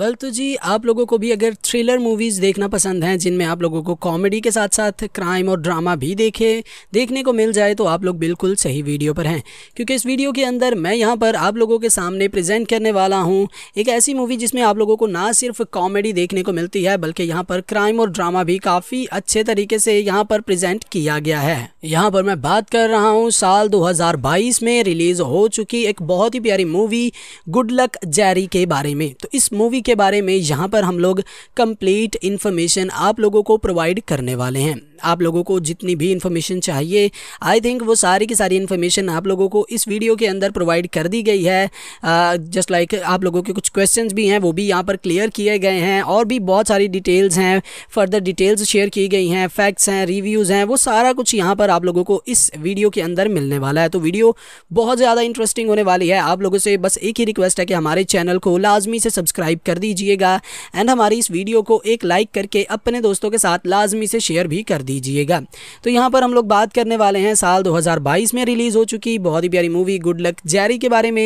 well तो जी आप लोगों को भी अगर थ्रिलर मूवीज़ देखना पसंद हैं जिनमें आप लोगों को कॉमेडी के साथ साथ क्राइम और ड्रामा भी देखे देखने को मिल जाए तो आप लोग बिल्कुल सही वीडियो पर हैं क्योंकि इस वीडियो के अंदर मैं यहाँ पर आप लोगों के सामने प्रेजेंट करने वाला हूँ एक ऐसी मूवी जिसमें आप लोगों को ना सिर्फ कॉमेडी देखने को मिलती है बल्कि यहाँ पर क्राइम और ड्रामा भी काफ़ी अच्छे तरीके से यहाँ पर प्रजेंट किया गया है यहाँ पर मैं बात कर रहा हूँ साल दो में रिलीज़ हो चुकी एक बहुत ही प्यारी मूवी गुड लक जैरी के बारे में तो इस मूवी के बारे में यहाँ पर हम लोग कंप्लीट इन्फॉर्मेशन आप लोगों को प्रोवाइड करने वाले हैं आप लोगों को जितनी भी इन्फॉर्मेशन चाहिए आई थिंक वो सारी की सारी इन्फॉर्मेशन आप लोगों को इस वीडियो के अंदर प्रोवाइड कर दी गई है जस्ट लाइक like आप लोगों के कुछ क्वेश्चन भी हैं वो भी यहाँ पर क्लियर किए गए हैं और भी बहुत सारी डिटेल्स हैं फर्दर डिटेल्स शेयर की गई हैं फैक्ट्स हैं रिव्यूज़ हैं वो सारा कुछ यहाँ पर आप लोगों को इस वीडियो के अंदर मिलने वाला है तो वीडियो बहुत ज़्यादा इंटरेस्टिंग होने वाली है आप लोगों से बस एक ही रिक्वेस्ट है कि हमारे चैनल को लाजमी से सब्सक्राइब कर कर दीजिएगा एंड हमारी इस वीडियो को एक लाइक करके अपने दोस्तों के साथ लाजमी से शेयर भी कर दीजिएगा तो यहाँ पर हम लोग बात करने वाले हैं साल 2022 में रिलीज़ हो चुकी बहुत ही प्यारी मूवी गुड लक जैरी के बारे में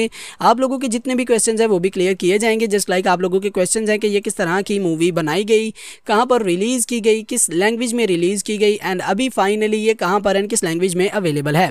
आप लोगों के जितने भी क्वेश्चन हैं वो भी क्लियर किए जाएंगे जस्ट लाइक आप लोगों के क्वेश्चन हैं कि ये किस तरह की मूवी बनाई गई कहाँ पर रिलीज़ की गई किस लैंग्वेज में रिलीज़ की गई एंड अभी फाइनली ये कहाँ पर एंड किस लैंग्वेज में अवेलेबल है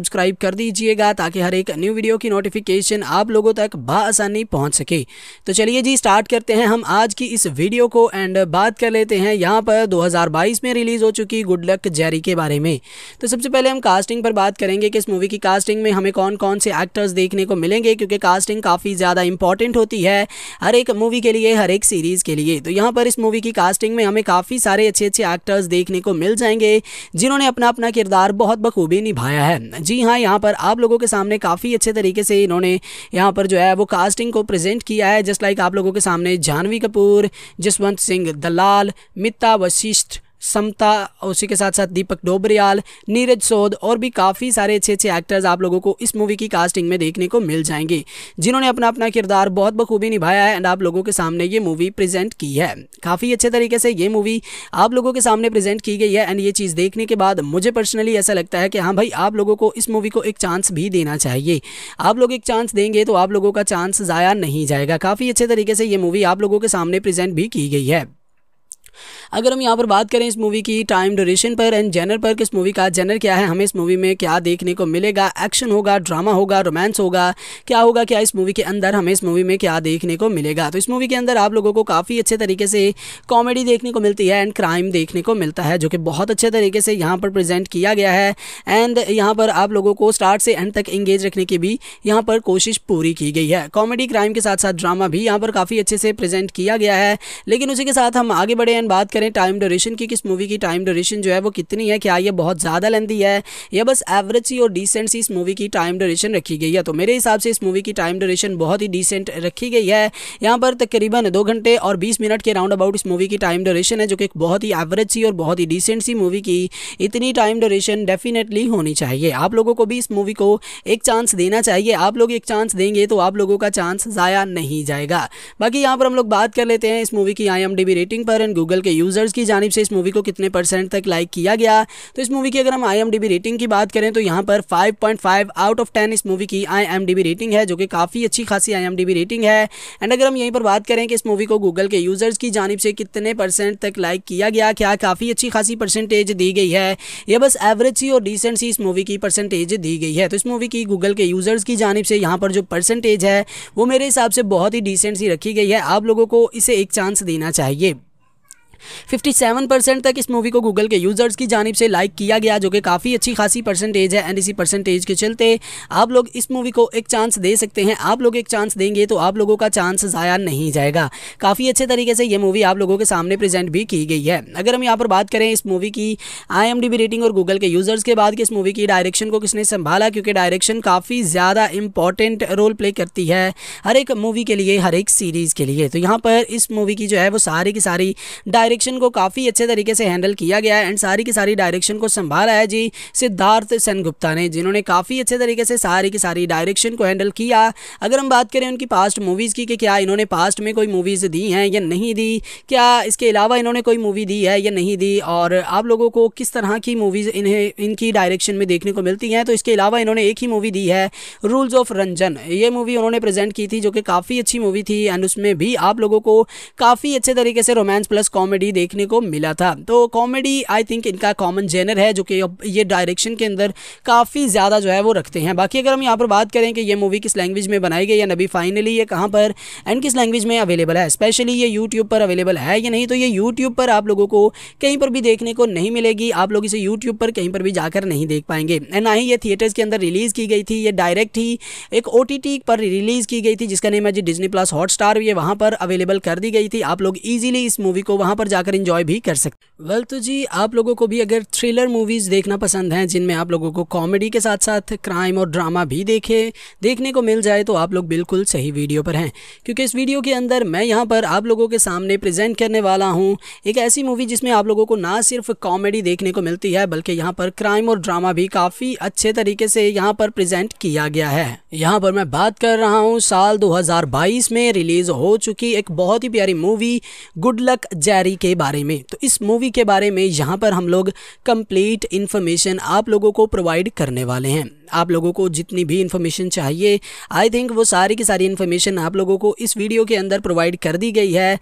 सब्सक्राइब कर दीजिएगा ताकि हर एक न्यू वीडियो की नोटिफिकेशन आप लोगों तक बसानी पहुँच सके तो चलिए जी स्टार्ट करते हैं हम आज की इस वीडियो को एंड बात कर लेते हैं यहाँ पर 2022 में रिलीज़ हो चुकी गुड लक जैरी के बारे में तो सबसे पहले हम कास्टिंग पर बात करेंगे कि इस मूवी की कास्टिंग में हमें कौन कौन से एक्टर्स देखने को मिलेंगे क्योंकि कास्टिंग काफ़ी ज़्यादा इंपॉर्टेंट होती है हर एक मूवी के लिए हर एक सीरीज़ के लिए तो यहाँ पर इस मूवी की कास्टिंग में हमें काफ़ी सारे अच्छे अच्छे एक्टर्स देखने को मिल जाएंगे जिन्होंने अपना अपना किरदार बहुत बखूबी निभाया है जी हाँ यहाँ पर आप लोगों के सामने काफ़ी अच्छे तरीके से इन्होंने यहाँ पर जो है वो कास्टिंग को प्रेजेंट किया है जस्ट लाइक आप लोगों के सामने जानवी कपूर जसवंत सिंह दलाल मित्ता वशिष्ठ समता उसी के साथ साथ दीपक डोबरियाल नीरज सोद और भी काफ़ी सारे अच्छे अच्छे एक्टर्स आप लोगों को इस मूवी की कास्टिंग में देखने को मिल जाएंगे जिन्होंने अपना अपना किरदार बहुत बखूबी निभाया है एंड आप लोगों के सामने ये मूवी प्रेजेंट की है काफ़ी अच्छे तरीके से ये मूवी आप लोगों के सामने प्रेजेंट की गई है एंड ये चीज़ देखने के बाद मुझे पर्सनली ऐसा लगता है कि हाँ भाई आप लोगों को इस मूवी को एक चांस भी देना चाहिए आप लोग एक चांस देंगे तो आप लोगों का चांस ज़ाया नहीं जाएगा काफ़ी अच्छे तरीके से ये मूवी आप लोगों के सामने प्रेजेंट भी की गई है अगर हम यहाँ पर बात करें इस मूवी की टाइम ड्यूरेशन पर एंड जेनर पर कि इस मूवी का जेनर क्या है हमें इस मूवी में क्या देखने को मिलेगा एक्शन होगा ड्रामा होगा रोमांस होगा क्या होगा क्या इस मूवी के अंदर हमें इस मूवी में क्या देखने को मिलेगा तो इस मूवी के अंदर आप लोगों को काफ़ी अच्छे तरीके से कॉमेडी देखने को मिलती है एंड क्राइम देखने को मिलता है जो कि बहुत अच्छे तरीके से यहाँ पर प्रजेंट किया गया है एंड यहाँ पर आप लोगों को स्टार्ट से एंड तक इंगेज रखने की भी यहाँ पर कोशिश पूरी की गई है कॉमेडी क्राइम के साथ साथ ड्रामा भी यहाँ पर काफ़ी अच्छे से प्रजेंट किया गया है लेकिन उसी के साथ हम आगे बढ़े एंड बात करें टाइम ड्यूरेशन की किस मूवी की टाइम ड्यूरेशन जो है वो कितनी है क्या ये बहुत ज़्यादा लेंदी है या बस एवरेज सी और डिसेंट सी इस मूवी की टाइम ड्यूरेशन रखी गई है तो मेरे हिसाब से इस मूवी की टाइम ड्यूरेशन बहुत ही डिसेंट रखी गई है यहाँ पर तकरीबन दो घंटे और बीस मिनट के राउंड अबाउट इस मूवी की टाइम ड्यूरेशन है जो कि बहुत ही एवरेज सी और बहुत ही डिसेंट सी मूवी की इतनी टाइम ड्यूरेशन डेफिनेटली होनी चाहिए आप लोगों को भी इस मूवी को एक चांस देना चाहिए आप लोग एक चांस देंगे तो आप लोगों का चांस ज़ाया नहीं जाएगा बाकी यहाँ पर हम लोग बात कर लेते हैं इस मूवी की आई रेटिंग पर एंड गूगल गूगल के यूज़र्स की जानब से इस मूवी को कितने परसेंट तक लाइक किया गया तो इस मूवी की अगर हम आई रेटिंग की बात करें तो यहाँ पर 5.5 आउट ऑफ 10 इस मूवी की आई रेटिंग है जो कि काफ़ी अच्छी खासी आई रेटिंग है एंड अगर हम यहीं पर बात करें कि इस मूवी को गूगल के यूज़र्स की जानब से कितने परसेंट तक लाइक किया गया क्या काफ़ी अच्छी खासी परसेंटेज दी गई है यह बस एवरेज सी और डिसेंट सी इस मूवी की परसेंटेज दी गई है तो इस मूवी की गूगल के यूज़र्स की जानब से यहाँ पर जो परसेंटेज है वो मेरे हिसाब से बहुत ही डिसेंट सी रखी गई है आप लोगों को इसे एक चांस देना चाहिए 57% तक इस मूवी को गूगल के यूज़र्स की जानब से लाइक किया गया जो कि काफ़ी अच्छी खासी परसेंटेज है एंड इसी परसेंटेज के चलते आप लोग इस मूवी को एक चांस दे सकते हैं आप लोग एक चांस देंगे तो आप लोगों का चांस ज़ाया नहीं जाएगा काफ़ी अच्छे तरीके से ये मूवी आप लोगों के सामने प्रेजेंट भी की गई है अगर हम यहाँ पर बात करें इस मूवी की आई रेटिंग और गूगल के यूज़र्स के बाद कि इस मूवी की डायरेक्शन को किसने संभाला क्योंकि डायरेक्शन काफ़ी ज़्यादा इंपॉर्टेंट रोल प्ले करती है हर एक मूवी के लिए हर एक सीरीज़ के लिए तो यहाँ पर इस मूवी की जो है वो सारी की सारी डायरेक्ट डायरेक्शन को काफ़ी अच्छे तरीके से हैंडल किया गया है एंड सारी की सारी डायरेक्शन को संभाला है जी सिद्धार्थ गुप्ता ने जिन्होंने काफ़ी अच्छे तरीके से सारी की सारी डायरेक्शन को हैंडल किया अगर हम बात करें उनकी पास्ट मूवीज़ की कि क्या इन्होंने पास्ट में कोई मूवीज़ दी हैं या नहीं दी क्या इसके अलावा इन्होंने कोई मूवी दी है या नहीं दी और आप लोगों को किस तरह की मूवीज़ इन्हें इनकी डायरेक्शन में देखने को मिलती हैं तो इसके अलावा इन्होंने एक ही मूवी दी है रूल्स ऑफ रंजन ये मूवी उन्होंने प्रेजेंट की थी जो कि काफ़ी अच्छी मूवी थी एंड उसमें भी आप लोगों को काफ़ी अच्छे तरीके से रोमांस प्लस कॉमेडी कॉमेडी देखने को मिला था तो कॉमेडी आई थिंक इनका कॉमन जेनर है जो कि ये डायरेक्शन के अंदर काफ़ी ज़्यादा जो है वो रखते हैं बाकी अगर हम यहाँ पर बात करें कि ये मूवी किस लैंग्वेज में बनाई गई या नबी फाइनली ये कहाँ पर एंड किस लैंग्वेज में अवेलेबल है स्पेशली ये यूट्यूब पर अवेलेबल है या नहीं तो ये यूट्यूब पर आप लोगों को कहीं पर भी देखने को नहीं मिलेगी आप लोग इसे यूट्यूब पर कहीं पर भी जाकर नहीं देख पाएंगे एंड ना ही ये थिएटर्स के अंदर रिलीज़ की गई थी ये डायरेक्ट ही एक ओ पर रिलीज़ की गई थी जिसका नेम है जी डिजनी प्लस स्टार ये वहाँ पर अवेलेबल कर दी गई थी आप लोग ईजिली इस मूवी को वहाँ पर जाकर इंजॉय भी कर सकते वेल तो जी आप लोगों को भी अगर थ्रिलर मूवीज़ देखना पसंद है जिनमें आप लोगों को कॉमेडी के साथ साथ क्राइम और ड्रामा भी देखे देखने को मिल जाए तो आप लोग बिल्कुल सही वीडियो पर हैं क्योंकि इस वीडियो के अंदर मैं यहाँ पर आप लोगों के सामने प्रेजेंट करने वाला हूँ एक ऐसी मूवी जिसमें आप लोगों को ना सिर्फ कॉमेडी देखने को मिलती है बल्कि यहाँ पर क्राइम और ड्रामा भी काफ़ी अच्छे तरीके से यहाँ पर प्रेजेंट किया गया है यहाँ पर मैं बात कर रहा हूँ साल दो में रिलीज हो चुकी एक बहुत ही प्यारी मूवी गुड लक जैरी के बारे में तो इस मूवी के बारे में यहाँ पर हम लोग कंप्लीट इन्फॉर्मेशन आप लोगों को प्रोवाइड करने वाले हैं आप लोगों को जितनी भी इन्फॉर्मेशन चाहिए आई थिंक वो सारी की सारी इन्फॉर्मेशन आप लोगों को इस वीडियो के अंदर प्रोवाइड कर दी गई है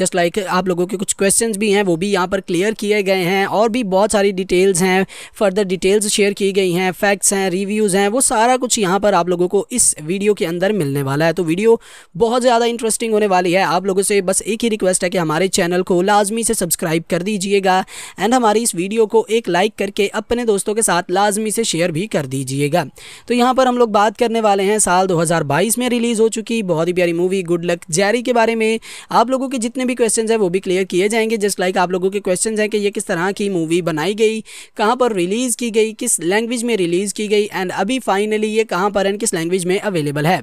जस्ट लाइक like आप लोगों के कुछ क्वेश्चन भी हैं वो भी यहाँ पर क्लियर किए गए हैं और भी बहुत सारी डिटेल्स हैं फर्दर डिटेल्स शेयर की गई हैं फैक्ट्स हैं रिव्यूज़ हैं वो सारा कुछ यहाँ पर आप लोगों को इस वीडियो के अंदर मिलने वाला है तो वीडियो बहुत ज़्यादा इंटरेस्टिंग होने वाली है आप लोगों से बस एक ही रिक्वेस्ट है कि हमारे चैनल को लाजमी से सब्सक्राइब कर दीजिएगा एंड हमारी इस वीडियो को एक लाइक करके अपने दोस्तों के साथ लाजमी से शेयर भी कर दीजिएगा तो यहाँ पर हम लोग बात करने वाले हैं साल 2022 में रिलीज़ हो चुकी बहुत ही प्यारी मूवी गुड लक जैरी के बारे में आप लोगों के जितने भी क्वेश्चन हैं वो भी क्लियर किए जाएंगे जस्ट लाइक आप लोगों के क्वेश्चन हैं कि ये किस तरह की मूवी बनाई गई कहाँ पर रिलीज़ की गई किस लैंग्वेज में रिलीज़ की गई एंड अभी फाइनली ये कहाँ पर एंड किस लैंग्वेज में अवेलेबल है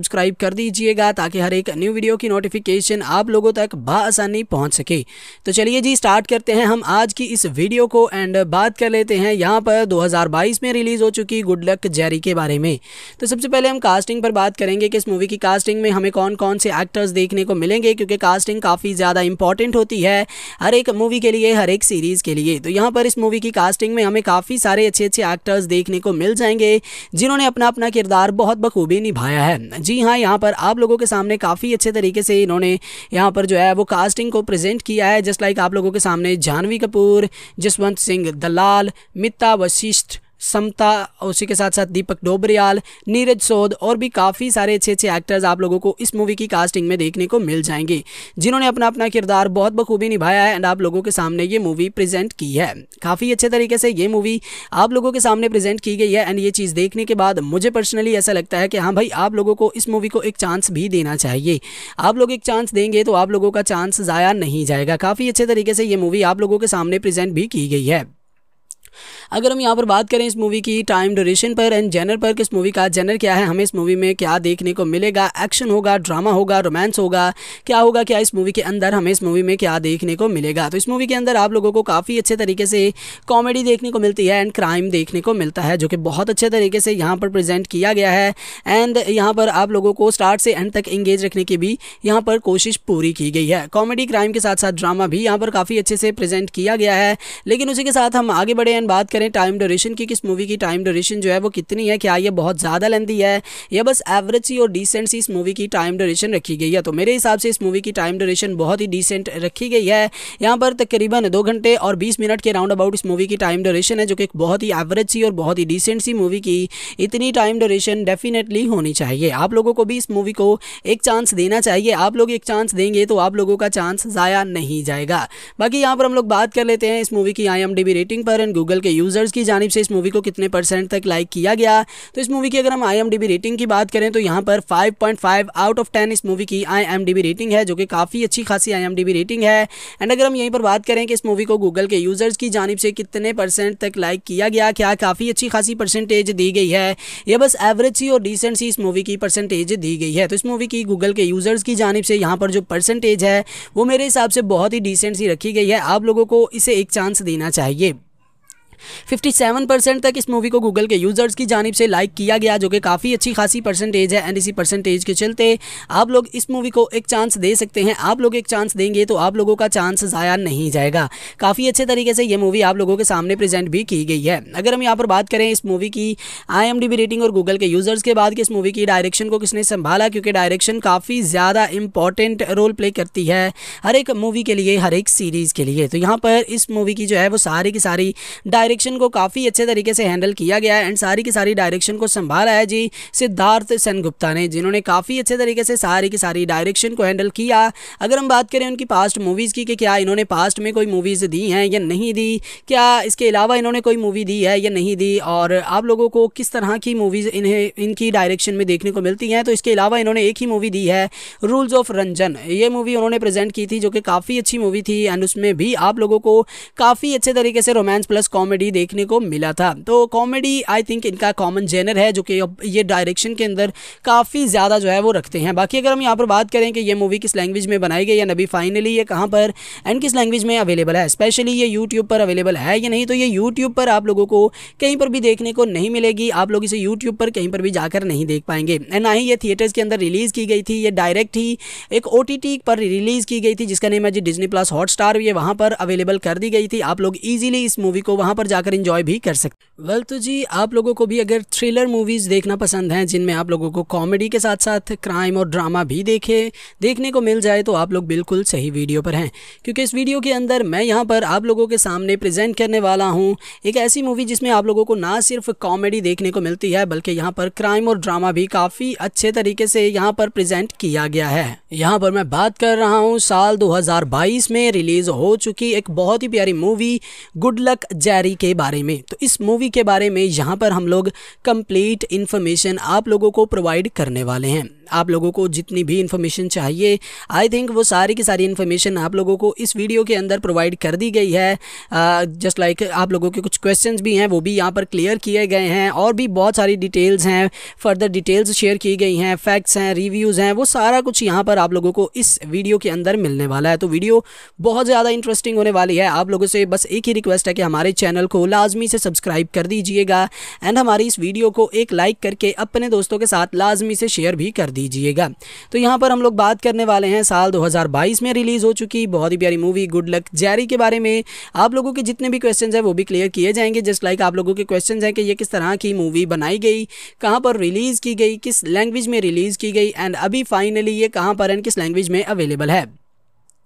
सब्सक्राइब कर दीजिएगा ताकि हर एक न्यू वीडियो की नोटिफिकेशन आप लोगों तक बसानी पहुँच सके तो चलिए जी स्टार्ट करते हैं हम आज की इस वीडियो को एंड बात कर लेते हैं यहाँ पर 2022 में रिलीज़ हो चुकी गुड लक जैरी के बारे में तो सबसे पहले हम कास्टिंग पर बात करेंगे कि इस मूवी की कास्टिंग में हमें कौन कौन से एक्टर्स देखने को मिलेंगे क्योंकि कास्टिंग काफ़ी ज़्यादा इंपॉर्टेंट होती है हर एक मूवी के लिए हर एक सीरीज़ के लिए तो यहाँ पर इस मूवी की कास्टिंग में हमें काफ़ी सारे अच्छे अच्छे एक्टर्स देखने को मिल जाएंगे जिन्होंने अपना अपना किरदार बहुत बखूबी निभाया है जी हाँ यहाँ पर आप लोगों के सामने काफ़ी अच्छे तरीके से इन्होंने यहाँ पर जो है वो कास्टिंग को प्रेजेंट किया है जस्ट लाइक आप लोगों के सामने जानवी कपूर जसवंत सिंह दलाल मिता वशिष्ठ समता उसी के साथ साथ दीपक डोबरियाल नीरज सोद और भी काफ़ी सारे अच्छे अच्छे एक्टर्स आप लोगों को इस मूवी की कास्टिंग में देखने को मिल जाएंगे जिन्होंने अपना अपना किरदार बहुत बखूबी निभाया है एंड आप लोगों के सामने ये मूवी प्रेजेंट की है काफ़ी अच्छे तरीके से ये मूवी आप लोगों के सामने प्रेजेंट की गई है एंड ये चीज़ देखने के बाद मुझे पर्सनली ऐसा लगता है कि हाँ भाई आप लोगों को इस मूवी को एक चांस भी देना चाहिए आप लोग एक चांस देंगे तो आप लोगों का चांस ज़ाया नहीं जाएगा काफ़ी अच्छे तरीके से ये मूवी आप लोगों के सामने प्रेजेंट भी की गई है अगर हम यहाँ पर बात करें इस मूवी की टाइम ड्यूरेशन पर एंड जेनर पर कि इस मूवी का जेनर क्या है हमें इस मूवी में क्या देखने को मिलेगा एक्शन होगा ड्रामा होगा रोमांस होगा क्या होगा क्या इस मूवी के अंदर हमें इस मूवी में क्या देखने को मिलेगा तो इस मूवी के अंदर आप लोगों को काफ़ी अच्छे तरीके से कॉमेडी देखने को मिलती है एंड क्राइम देखने को मिलता है जो कि बहुत अच्छे तरीके से यहाँ पर प्रजेंट किया गया है एंड यहाँ पर आप लोगों को स्टार्ट से एंड तक इंगेज रखने की भी यहाँ पर कोशिश पूरी की गई है कॉमेडी क्राइम के साथ साथ ड्रामा भी यहाँ पर काफ़ी अच्छे से प्रजेंट किया गया है लेकिन उसी के साथ हम आगे बढ़े एंड बात करें टाइम ड्यूरेशन की किस मूवी की टाइम ड्यूरेशन जो है वो कितनी है क्या ये बहुत ज़्यादा लेंदी है या बस एवरेज सी और डिसेंट सी इस मूवी की टाइम ड्यूरेशन रखी गई है तो मेरे हिसाब से इस मूवी की टाइम ड्यूरेशन बहुत ही डिसेंट रखी गई है यहाँ पर तकरीबन दो घंटे और बीस मिनट के राउंड अबाउट इस मूवी की टाइम ड्यूरेशन है जो कि एक बहुत ही एवरेज सी और बहुत ही डिसेंट सी मूवी की इतनी टाइम ड्यूरेशन डेफिनेटली होनी चाहिए आप लोगों को भी इस मूवी को एक चांस देना चाहिए आप लोग एक चांस देंगे तो आप लोगों का चांस ज़ाया नहीं जाएगा बाकी यहाँ पर हम लोग बात कर लेते हैं इस मूवी की आई रेटिंग पर एंड गूगल गूगल के यूज़र्स की जानब से इस मूवी को कितने परसेंट तक लाइक किया गया तो इस मूवी की अगर हम आई रेटिंग की बात करें तो यहाँ पर 5.5 आउट ऑफ 10 इस मूवी की आई रेटिंग है जो कि काफ़ी अच्छी खासी आई रेटिंग है एंड अगर हम यहीं पर बात करें कि इस मूवी को गूगल के यूज़र्स की जानब से कितने परसेंट तक लाइक किया गया क्या काफ़ी अच्छी खासी परसेंटेज दी गई है यह बस एवरेज सी और डिसेंट सी इस मूवी की परसेंटेज दी गई है तो इस मूवी की गूगल के यूज़र्स की जानब से यहाँ पर जो परसेंटेज है वो मेरे हिसाब से बहुत ही डिसेंट सी रखी गई है आप लोगों को इसे एक चांस देना चाहिए 57 परसेंट तक इस मूवी को गूगल के यूज़र्स की जानब से लाइक किया गया जो कि काफ़ी अच्छी खासी परसेंटेज है एंड इसी परसेंटेज के चलते आप लोग इस मूवी को एक चांस दे सकते हैं आप लोग एक चांस देंगे तो आप लोगों का चांस ज़ाया नहीं जाएगा काफ़ी अच्छे तरीके से ये मूवी आप लोगों के सामने प्रेजेंट भी की गई है अगर हम यहाँ पर बात करें इस मूवी की आई रेटिंग और गूगल के यूज़र्स के बाद कि इस मूवी की डायरेक्शन को किसने संभाला क्योंकि डायरेक्शन काफ़ी ज़्यादा इंपॉर्टेंट रोल प्ले करती है हर एक मूवी के लिए हर एक सीरीज़ के लिए तो यहाँ पर इस मूवी की जो है वो सारी की सारी डायरेक्ट डायरेक्शन को काफ़ी अच्छे तरीके से हैंडल किया गया है एंड सारी की सारी डायरेक्शन को संभाला है जी सिद्धार्थ गुप्ता ने जिन्होंने काफ़ी अच्छे तरीके से सारी की सारी डायरेक्शन को हैंडल किया अगर हम बात करें उनकी पास्ट मूवीज़ की कि क्या इन्होंने पास्ट में कोई मूवीज़ दी हैं या नहीं दी क्या इसके अलावा इन्होंने कोई मूवी दी है या नहीं दी और आप लोगों को किस तरह की मूवीज़ इन्हें इनकी डायरेक्शन में देखने को मिलती हैं तो इसके अलावा इन्होंने एक ही मूवी दी है रूल्स ऑफ रंजन ये मूवी उन्होंने प्रेजेंट की थी जो कि काफ़ी अच्छी मूवी थी एंड उसमें भी आप लोगों को काफ़ी अच्छे तरीके से रोमांस प्लस कॉमेडी कॉमेडी देखने को मिला था तो कॉमेडी आई थिंक इनका कॉमन जेनर है जो कि ये डायरेक्शन के अंदर काफ़ी ज़्यादा जो है वो रखते हैं बाकी अगर हम यहाँ पर बात करें कि ये मूवी किस लैंग्वेज में बनाई गई या नबी फाइनली ये कहाँ पर एंड किस लैंग्वेज में अवेलेबल है स्पेशली ये यूट्यूब पर अवेलेबल है या नहीं तो ये यूट्यूब पर आप लोगों को कहीं पर भी देखने को नहीं मिलेगी आप लोग इसे यूट्यूब पर कहीं पर भी जाकर नहीं देख पाएंगे एंड ना ही ये थिएटर्स के अंदर रिलीज़ की गई थी ये डायरेक्ट ही एक ओ पर रिलीज़ की गई थी जिसका नेम है जी डिजनी प्लस हॉट स्टार ये वहाँ पर अवेलेबल कर दी गई थी आप लोग ईजिली इस मूवी को वहाँ पर जाकर इंजॉय भी कर सकते वेल तो जी आप लोगों को भी अगर थ्रिलर मूवीज़ देखना पसंद है जिनमें आप लोगों को कॉमेडी के साथ साथ क्राइम और ड्रामा भी देखे देखने को मिल जाए तो आप लोग बिल्कुल सही वीडियो पर हैं क्योंकि इस वीडियो के अंदर मैं यहाँ पर आप लोगों के सामने प्रेजेंट करने वाला हूँ एक ऐसी मूवी जिसमें आप लोगों को ना सिर्फ कॉमेडी देखने को मिलती है बल्कि यहाँ पर क्राइम और ड्रामा भी काफ़ी अच्छे तरीके से यहाँ पर प्रेजेंट किया गया है यहाँ पर मैं बात कर रहा हूँ साल दो में रिलीज हो चुकी एक बहुत ही प्यारी मूवी गुड लक जैरी के बारे में तो इस मूवी के बारे में यहाँ पर हम लोग कंप्लीट इन्फॉर्मेशन आप लोगों को प्रोवाइड करने वाले हैं आप लोगों को जितनी भी इन्फॉर्मेशन चाहिए आई थिंक वो सारी की सारी इन्फॉर्मेशन आप लोगों को इस वीडियो के अंदर प्रोवाइड कर दी गई है जस्ट लाइक like आप लोगों के कुछ क्वेश्चन भी हैं वो भी यहाँ पर क्लियर किए गए हैं और भी बहुत सारी डिटेल्स हैं फर्दर डिटेल्स शेयर की गई हैं फैक्ट्स हैं रिव्यूज़ हैं वो सारा कुछ यहाँ पर आप लोगों को इस वीडियो के अंदर मिलने वाला है तो वीडियो बहुत ज़्यादा इंटरेस्टिंग होने वाली है आप लोगों से बस एक ही रिक्वेस्ट है कि हमारे चैनल को लाजमी से सब्सक्राइब कर दीजिएगा एंड हमारी इस वीडियो को एक लाइक करके अपने दोस्तों के साथ लाजमी से शेयर भी कर दीजिए दीजिएगा तो यहाँ पर हम लोग बात करने वाले हैं साल 2022 में रिलीज़ हो चुकी बहुत ही प्यारी मूवी गुड लक जैरी के बारे में आप लोगों के जितने भी क्वेश्चन हैं वो भी क्लियर किए जाएंगे जस्ट लाइक आप लोगों के क्वेश्चन हैं कि ये किस तरह की मूवी बनाई गई कहाँ पर रिलीज़ की गई किस लैंग्वेज में रिलीज़ की गई एंड अभी फाइनली ये कहाँ पर एंड किस लैंग्वेज में अवेलेबल है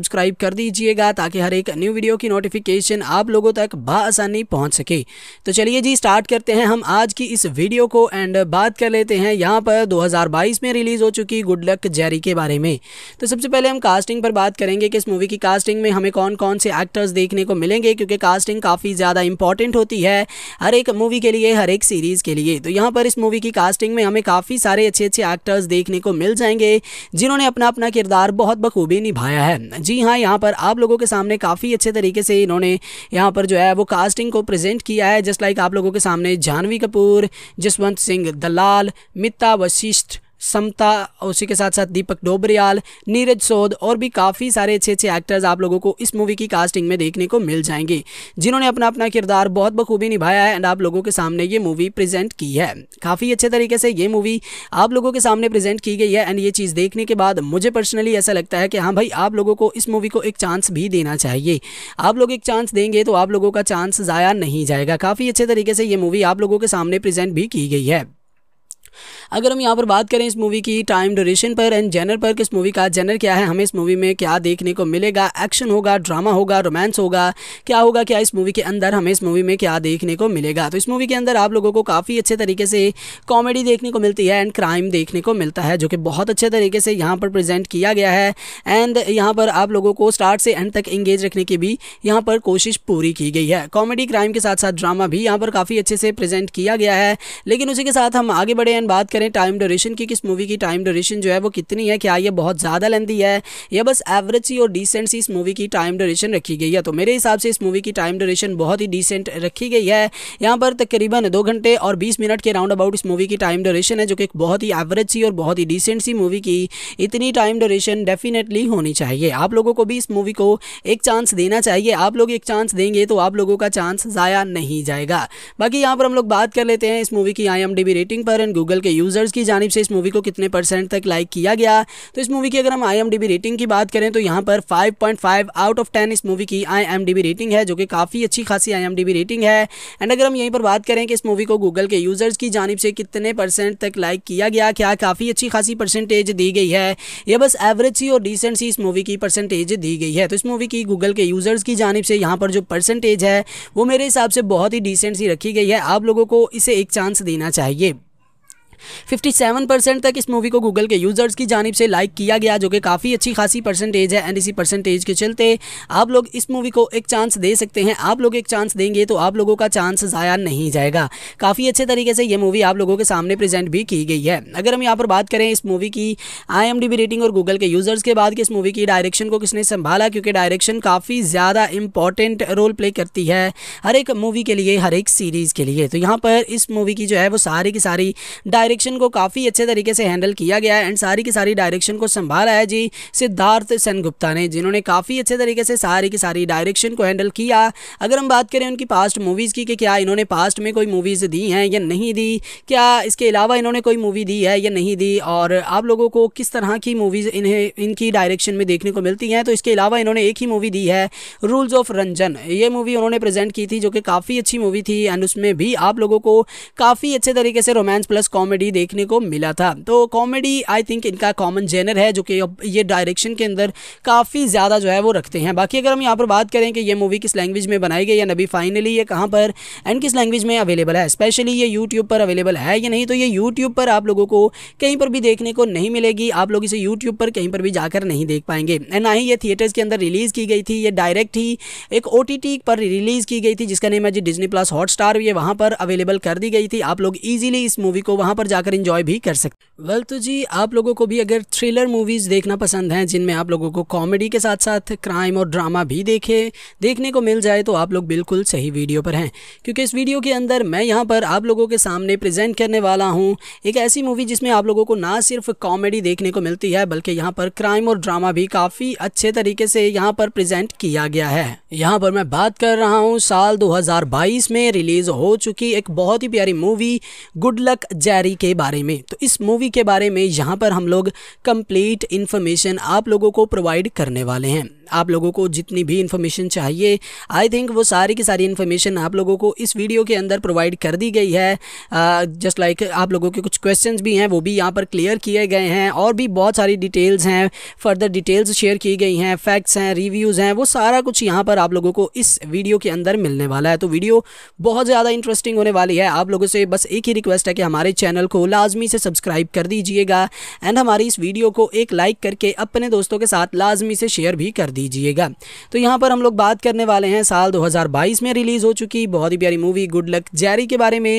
सब्सक्राइब कर दीजिएगा ताकि हर एक न्यू वीडियो की नोटिफिकेशन आप लोगों तक बसानी पहुँच सके तो चलिए जी स्टार्ट करते हैं हम आज की इस वीडियो को एंड बात कर लेते हैं यहाँ पर 2022 में रिलीज़ हो चुकी गुड लक जैरी के बारे में तो सबसे पहले हम कास्टिंग पर बात करेंगे कि इस मूवी की कास्टिंग में हमें कौन कौन से एक्टर्स देखने को मिलेंगे क्योंकि कास्टिंग काफ़ी ज़्यादा इंपॉर्टेंट होती है हर एक मूवी के लिए हर एक सीरीज़ के लिए तो यहाँ पर इस मूवी की कास्टिंग में हमें काफ़ी सारे अच्छे अच्छे एक्टर्स देखने को मिल जाएंगे जिन्होंने अपना अपना किरदार बहुत बखूबी निभाया है जी हाँ यहाँ पर आप लोगों के सामने काफ़ी अच्छे तरीके से इन्होंने यहाँ पर जो है वो कास्टिंग को प्रेजेंट किया है जस्ट लाइक आप लोगों के सामने जानवी कपूर जसवंत सिंह दलाल मिता वशिष्ठ समता उसी के साथ साथ दीपक डोबरियाल नीरज सोद और भी काफ़ी सारे अच्छे अच्छे एक्टर्स आप लोगों को इस मूवी की कास्टिंग में देखने को मिल जाएंगे जिन्होंने अपना अपना किरदार बहुत बखूबी निभाया है एंड आप लोगों के सामने ये मूवी प्रेजेंट की है काफ़ी अच्छे तरीके से ये मूवी आप लोगों के सामने प्रेजेंट की गई है एंड ये चीज़ देखने के बाद मुझे पर्सनली ऐसा लगता है कि हाँ भाई आप लोगों को इस मूवी को एक चांस भी देना चाहिए आप लोग एक चांस देंगे तो आप लोगों का चांस ज़ाया नहीं जाएगा काफ़ी अच्छे तरीके से ये मूवी आप लोगों के सामने प्रेजेंट भी की गई है अगर हम यहाँ पर बात करें इस मूवी की टाइम ड्यूरेशन पर एंड जेनर पर कि इस मूवी का जेनर क्या है हमें इस मूवी में क्या देखने को मिलेगा एक्शन होगा ड्रामा होगा रोमांस होगा क्या होगा क्या इस मूवी के अंदर हमें इस मूवी में क्या देखने को मिलेगा तो इस मूवी के अंदर आप लोगों को काफ़ी अच्छे तरीके से कॉमेडी देखने को मिलती है एंड क्राइम देखने को मिलता है जो कि बहुत अच्छे तरीके से यहाँ पर प्रजेंट किया गया है एंड यहाँ पर आप लोगों को स्टार्ट से एंड तक इंगेज रखने की भी यहाँ पर कोशिश पूरी की गई है कॉमेडी क्राइम के साथ साथ ड्रामा भी यहाँ पर काफ़ी अच्छे से प्रेजेंट किया गया है लेकिन उसी के साथ हम आगे बढ़े एंड बात करें टाइम ड्यूरेशन की किस मूवी की टाइम ड्यूरेशन जो है वो कितनी है क्या ये बहुत ज़्यादा लेंदी है या बस एवरेज सी और डिसेंट सी इस मूवी की टाइम ड्यूरेशन रखी गई है तो मेरे हिसाब से इस मूवी की टाइम ड्यूरेशन बहुत ही डिसेंट रखी गई है यहाँ पर तकरीबन दो घंटे और बीस मिनट के राउंड अबाउट इस मूवी की टाइम ड्यूरेशन है जो कि एक बहुत ही एवरेज सी और बहुत ही डिसेंट सी मूवी की इतनी टाइम ड्यूरेशन डेफिनेटली होनी चाहिए आप लोगों को भी इस मूवी को एक चांस देना चाहिए आप लोग एक चांस देंगे तो आप लोगों का चांस ज़ाया नहीं जाएगा बाकी यहाँ पर हम लोग बात कर लेते हैं इस मूवी की आई रेटिंग पर एंड गूगल गूगल के यूज़र्स की जानब से इस मूवी को कितने परसेंट तक लाइक किया गया तो इस मूवी की अगर हम आई रेटिंग की बात करें तो यहाँ पर 5.5 आउट ऑफ 10 इस मूवी की आई रेटिंग है जो कि काफ़ी अच्छी खासी आई रेटिंग है एंड अगर हम यहीं पर बात करें कि इस मूवी को गूगल के यूज़र्स की जानब से कितने परसेंट तक लाइक किया गया क्या काफ़ी अच्छी खासी परसेंटेज दी गई है यह बस एवरेज सी और डिसेंट सी इस मूवी की परसेंटेज दी गई है तो इस मूवी की गूगल के यूज़र्स की जानब से यहाँ पर जो परसेंटेज है वो मेरे हिसाब से बहुत ही डिसेंट सी रखी गई है आप लोगों को इसे एक चांस देना चाहिए 57% तक इस मूवी को गूगल के यूजर्स की जानब से लाइक किया गया जो कि काफ़ी अच्छी खासी परसेंटेज है एंड इसी परसेंटेज के चलते आप लोग इस मूवी को एक चांस दे सकते हैं आप लोग एक चांस देंगे तो आप लोगों का चांस ज़ाया नहीं जाएगा काफ़ी अच्छे तरीके से ये मूवी आप लोगों के सामने प्रेजेंट भी की गई है अगर हम यहाँ पर बात करें इस मूवी की आई रेटिंग और गूगल के यूजर्स के बाद कि इस मूवी की डायरेक्शन को किसने संभाला क्योंकि डायरेक्शन काफ़ी ज़्यादा इंपॉर्टेंट रोल प्ले करती है हर एक मूवी के लिए हर एक सीरीज़ के लिए तो यहाँ पर इस मूवी की जो है वो सारी की सारी डायरेक्ट डायरेक्शन को काफ़ी अच्छे तरीके से हैंडल किया गया है एंड सारी की सारी डायरेक्शन को संभाला है जी सिद्धार्थ गुप्ता ने जिन्होंने काफ़ी अच्छे तरीके से सारी की सारी डायरेक्शन को हैंडल किया अगर हम बात करें उनकी पास्ट मूवीज़ की कि क्या इन्होंने पास्ट में कोई मूवीज़ दी हैं या नहीं दी क्या इसके अलावा इन्होंने कोई मूवी दी है या नहीं दी और आप लोगों को किस तरह की मूवीज़ इन्हें इनकी डायरेक्शन में देखने को मिलती हैं तो इसके अलावा इन्होंने एक ही मूवी दी है रूल्स ऑफ रंजन ये मूवी उन्होंने प्रेजेंट की थी जो कि काफ़ी अच्छी मूवी थी एंड उसमें भी आप लोगों को काफ़ी अच्छे तरीके से रोमांस प्लस कॉमेडी कॉमेडी देखने को मिला था तो कॉमेडी आई थिंक इनका कॉमन जेनर है जो कि ये डायरेक्शन के अंदर काफ़ी ज़्यादा जो है वो रखते हैं बाकी अगर हम यहाँ पर बात करें कि ये मूवी किस लैंग्वेज में बनाई गई या नबी फाइनली ये कहाँ पर एंड किस लैंग्वेज में अवेलेबल है स्पेशली ये यूट्यूब पर अवेलेबल है या नहीं तो ये यूट्यूब पर आप लोगों को कहीं पर भी देखने को नहीं मिलेगी आप लोग इसे यूट्यूब पर कहीं पर भी जाकर नहीं देख पाएंगे एंड ना ही ये थिएटर्स के अंदर रिलीज़ की गई थी ये डायरेक्ट ही एक ओ पर रिलीज़ की गई थी जिसका नेम है जी डिजनी प्लस हॉट स्टार ये वहाँ पर अवेलेबल कर दी गई थी आप लोग ईजिली इस मूवी को वहाँ पर जाकर इंजॉय भी कर सकते वेल तो जी आप लोगों को भी अगर थ्रिलर मूवीज़ देखना पसंद है जिनमें आप लोगों को कॉमेडी के साथ साथ क्राइम और ड्रामा भी देखे देखने को मिल जाए तो आप लोग बिल्कुल सही वीडियो पर हैं क्योंकि इस वीडियो के अंदर मैं यहाँ पर आप लोगों के सामने प्रेजेंट करने वाला हूँ एक ऐसी मूवी जिसमें आप लोगों को ना सिर्फ कॉमेडी देखने को मिलती है बल्कि यहाँ पर क्राइम और ड्रामा भी काफ़ी अच्छे तरीके से यहाँ पर प्रेजेंट किया गया है यहाँ पर मैं बात कर रहा हूँ साल दो में रिलीज हो चुकी एक बहुत ही प्यारी मूवी गुड लक जैरी के बारे में तो इस मूवी के बारे में यहाँ पर हम लोग कंप्लीट इन्फॉर्मेशन आप लोगों को प्रोवाइड करने वाले हैं आप लोगों को जितनी भी इन्फॉर्मेशन चाहिए आई थिंक वो सारी की सारी इन्फॉर्मेशन आप लोगों को इस वीडियो के अंदर प्रोवाइड कर दी गई है जस्ट लाइक like आप लोगों के कुछ क्वेश्चन भी हैं वो भी यहाँ पर क्लियर किए गए हैं और भी बहुत सारी डिटेल्स हैं फर्दर डिटेल्स शेयर की गई हैं फैक्ट्स हैं रिव्यूज़ हैं वो सारा कुछ यहाँ पर आप लोगों को इस वीडियो के अंदर मिलने वाला है तो वीडियो बहुत ज़्यादा इंटरेस्टिंग होने वाली है आप लोगों से बस एक ही रिक्वेस्ट है कि हमारे चैनल को लाजमी से सब्सक्राइब कर दीजिएगा एंड हमारी इस वीडियो को एक लाइक करके अपने दोस्तों के साथ लाजमी से शेयर भी कर दीजिएगा तो यहाँ पर हम लोग बात करने वाले हैं साल 2022 में रिलीज़ हो चुकी बहुत ही प्यारी मूवी गुड लक जैरी के बारे में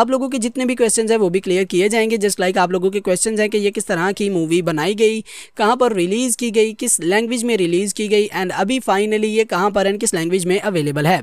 आप लोगों के जितने भी क्वेश्चन हैं वो भी क्लियर किए जाएंगे जस्ट लाइक आप लोगों के क्वेश्चन हैं कि ये किस तरह की मूवी बनाई गई कहाँ पर रिलीज़ की गई किस लैंग्वेज में रिलीज़ की गई एंड अभी फाइनली ये कहाँ पर एंड किस लैंग्वेज में अवेलेबल है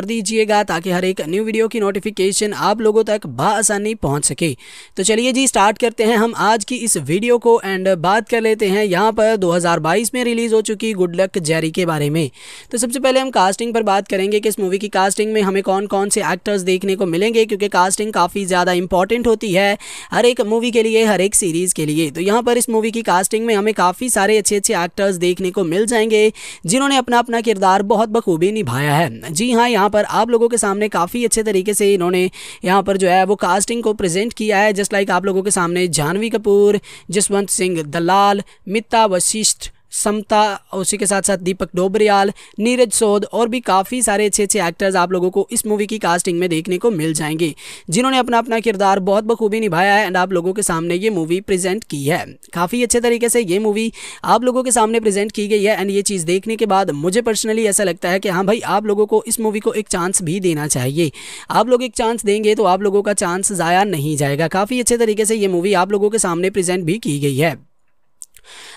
कर दीजिएगा ताकि हर एक न्यू वीडियो की नोटिफिकेशन आप लोगों तक बसानी पहुँच सके तो चलिए जी स्टार्ट करते हैं हम आज की इस वीडियो को एंड बात कर लेते हैं यहाँ पर 2022 में रिलीज़ हो चुकी गुड लक जैरी के बारे में तो सबसे पहले हम कास्टिंग पर बात करेंगे कि इस मूवी की कास्टिंग में हमें कौन कौन से एक्टर्स देखने को मिलेंगे क्योंकि कास्टिंग काफ़ी ज़्यादा इंपॉर्टेंट होती है हर एक मूवी के लिए हर एक सीरीज़ के लिए तो यहाँ पर इस मूवी की कास्टिंग में हमें काफ़ी सारे अच्छे अच्छे एक्टर्स देखने को मिल जाएंगे जिन्होंने अपना अपना किरदार बहुत बखूबी निभाया है जी हाँ यहाँ पर आप लोगों के सामने काफ़ी अच्छे तरीके से इन्होंने यहाँ पर जो है वो कास्टिंग को प्रेजेंट किया है जस्ट लाइक आप लोगों के सामने जानवी कपूर जसवंत सिंह दलाल मित्ता वशिष्ठ समता उसी के साथ साथ दीपक डोबरियाल नीरज सोद और भी काफ़ी सारे अच्छे अच्छे एक्टर्स आप लोगों को इस मूवी की कास्टिंग में देखने को मिल जाएंगे जिन्होंने अपना अपना किरदार बहुत बखूबी निभाया है एंड आप लोगों के सामने ये मूवी प्रेजेंट की है काफ़ी अच्छे तरीके से ये मूवी आप लोगों के सामने प्रेजेंट की गई है एंड ये चीज़ देखने के बाद मुझे पर्सनली ऐसा लगता है कि हाँ भाई आप लोगों को इस मूवी को एक चांस भी देना चाहिए आप लोग एक चांस देंगे तो आप लोगों का चांस ज़ाया नहीं जाएगा काफ़ी अच्छे तरीके से ये मूवी आप लोगों के सामने प्रेजेंट भी की गई है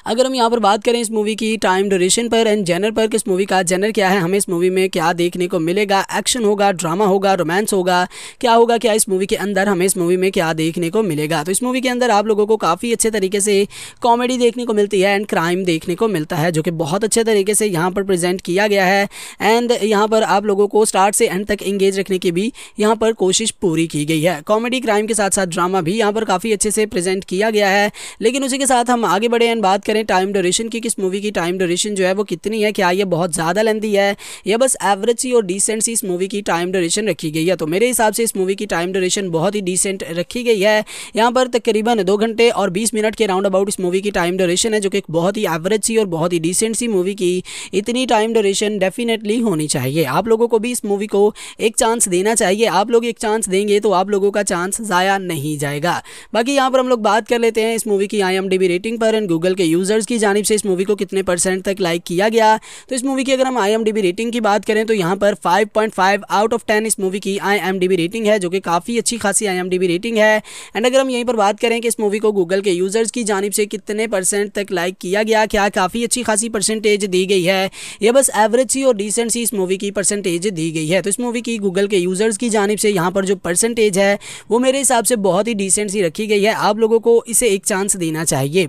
अगर हम यहाँ पर बात करें इस मूवी की टाइम ड्यूरेशन पर एंड जेनर पर कि इस मूवी का जेनर क्या है हमें इस मूवी में क्या देखने को मिलेगा एक्शन होगा ड्रामा होगा रोमांस होगा क्या होगा क्या इस मूवी के अंदर हमें इस मूवी में क्या देखने को मिलेगा तो इस मूवी के अंदर आप लोगों को काफ़ी अच्छे तरीके से कॉमेडी देखने को मिलती है एंड क्राइम देखने को मिलता है जो कि बहुत अच्छे तरीके से यहाँ पर प्रेजेंट किया गया है एंड यहाँ पर आप लोगों को स्टार्ट से एंड तक इंगेज रखने की भी यहाँ पर कोशिश पूरी की गई है कॉमेडी क्राइम के साथ साथ ड्रामा भी यहाँ पर काफ़ी अच्छे से प्रेजेंट किया गया है लेकिन उसी के साथ हम आगे बढ़े एंड बात करें टाइम ड्यूरेशन की किस मूवी की टाइम ड्यूरेशन जो है वो कितनी है क्या ये बहुत ज़्यादा लेंदी है या बस एवरेज सी और डिसेंट सी इस मूवी की टाइम ड्यूरेशन रखी गई है तो मेरे हिसाब से इस मूवी की टाइम ड्यूरेशन बहुत ही डिसेंट रखी गई है यहाँ पर तकरीबन दो घंटे और बीस मिनट के राउंड अबाउट इस मूवी की टाइम ड्यूरेशन है जो कि बहुत ही एवरेज सी और बहुत ही डिसेंट सी मूवी की इतनी टाइम ड्यूरेशन डेफिनेटली होनी चाहिए आप लोगों को भी इस मूवी को एक चांस देना चाहिए आप लोग एक चांस देंगे तो आप लोगों का चांस ज़ाया नहीं जाएगा बाकी यहाँ पर हम लोग बात कर लेते हैं इस मूवी की आई रेटिंग पर एंड गूगल गूगल के यूज़र्स की जानब से इस मूवी को कितने परसेंट तक लाइक किया गया तो इस मूवी की अगर हम आई रेटिंग की बात करें तो यहाँ पर 5.5 आउट ऑफ 10 इस मूवी की आई रेटिंग है जो कि काफ़ी अच्छी खासी आई रेटिंग है एंड अगर हम यहीं पर बात करें कि इस मूवी को गूगल के यूज़र्स की जानब से कितने परसेंट तक लाइक किया गया क्या काफ़ी अच्छी खासी परसेंटेज दी गई है यह बस एवरेज सी और डिसेंट सी इस मूवी की परसेंटेज दी गई है तो इस मूवी की गूगल के यूज़र्स की जानब से यहाँ पर जो परसेंटेज है वो मेरे हिसाब से बहुत ही डिसेंट सी रखी गई है आप लोगों को इसे एक चांस देना चाहिए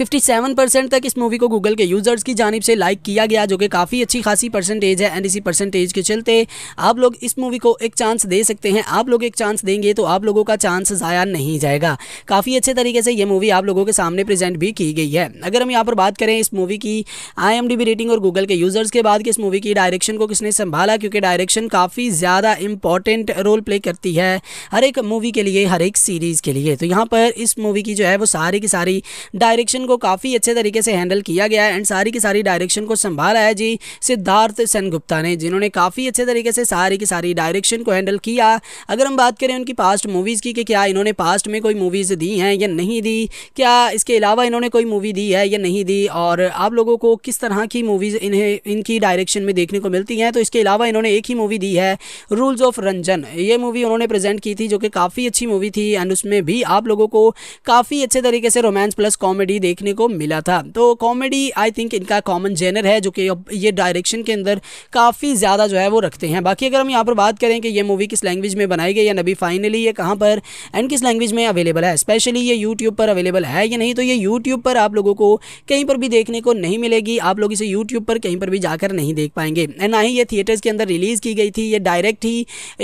57% तक इस मूवी को गूगल के यूजर्स की जानब से लाइक किया गया जो कि काफ़ी अच्छी खासी परसेंटेज है एंड इसी परसेंटेज के चलते आप लोग इस मूवी को एक चांस दे सकते हैं आप लोग एक चांस देंगे तो आप लोगों का चांस ज़ाया नहीं जाएगा काफ़ी अच्छे तरीके से ये मूवी आप लोगों के सामने प्रेजेंट भी की गई है अगर हम यहाँ पर बात करें इस मूवी की आई रेटिंग और गूगल के यूजर्स के बाद कि इस मूवी की डायरेक्शन को किसने संभाला क्योंकि डायरेक्शन काफ़ी ज़्यादा इंपॉर्टेंट रोल प्ले करती है हर एक मूवी के लिए हर एक सीरीज़ के लिए तो यहाँ पर इस मूवी की जो है वो सारी की सारी डायरेक्ट डायरेक्शन को काफ़ी अच्छे तरीके से हैंडल किया गया है एंड सारी की सारी डायरेक्शन को संभाला है जी सिद्धार्थ गुप्ता ने जिन्होंने काफ़ी अच्छे तरीके से सारी की सारी डायरेक्शन को हैंडल किया अगर हम बात करें उनकी पास्ट मूवीज़ की कि क्या इन्होंने पास्ट में कोई मूवीज़ दी हैं या नहीं दी क्या इसके अलावा इन्होंने कोई मूवी दी है या नहीं दी और आप लोगों को किस तरह की मूवीज़ इन्हें इनकी डायरेक्शन में देखने को मिलती हैं तो इसके अलावा इन्होंने एक ही मूवी दी है रूल्स ऑफ रंजन ये मूवी उन्होंने प्रेजेंट की थी जो कि काफ़ी अच्छी मूवी थी एंड उसमें भी आप लोगों को काफ़ी अच्छे तरीके से रोमांस प्लस कॉमेडी कॉमेडी देखने को मिला था तो कॉमेडी आई थिंक इनका कॉमन जेनर है जो कि ये डायरेक्शन के अंदर काफ़ी ज़्यादा जो है वो रखते हैं बाकी अगर हम यहाँ पर बात करें कि ये मूवी किस लैंग्वेज में बनाई गई या नबी फाइनली ये कहाँ पर एंड किस लैंग्वेज में अवेलेबल है स्पेशली ये यूट्यूब पर अवेलेबल है या नहीं तो ये यूट्यूब पर आप लोगों को कहीं पर भी देखने को नहीं मिलेगी आप लोग इसे यूट्यूब पर कहीं पर भी जाकर नहीं देख पाएंगे एंड ना ही ये थिएटर्स के अंदर रिलीज़ की गई थी ये डायरेक्ट ही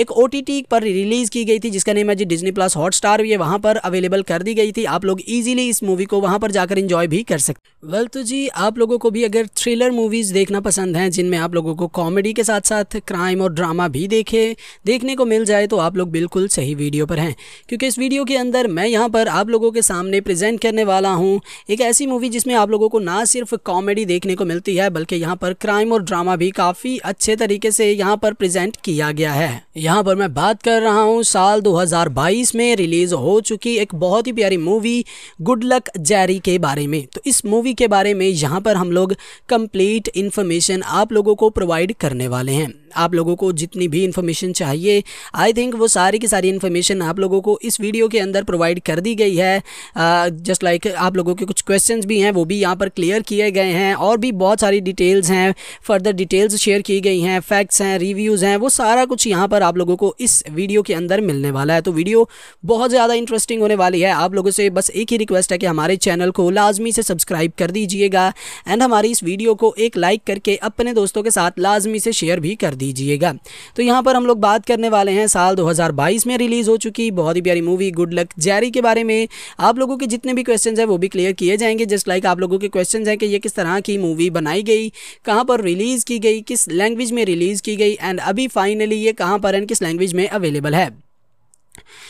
एक ओ पर रिलीज़ की गई थी जिसका नेम है जी डिजनी प्लस हॉट स्टार ये वहाँ पर अवेलेबल कर दी गई थी आप लोग ईजिली इस मूवी को वहाँ पर जाकर इंजॉय भी कर सकते वेल तो जी आप लोगों को भी अगर थ्रिलर मूवीज़ देखना पसंद है जिनमें आप लोगों को कॉमेडी के साथ साथ क्राइम और ड्रामा भी देखे देखने को मिल जाए तो आप लोग बिल्कुल सही वीडियो पर हैं क्योंकि इस वीडियो के अंदर मैं यहाँ पर आप लोगों के सामने प्रेजेंट करने वाला हूँ एक ऐसी मूवी जिसमें आप लोगों को ना सिर्फ कॉमेडी देखने को मिलती है बल्कि यहाँ पर क्राइम और ड्रामा भी काफ़ी अच्छे तरीके से यहाँ पर प्रेजेंट किया गया है यहाँ पर मैं बात कर रहा हूँ साल दो में रिलीज हो चुकी एक बहुत ही प्यारी मूवी गुड लक जैरी के बारे में तो इस मूवी के बारे में यहाँ पर हम लोग कंप्लीट इन्फॉर्मेशन आप लोगों को प्रोवाइड करने वाले हैं आप लोगों को जितनी भी इन्फॉर्मेशन चाहिए आई थिंक वो सारी की सारी इन्फॉर्मेशन आप लोगों को इस वीडियो के अंदर प्रोवाइड कर दी गई है जस्ट लाइक like, आप लोगों के कुछ क्वेश्चन भी हैं वो भी यहाँ पर क्लियर किए गए हैं और भी बहुत सारी डिटेल्स हैं फर्दर डिटेल्स शेयर की गई हैं फैक्ट्स हैं रिव्यूज़ हैं वो सारा कुछ यहाँ पर आप लोगों को इस वीडियो के अंदर मिलने वाला है तो वीडियो बहुत ज़्यादा इंटरेस्टिंग होने वाली है आप लोगों से बस एक ही रिक्वेस्ट है कि हमारे चैनल चैनल को लाजमी से सब्सक्राइब कर दीजिएगा एंड हमारी इस वीडियो को एक लाइक करके अपने दोस्तों के साथ लाजमी से शेयर भी कर दीजिएगा तो यहाँ पर हम लोग बात करने वाले हैं साल 2022 में रिलीज़ हो चुकी बहुत ही प्यारी मूवी गुड लक जैरी के बारे में आप लोगों के जितने भी क्वेश्चन हैं वो भी क्लियर किए जाएंगे जस्ट लाइक आप लोगों के क्वेश्चन हैं कि ये किस तरह की मूवी बनाई गई कहाँ पर रिलीज़ की गई किस लैंग्वेज में रिलीज़ की गई एंड अभी फाइनली ये कहाँ पर एंड किस लैंग्वेज में अवेलेबल है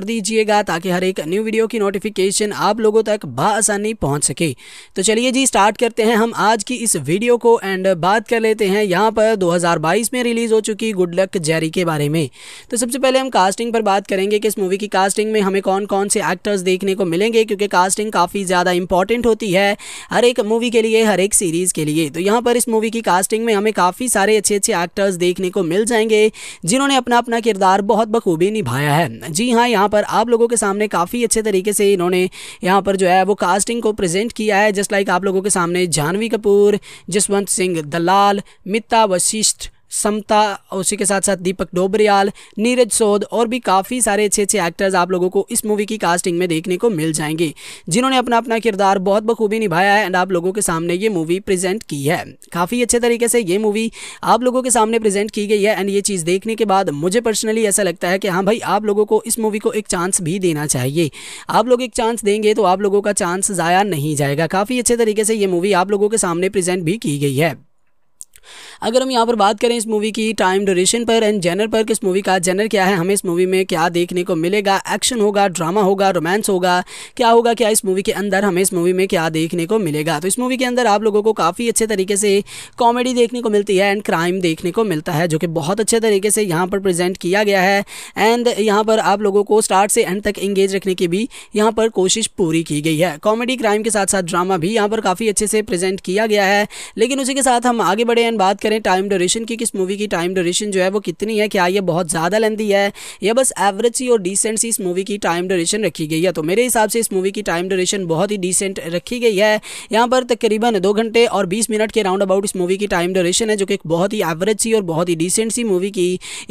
कर दीजिएगा ताकि हर एक न्यू वीडियो की नोटिफिकेशन आप लोगों तक बसानी पहुँच सके तो चलिए जी स्टार्ट करते हैं हम आज की इस वीडियो को एंड बात कर लेते हैं यहाँ पर 2022 में रिलीज़ हो चुकी गुड लक जैरी के बारे में तो सबसे पहले हम कास्टिंग पर बात करेंगे कि इस मूवी की कास्टिंग में हमें कौन कौन से एक्टर्स देखने को मिलेंगे क्योंकि कास्टिंग काफ़ी ज़्यादा इंपॉर्टेंट होती है हर एक मूवी के लिए हर एक सीरीज़ के लिए तो यहाँ पर इस मूवी की कास्टिंग में हमें काफ़ी सारे अच्छे अच्छे एक्टर्स देखने को मिल जाएंगे जिन्होंने अपना अपना किरदार बहुत बखूबी निभाया है जी हाँ यहाँ पर आप लोगों के सामने काफ़ी अच्छे तरीके से इन्होंने यहाँ पर जो है वो कास्टिंग को प्रेजेंट किया है जस्ट लाइक आप लोगों के सामने जानवी कपूर जसवंत सिंह दलाल मिता वशिष्ठ समता उसी के साथ साथ दीपक डोबरियाल नीरज सोद और भी काफ़ी सारे अच्छे अच्छे एक्टर्स आप लोगों को इस मूवी की कास्टिंग में देखने को मिल जाएंगे जिन्होंने अपना अपना किरदार बहुत बखूबी निभाया है एंड आप लोगों के सामने ये मूवी प्रेजेंट की है काफ़ी अच्छे तरीके से ये मूवी आप लोगों के सामने प्रेजेंट की गई है एंड ये चीज़ देखने के बाद मुझे पर्सनली ऐसा लगता है कि हाँ भाई आप लोगों को इस मूवी को एक चांस भी देना चाहिए आप लोग एक चांस देंगे तो आप लोगों का चांस ज़ाया नहीं जाएगा काफ़ी अच्छे तरीके से ये मूवी आप लोगों के सामने प्रेजेंट भी की गई है अगर हम यहाँ पर बात करें इस मूवी की टाइम ड्यूरेशन पर एंड जेनर पर कि इस मूवी का जेनर क्या है हमें इस मूवी में क्या देखने को मिलेगा एक्शन होगा ड्रामा होगा रोमांस होगा क्या होगा क्या इस मूवी के अंदर हमें इस मूवी में क्या देखने को मिलेगा तो इस मूवी के अंदर आप लोगों को काफ़ी अच्छे तरीके से कॉमेडी देखने को मिलती है एंड क्राइम देखने को मिलता है जो कि बहुत अच्छे तरीके से यहाँ पर प्रेजेंट किया गया है एंड यहाँ पर आप लोगों को स्टार्ट से एंड तक इंगेज रखने की भी यहाँ पर कोशिश पूरी की गई है कॉमेडी क्राइम के साथ साथ ड्रामा भी यहाँ पर काफ़ी अच्छे से प्रेजेंट किया गया है लेकिन उसी के साथ हम आगे बढ़े एंड बात करें टाइम ड्यूरेशन की किस मूवी की टाइम ड्यूरेशन जो है वो कितनी है क्या ये बहुत ज़्यादा लेंदी है या बस एवरेज सी और डिसेंट सी इस मूवी की टाइम ड्यूरेशन रखी गई है तो मेरे हिसाब से इस मूवी की टाइम ड्यूरेशन बहुत ही डिसेंट रखी गई है यहाँ पर तकरीबन दो घंटे और बीस मिनट के राउंड अबाउट इस मूवी की टाइम ड्यूरेशन है जो कि बहुत ही एवरेज सी और बहुत ही डिसेंट सी मूवी की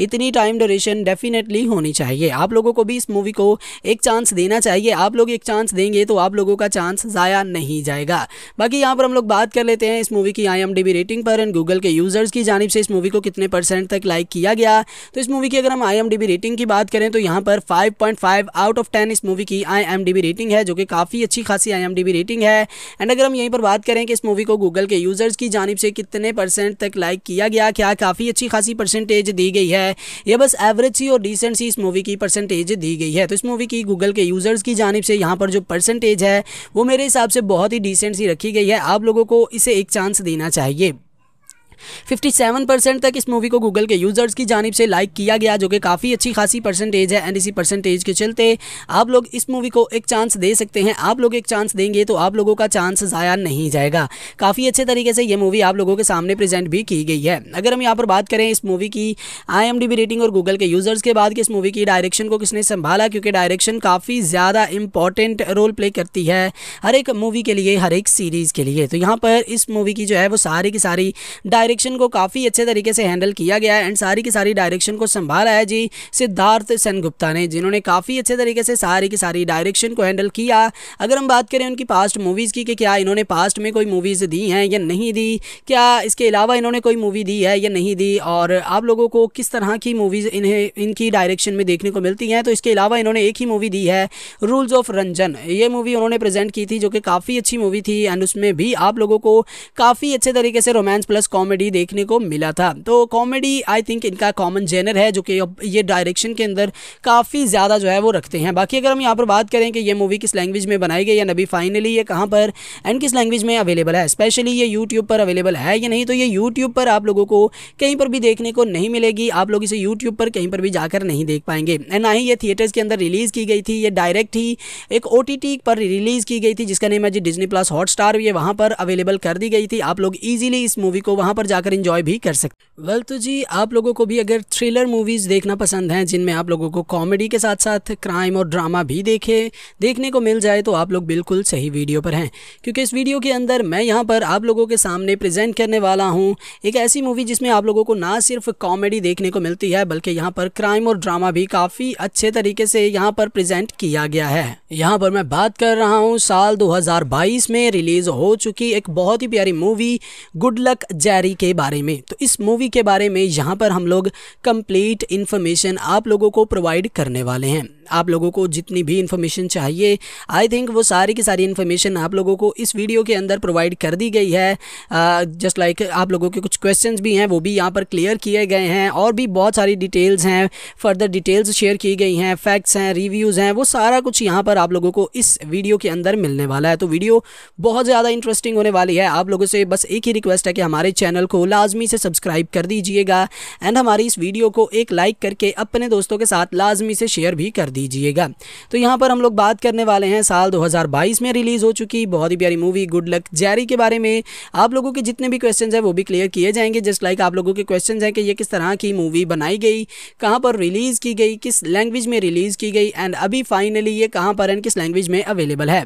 इतनी टाइम ड्यूरेशन डेफिनेटली होनी चाहिए आप लोगों को भी इस मूवी को एक चांस देना चाहिए आप लोग एक चांस देंगे तो आप लोगों का चांस ज़ाया नहीं जाएगा बाकी यहाँ पर हम लोग बात कर लेते हैं इस मूवी की आई रेटिंग पर एंड गूगल गूगल के यूज़र्स की जानब से इस मूवी को कितने परसेंट तक लाइक किया गया तो इस मूवी की अगर हम आई रेटिंग की बात करें तो यहाँ पर फाइव आउट ऑफ टेन इस मूवी की आई रेटिंग है जो कि काफ़ी अच्छी खासी आई रेटिंग है एंड अगर हम यहीं पर बात करें कि इस मूवी को गूगल के यूज़र्स की जानब से कितने परसेंट तक लाइक किया गया क्या काफ़ी अच्छी खासी परसेंटेज दी गई है यह बस एवरेज सी और डिसेंट सी इस मूवी की परसेंटेज दी गई है तो इस मूवी की गूगल के यूज़र्स की जानब से यहाँ पर जो परसेंटेज है वो मेरे हिसाब से बहुत ही डिसेंट सी रखी गई है आप लोगों को इसे एक चांस देना चाहिए 57% तक इस मूवी को गूगल के यूजर्स की जानब से लाइक किया गया जो कि काफ़ी अच्छी खासी परसेंटेज है एंड इसी परसेंटेज के चलते आप लोग इस मूवी को एक चांस दे सकते हैं आप लोग एक चांस देंगे तो आप लोगों का चांस ज़ाया नहीं जाएगा काफ़ी अच्छे तरीके से ये मूवी आप लोगों के सामने प्रेजेंट भी की गई है अगर हम यहाँ पर बात करें इस मूवी की आई रेटिंग और गूगल के यूजर्स के बाद कि इस मूवी की डायरेक्शन को किसने संभाला क्योंकि डायरेक्शन काफ़ी ज़्यादा इंपॉर्टेंट रोल प्ले करती है हर एक मूवी के लिए हर एक सीरीज़ के लिए तो यहाँ पर इस मूवी की जो है वो सारी की सारी डायरेक्ट डायरेक्शन को काफ़ी अच्छे तरीके से हैंडल किया गया है एंड सारी की सारी डायरेक्शन को संभाला है जी सिद्धार्थ गुप्ता ने जिन्होंने काफ़ी अच्छे तरीके से सारी की सारी डायरेक्शन को हैंडल किया अगर हम बात करें उनकी पास्ट मूवीज़ की कि क्या इन्होंने पास्ट में कोई मूवीज़ दी हैं या नहीं दी क्या इसके अलावा इन्होंने कोई मूवी दी है या नहीं दी और आप लोगों को किस तरह की मूवीज़ इन्हें इनकी डायरेक्शन में देखने को मिलती हैं तो इसके अलावा इन्होंने एक ही मूवी दी है रूल्स ऑफ रंजन ये मूवी उन्होंने प्रेजेंट की थी जो कि काफ़ी अच्छी मूवी थी एंड उसमें भी आप लोगों को काफ़ी अच्छे तरीके से रोमांस प्लस कॉमेडी कॉमेडी देखने को मिला था तो कॉमेडी आई थिंक इनका कॉमन जेनर है जो कि ये डायरेक्शन के अंदर काफ़ी ज़्यादा जो है वो रखते हैं बाकी अगर हम यहाँ पर बात करें कि ये मूवी किस लैंग्वेज में बनाई गई या नबी फाइनली ये कहाँ पर एंड किस लैंग्वेज में अवेलेबल है स्पेशली ये यूट्यूब पर अवेलेबल है या नहीं तो ये यूट्यूब पर आप लोगों को कहीं पर भी देखने को नहीं मिलेगी आप लोग इसे यूट्यूब पर कहीं पर भी जाकर नहीं देख पाएंगे एंड ना ही ये थिएटर्स के अंदर रिलीज़ की गई थी ये डायरेक्ट ही एक ओ पर रिलीज़ की गई थी जिसका नेम है जी डिजनी प्लस हॉट स्टार ये वहाँ पर अवेलेबल कर दी गई थी आप लोग ईजिली इस मूवी को वहाँ पर जाकर इंजॉय भी कर सकते वेल तो जी आप लोगों को भी अगर थ्रिलर मूवीज़ देखना पसंद है जिनमें आप लोगों को कॉमेडी के साथ साथ क्राइम और ड्रामा भी देखे देखने को मिल जाए तो आप लोग बिल्कुल सही वीडियो पर हैं क्योंकि इस वीडियो के अंदर मैं यहाँ पर आप लोगों के सामने प्रेजेंट करने वाला हूँ एक ऐसी मूवी जिसमें आप लोगों को ना सिर्फ कॉमेडी देखने को मिलती है बल्कि यहाँ पर क्राइम और ड्रामा भी काफ़ी अच्छे तरीके से यहाँ पर प्रेजेंट किया गया है यहाँ पर मैं बात कर रहा हूँ साल दो में रिलीज हो चुकी एक बहुत ही प्यारी मूवी गुड लक जैरी के बारे में तो इस मूवी के बारे में यहाँ पर हम लोग कंप्लीट इन्फॉर्मेशन आप लोगों को प्रोवाइड करने वाले हैं आप लोगों को जितनी भी इन्फॉर्मेशन चाहिए आई थिंक वो सारी की सारी इन्फॉर्मेशन आप लोगों को इस वीडियो के अंदर प्रोवाइड कर दी गई है जस्ट लाइक like आप लोगों के कुछ क्वेश्चन भी हैं वो भी यहाँ पर क्लियर किए गए हैं और भी बहुत सारी डिटेल्स हैं फर्दर डिटेल्स शेयर की गई हैं फैक्ट्स हैं रिव्यूज़ हैं वो सारा कुछ यहाँ पर आप लोगों को इस वीडियो के अंदर मिलने वाला है तो वीडियो बहुत ज़्यादा इंटरेस्टिंग होने वाली है आप लोगों से बस एक ही रिक्वेस्ट है कि हमारे चैनल को लाजमी से सब्सक्राइब कर दीजिएगा एंड हमारी इस वीडियो को एक लाइक करके अपने दोस्तों के साथ लाजमी से शेयर भी कर दीजिएगा तो यहाँ पर हम लोग बात करने वाले हैं साल 2022 में रिलीज़ हो चुकी बहुत ही प्यारी मूवी गुड लक जैरी के बारे में आप लोगों के जितने भी क्वेश्चन हैं वो भी क्लियर किए जाएंगे जस्ट लाइक आप लोगों के क्वेश्चन हैं कि ये किस तरह की मूवी बनाई गई कहाँ पर रिलीज़ की गई किस लैंग्वेज में रिलीज़ की गई एंड अभी फाइनली ये कहाँ पर एंड किस लैंग्वेज में अवेलेबल है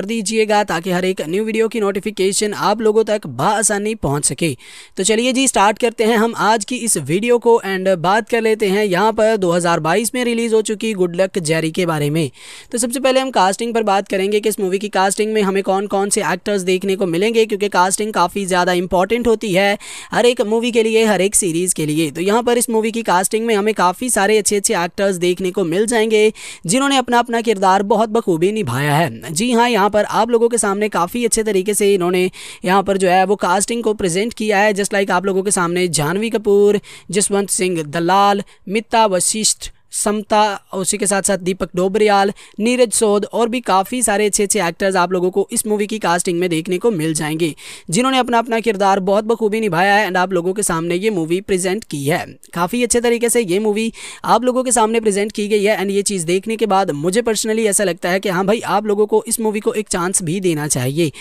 कर दीजिएगा ताकि हर एक न्यू वीडियो की नोटिफिकेशन आप लोगों तक बसानी पहुँच सके तो चलिए जी स्टार्ट करते हैं हम आज की इस वीडियो को एंड बात कर लेते हैं यहाँ पर 2022 में रिलीज़ हो चुकी गुड लक जैरी के बारे में तो सबसे पहले हम कास्टिंग पर बात करेंगे कि इस मूवी की कास्टिंग में हमें कौन कौन से एक्टर्स देखने को मिलेंगे क्योंकि कास्टिंग काफ़ी ज़्यादा इंपॉर्टेंट होती है हर एक मूवी के लिए हर एक सीरीज़ के लिए तो यहाँ पर इस मूवी की कास्टिंग में हमें काफ़ी सारे अच्छे अच्छे एक्टर्स देखने को मिल जाएंगे जिन्होंने अपना अपना किरदार बहुत बखूबी निभाया है जी हाँ यहाँ पर आप लोगों के सामने काफ़ी अच्छे तरीके से इन्होंने यहाँ पर जो है वो कास्टिंग को प्रेजेंट किया है जस्ट लाइक आप लोगों के सामने जानवी कपूर जसवंत सिंह दलाल मित्ता वशिष्ठ समता उसी के साथ साथ दीपक डोबरियाल नीरज सोद और भी काफ़ी सारे अच्छे अच्छे एक्टर्स आप लोगों को इस मूवी की कास्टिंग में देखने को मिल जाएंगे जिन्होंने अपना अपना किरदार बहुत बखूबी निभाया है एंड आप लोगों के सामने ये मूवी प्रेजेंट की है काफ़ी अच्छे तरीके से ये मूवी आप लोगों के सामने प्रेजेंट की गई है एंड ये चीज़ देखने के बाद मुझे पर्सनली ऐसा लगता है कि हाँ भाई आप लोगों को इस मूवी को एक चांस भी देना चाहिए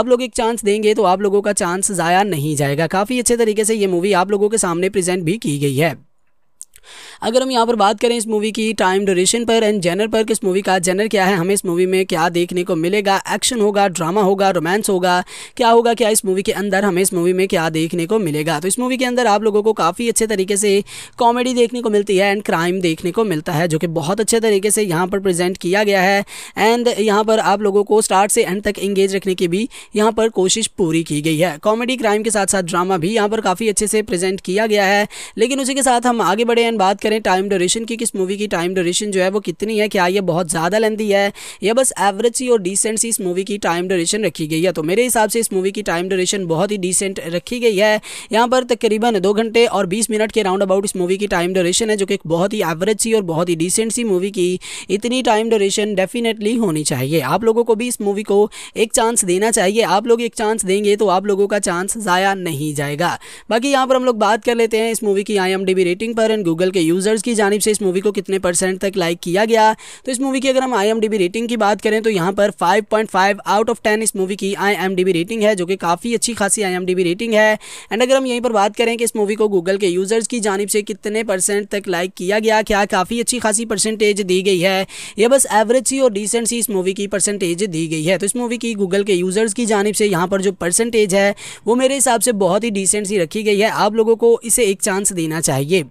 आप लोग एक चांस देंगे तो आप लोगों का चांस ज़ाया नहीं जाएगा काफ़ी अच्छे तरीके से ये मूवी आप लोगों के सामने प्रेजेंट भी की गई है अगर हम यहाँ पर बात करें इस मूवी की टाइम ड्यूरेशन पर एंड जेनर पर इस मूवी का जेनर क्या है हमें इस मूवी में क्या देखने को मिलेगा एक्शन होगा ड्रामा होगा रोमांस होगा क्या होगा क्या इस मूवी के अंदर हमें इस मूवी में क्या देखने को मिलेगा तो इस मूवी के अंदर आप लोगों को काफ़ी अच्छे तरीके से कॉमेडी देखने को मिलती है एंड क्राइम देखने को मिलता है जो कि बहुत अच्छे तरीके से यहाँ पर प्रेजेंट किया गया है एंड यहाँ पर आप लोगों को स्टार्ट से एंड तक इंगेज रखने की भी यहाँ पर कोशिश पूरी की गई है कॉमेडी क्राइम के साथ साथ ड्रामा भी यहाँ पर काफ़ी अच्छे से प्रेजेंट किया गया है लेकिन उसी के साथ हम आगे बढ़े एंड बात करें टाइम ड्यूरेशन की किस मूवी की टाइम ड्यूरेशन जो है वो कितनी है क्या ये बहुत ज़्यादा लेंदी है या बस एवरेज सी और डिसेंट सी इस मूवी की टाइम ड्यूरेशन रखी गई है तो मेरे हिसाब से इस मूवी की टाइम ड्यूरेशन बहुत ही डिसेंट रखी गई है यहाँ पर तकरीबन दो घंटे और बीस मिनट के राउंड अबाउट इस मूवी की टाइम ड्यूरेशन है जो कि बहुत ही एवरेज सी और बहुत ही डिसेंट सी मूवी की इतनी टाइम ड्यूरेशन डेफिनेटली होनी चाहिए आप लोगों को भी इस मूवी को एक चांस देना चाहिए आप लोग एक चांस देंगे तो आप लोगों का चांस ज़ाया नहीं जाएगा बाकी यहाँ पर हम लोग बात कर लेते हैं इस मूवी की आई रेटिंग पर एंड गूगल गूगल के यूज़र्स की जानब से इस मूवी को कितने परसेंट तक लाइक किया गया तो इस मूवी की अगर हम आई रेटिंग की बात करें तो यहाँ पर 5.5 आउट ऑफ 10 इस मूवी की आई रेटिंग है जो कि काफ़ी अच्छी खासी आई रेटिंग है एंड अगर हम यहीं पर बात करें कि इस मूवी को गूगल के यूज़र्स की जानब से कितने परसेंट तक लाइक किया गया क्या काफ़ी अच्छी खासी परसेंटेज दी गई है यह बस एवरेज सी और डिसेंट सी इस मूवी की परसेंटेज दी गई है तो इस मूवी की गूगल के यूज़र्स की जानब से यहाँ पर जो परसेंटेज है वो मेरे हिसाब से बहुत ही डिसेंट सी रखी गई है आप लोगों को इसे एक चांस देना चाहिए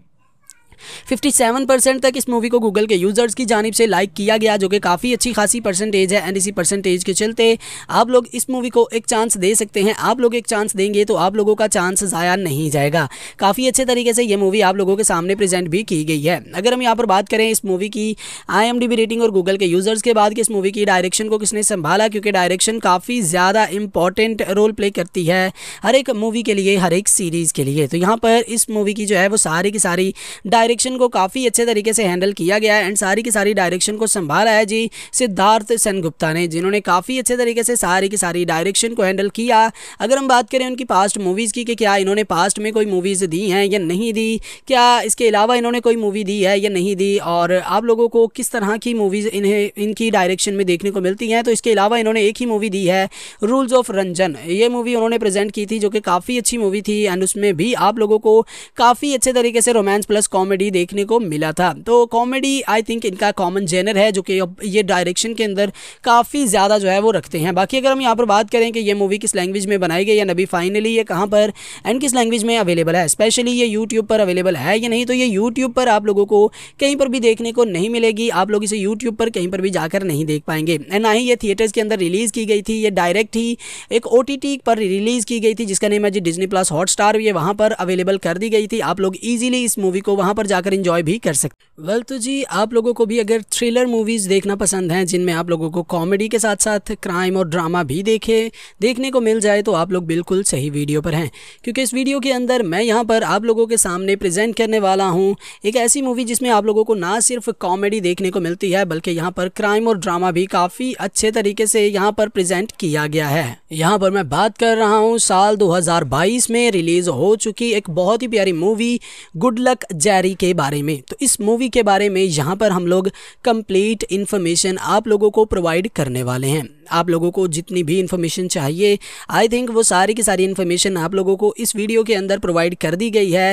57% तक इस मूवी को गूगल के यूजर्स की जानब से लाइक किया गया जो कि काफ़ी अच्छी खासी परसेंटेज है एंड इसी परसेंटेज के चलते आप लोग इस मूवी को एक चांस दे सकते हैं आप लोग एक चांस देंगे तो आप लोगों का चांस ज़ाया नहीं जाएगा काफ़ी अच्छे तरीके से ये मूवी आप लोगों के सामने प्रेजेंट भी की गई है अगर हम यहाँ पर बात करें इस मूवी की आई रेटिंग और गूगल के यूजर्स के बाद कि इस मूवी की डायरेक्शन को किसने संभाला क्योंकि डायरेक्शन काफ़ी ज़्यादा इंपॉर्टेंट रोल प्ले करती है हर एक मूवी के लिए हर एक सीरीज़ के लिए तो यहाँ पर इस मूवी की जो है वो सारी की सारी डायरेक्ट डायरेक्शन को काफ़ी अच्छे तरीके से हैंडल किया गया है एंड सारी की सारी डायरेक्शन को संभाला है जी सिद्धार्थ गुप्ता ने जिन्होंने काफ़ी अच्छे तरीके से सारी की सारी डायरेक्शन को हैंडल किया अगर हम बात करें उनकी पास्ट मूवीज़ की कि क्या इन्होंने पास्ट में कोई मूवीज़ दी हैं या नहीं दी क्या इसके अलावा इन्होंने कोई मूवी दी है या नहीं दी और आप लोगों को किस तरह की मूवीज़ इन्हें इनकी डायरेक्शन में देखने को मिलती हैं तो इसके अलावा इन्होंने एक ही मूवी दी है रूल्स ऑफ रंजन ये मूवी उन्होंने प्रेजेंट की थी जो कि काफ़ी अच्छी मूवी थी एंड उसमें भी आप लोगों को काफ़ी अच्छे तरीके से रोमांस प्लस कॉमेडी कॉमेडी देखने को मिला था तो कॉमेडी आई थिंक इनका कॉमन जेनर है जो कि ये डायरेक्शन के अंदर काफ़ी ज़्यादा जो है वो रखते हैं बाकी अगर हम यहाँ पर बात करें कि ये मूवी किस लैंग्वेज में बनाई गई या नबी फाइनली ये कहाँ पर एंड किस लैंग्वेज में अवेलेबल है स्पेशली ये यूट्यूब पर अवेलेबल है या नहीं तो ये यूट्यूब पर आप लोगों को कहीं पर भी देखने को नहीं मिलेगी आप लोग इसे यूट्यूब पर कहीं पर भी जाकर नहीं देख पाएंगे एंड ना ही ये थिएटर्स के अंदर रिलीज़ की गई थी ये डायरेक्ट ही एक ओ पर रिलीज़ की गई थी जिसका नेम है जी डिजनी प्लस हॉट स्टार ये वहाँ पर अवेलेबल कर दी गई थी आप लोग ईजिली इस मूवी को वहाँ पर जाकर इंजॉय भी कर सकते वेल तो जी आप लोगों को भी अगर थ्रिलर मूवीज़ देखना पसंद है जिनमें आप लोगों को कॉमेडी के साथ साथ क्राइम और ड्रामा भी देखे देखने को मिल जाए तो आप लोग बिल्कुल सही वीडियो पर हैं क्योंकि इस वीडियो के अंदर मैं यहाँ पर आप लोगों के सामने प्रेजेंट करने वाला हूँ एक ऐसी मूवी जिसमें आप लोगों को ना सिर्फ कॉमेडी देखने को मिलती है बल्कि यहाँ पर क्राइम और ड्रामा भी काफ़ी अच्छे तरीके से यहाँ पर प्रेजेंट किया गया है यहाँ पर मैं बात कर रहा हूँ साल 2022 में रिलीज हो चुकी एक बहुत ही प्यारी मूवी गुड लक जैरी के बारे में तो इस मूवी के बारे में यहाँ पर हम लोग कंप्लीट इन्फॉर्मेशन आप लोगों को प्रोवाइड करने वाले हैं आप लोगों को जितनी भी इन्फॉर्मेशन चाहिए आई थिंक वो सारी की सारी इन्फॉर्मेशन आप लोगों को इस वीडियो के अंदर प्रोवाइड कर दी गई है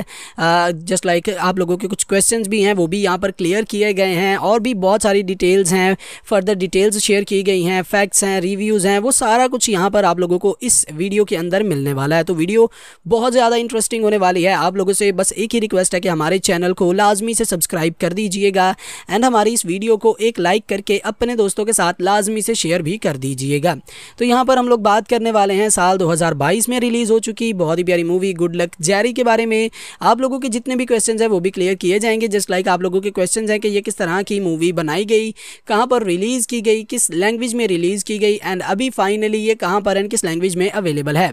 जस्ट लाइक like आप लोगों के कुछ क्वेश्चन भी हैं वो भी यहाँ पर क्लियर किए गए हैं और भी बहुत सारी डिटेल्स हैं फर्दर डिटेल्स शेयर की गई हैं फैक्ट्स हैं रिव्यूज़ हैं वो सारा कुछ यहाँ पर आप लोगों को इस वीडियो के अंदर मिलने वाला है तो वीडियो बहुत ज़्यादा इंटरेस्टिंग होने वाली है आप लोगों से बस एक ही रिक्वेस्ट है कि हमारे चैनल चैनल को लाजमी से सब्सक्राइब कर दीजिएगा एंड हमारी इस वीडियो को एक लाइक करके अपने दोस्तों के साथ लाजमी से शेयर भी कर दीजिएगा तो यहाँ पर हम लोग बात करने वाले हैं साल 2022 में रिलीज़ हो चुकी बहुत ही प्यारी मूवी गुड लक जैरी के बारे में आप लोगों के जितने भी क्वेश्चन हैं वो भी क्लियर किए जाएंगे जस्ट लाइक आप लोगों के क्वेश्चन हैं कि ये किस तरह की मूवी बनाई गई कहाँ पर रिलीज़ की गई किस लैंग्वेज में रिलीज़ की गई एंड अभी फाइनली ये कहाँ पर एंड किस लैंग्वेज में अवेलेबल है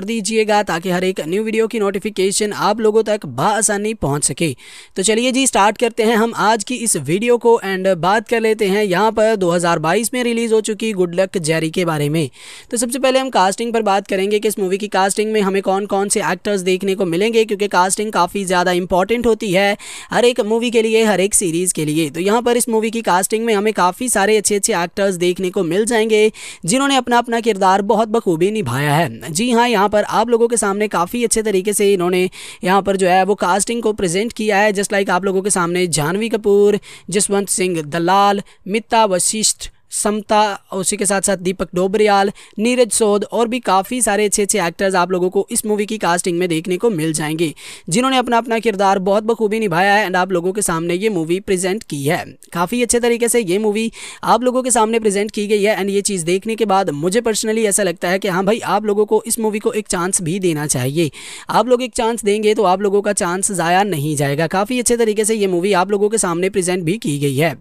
कर दीजिएगा ताकि हर एक न्यू वीडियो की नोटिफिकेशन आप लोगों तक बसानी पहुँच सके तो चलिए जी स्टार्ट करते हैं हम आज की इस वीडियो को एंड बात कर लेते हैं यहाँ पर 2022 में रिलीज़ हो चुकी गुड लक जैरी के बारे में तो सबसे पहले हम कास्टिंग पर बात करेंगे कि इस मूवी की कास्टिंग में हमें कौन कौन से एक्टर्स देखने को मिलेंगे क्योंकि कास्टिंग काफ़ी ज़्यादा इंपॉर्टेंट होती है हर एक मूवी के लिए हर एक सीरीज़ के लिए तो यहाँ पर इस मूवी की कास्टिंग में हमें काफ़ी सारे अच्छे अच्छे एक्टर्स देखने को मिल जाएंगे जिन्होंने अपना अपना किरदार बहुत बखूबी निभाया है जी हाँ यहाँ पर आप लोगों के सामने काफ़ी अच्छे तरीके से इन्होंने यहाँ पर जो है वो कास्टिंग को प्रेजेंट किया है जस्ट लाइक आप लोगों के सामने जानवी कपूर जसवंत सिंह दलाल मित्ता वशिष्ठ समता उसी के साथ साथ दीपक डोबरियाल नीरज सोद और भी काफ़ी सारे अच्छे अच्छे एक्टर्स आप लोगों को इस मूवी की कास्टिंग में देखने को मिल जाएंगे जिन्होंने अपना अपना किरदार बहुत बखूबी निभाया है एंड आप लोगों के सामने ये मूवी प्रेजेंट की है काफ़ी अच्छे तरीके से ये मूवी आप लोगों के सामने प्रेजेंट की गई है एंड ये चीज़ देखने के बाद मुझे पर्सनली ऐसा लगता है कि हाँ भाई आप लोगों को इस मूवी को एक चांस भी देना चाहिए आप लोग एक चांस देंगे तो आप लोगों का चांस ज़ाया नहीं जाएगा काफ़ी अच्छे तरीके से ये मूवी आप लोगों के सामने प्रेजेंट भी की गई है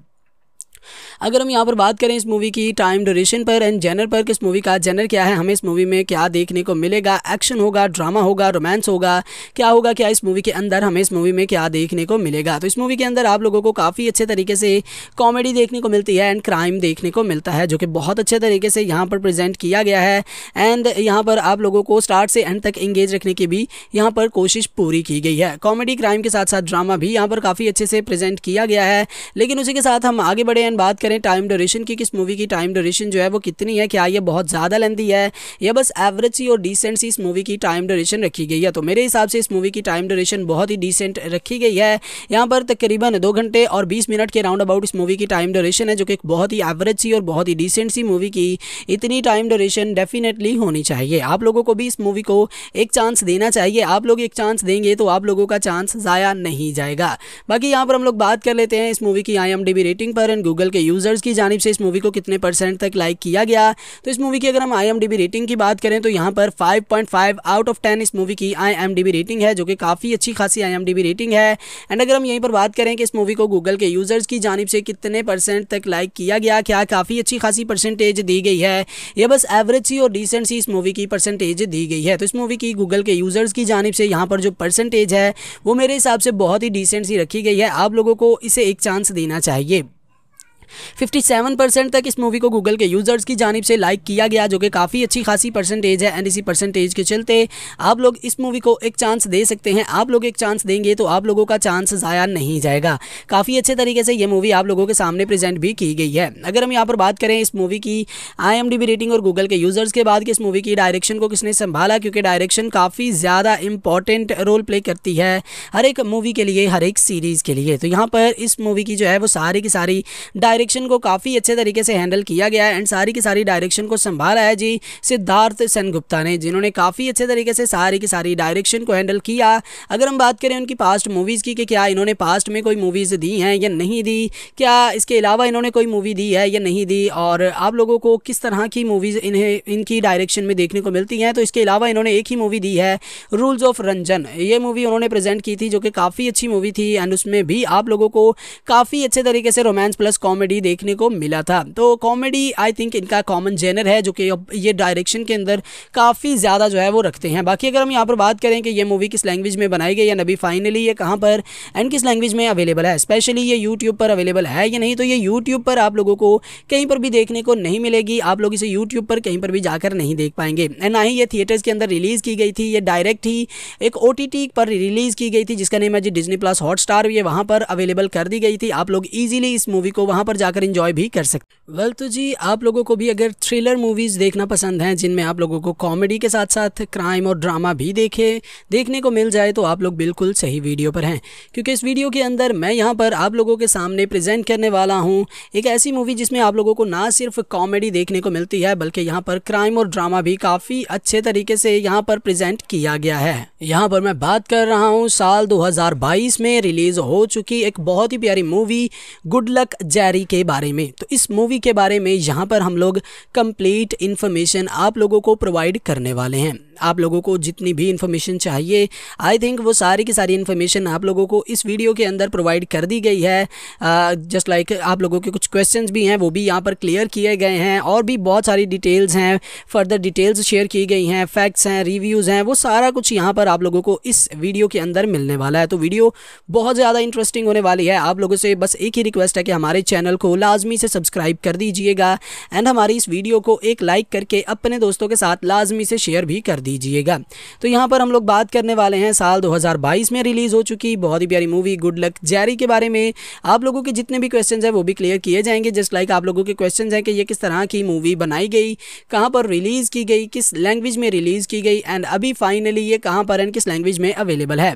अगर हम यहाँ पर बात करें इस मूवी की टाइम ड्यूरेशन पर एंड जेनर पर इस मूवी का जेनर क्या है हमें इस मूवी में क्या देखने को मिलेगा एक्शन होगा ड्रामा होगा रोमांस होगा क्या होगा क्या इस मूवी के अंदर हमें इस मूवी में क्या देखने को मिलेगा तो इस मूवी के अंदर आप लोगों को काफ़ी अच्छे तरीके से कॉमेडी देखने को मिलती है एंड क्राइम देखने को मिलता है जो कि बहुत अच्छे तरीके से यहाँ पर प्रेजेंट किया गया है एंड यहाँ पर आप लोगों को स्टार्ट से एंड तक इंगेज रखने की भी यहाँ पर कोशिश पूरी की गई है कॉमेडी क्राइम के साथ साथ ड्रामा भी यहाँ पर काफ़ी अच्छे से प्रेजेंट किया गया है लेकिन उसी के साथ हम आगे बढ़े एंड बात करें टाइम ड्यूरेशन की किस मूवी की टाइम ड्यूरेशन जो है वो कितनी है क्या ये बहुत ज़्यादा लेंदी है या बस एवरेज सी और डिसेंट सी इस मूवी की टाइम ड्यूरेशन रखी गई है तो मेरे हिसाब से इस मूवी की टाइम ड्यूरेशन बहुत ही डिसेंट रखी गई है यहाँ पर तकरीबन दो घंटे और बीस मिनट के राउंड अबाउट इस मूवी की टाइम ड्यूरेशन है जो कि बहुत ही एवरेज सी और बहुत ही डिसेंट सी मूवी की इतनी टाइम ड्यूरेशन डेफिनेटली होनी चाहिए आप लोगों को भी इस मूवी को एक चांस देना चाहिए आप लोग एक चांस देंगे तो आप लोगों का चांस ज़ाया नहीं जाएगा बाकी यहाँ पर हम लोग बात कर लेते हैं इस मूवी की आई रेटिंग पर एंड गूगल गूगल के यूज़र्स की जानब से इस मूवी को कितने परसेंट तक लाइक किया गया तो इस मूवी की अगर हम आई रेटिंग की बात करें तो यहाँ पर फाइव आउट ऑफ टेन इस मूवी की आई रेटिंग है जो कि काफ़ी अच्छी खासी आई रेटिंग है एंड अगर हम यहीं पर बात करें कि इस मूवी को गूगल के यूज़र्स की जानब से कितने परसेंट तक लाइक किया गया क्या काफ़ी अच्छी खासी परसेंटेज दी गई है यह बस एवरेज सी और डिसेंट सी इस मूवी की परसेंटेज दी गई है तो इस मूवी की गूगल के यूज़र्स की जानब से यहाँ पर जो परसेंटेज है वो मेरे हिसाब से बहुत ही डिसेंट सी रखी गई है आप लोगों को इसे एक चांस देना चाहिए 57% तक इस मूवी को गूगल के यूजर्स की जानब से लाइक किया गया जो कि काफ़ी अच्छी खासी परसेंटेज है एंड इसी परसेंटेज के चलते आप लोग इस मूवी को एक चांस दे सकते हैं आप लोग एक चांस देंगे तो आप लोगों का चांस ज़ाया नहीं जाएगा काफ़ी अच्छे तरीके से ये मूवी आप लोगों के सामने प्रेजेंट भी की गई है अगर हम यहाँ पर बात करें इस मूवी की आई रेटिंग और गूगल के यूजर्स के बाद कि इस मूवी की डायरेक्शन को किसने संभाला क्योंकि डायरेक्शन काफ़ी ज़्यादा इंपॉर्टेंट रोल प्ले करती है हर एक मूवी के लिए हर एक सीरीज़ के लिए तो यहाँ पर इस मूवी की जो है वो सारी की सारी डायरेक्ट डायरेक्शन को काफ़ी अच्छे तरीके से हैंडल किया गया है एंड सारी की सारी डायरेक्शन को संभाला है जी सिद्धार्थ गुप्ता ने जिन्होंने काफ़ी अच्छे तरीके से सारी की सारी डायरेक्शन को हैंडल किया अगर हम बात करें उनकी पास्ट मूवीज़ की कि क्या इन्होंने पास्ट में कोई मूवीज़ दी हैं या नहीं दी क्या इसके अलावा इन्होंने कोई मूवी दी है या नहीं दी और आप लोगों को किस तरह की मूवीज़ इन्हें इनकी डायरेक्शन में देखने को मिलती हैं तो इसके अलावा इन्होंने एक ही मूवी दी है रूल्स ऑफ रंजन ये मूवी उन्होंने प्रेजेंट की थी जो कि काफ़ी अच्छी मूवी थी एंड उसमें भी आप लोगों को काफ़ी अच्छे तरीके से रोमांस प्लस कॉमेडी कॉमेडी देखने को मिला था तो कॉमेडी आई थिंक इनका कॉमन जेनर है जो कि ये डायरेक्शन के अंदर काफ़ी ज़्यादा जो है वो रखते हैं बाकी अगर हम यहाँ पर बात करें कि ये मूवी किस लैंग्वेज में बनाई गई या नबी फाइनली ये कहाँ पर एंड किस लैंग्वेज में अवेलेबल है स्पेशली ये यूट्यूब पर अवेलेबल है या नहीं तो ये यूट्यूब पर आप लोगों को कहीं पर भी देखने को नहीं मिलेगी आप लोग इसे यूट्यूब पर कहीं पर भी जाकर नहीं देख पाएंगे एंड ना ही ये थिएटर्स के अंदर रिलीज़ की गई थी ये डायरेक्ट ही एक ओ पर रिलीज़ की गई थी जिसका नेम है जी डिजनी प्लस हॉट स्टार ये वहाँ पर अवेलेबल कर दी गई थी आप लोग ईजिली इस मूवी को वहाँ पर जाकर इंजॉय भी कर सकते वेल तो जी आप लोगों को भी अगर थ्रिलर मूवीज़ देखना पसंद है जिनमें आप लोगों को कॉमेडी के साथ साथ क्राइम और ड्रामा भी देखे देखने को मिल जाए तो आप लोग बिल्कुल सही वीडियो पर हैं क्योंकि इस वीडियो के अंदर मैं यहाँ पर आप लोगों के सामने प्रेजेंट करने वाला हूँ एक ऐसी मूवी जिसमें आप लोगों को ना सिर्फ कॉमेडी देखने को मिलती है बल्कि यहाँ पर क्राइम और ड्रामा भी काफ़ी अच्छे तरीके से यहाँ पर प्रेजेंट किया गया है यहाँ पर मैं बात कर रहा हूँ साल दो में रिलीज हो चुकी एक बहुत ही प्यारी मूवी गुड लक जैरी के बारे में तो इस मूवी के बारे में यहाँ पर हम लोग कंप्लीट इन्फॉर्मेशन आप लोगों को प्रोवाइड करने वाले हैं आप लोगों को जितनी भी इन्फॉर्मेशन चाहिए आई थिंक वो सारी की सारी इन्फॉर्मेशन आप लोगों को इस वीडियो के अंदर प्रोवाइड कर दी गई है जस्ट लाइक like आप लोगों के कुछ क्वेश्चन भी हैं वो भी यहाँ पर क्लियर किए गए हैं और भी बहुत सारी डिटेल्स हैं फर्दर डिटेल्स शेयर की गई हैं फैक्ट्स हैं रिव्यूज़ हैं वो सारा कुछ यहाँ पर आप लोगों को इस वीडियो के अंदर मिलने वाला है तो वीडियो बहुत ज़्यादा इंटरेस्टिंग होने वाली है आप लोगों से बस एक ही रिक्वेस्ट है कि हमारे चैनल को लाजमी से सब्सक्राइब कर दीजिएगा एंड हमारी इस वीडियो को एक लाइक करके अपने दोस्तों के साथ लाजमी से शेयर भी कर दीजिएगा तो यहाँ पर हम लोग बात करने वाले हैं साल 2022 में रिलीज़ हो चुकी बहुत ही प्यारी मूवी गुड लक जैरी के बारे में आप लोगों के जितने भी क्वेश्चन हैं वो भी क्लियर किए जाएंगे जस्ट लाइक आप लोगों के क्वेश्चन हैं कि ये किस तरह की मूवी बनाई गई कहाँ पर रिलीज़ की गई किस लैंग्वेज में रिलीज़ की गई एंड अभी फाइनली ये कहाँ पर एंड किस लैंग्वेज में अवेलेबल है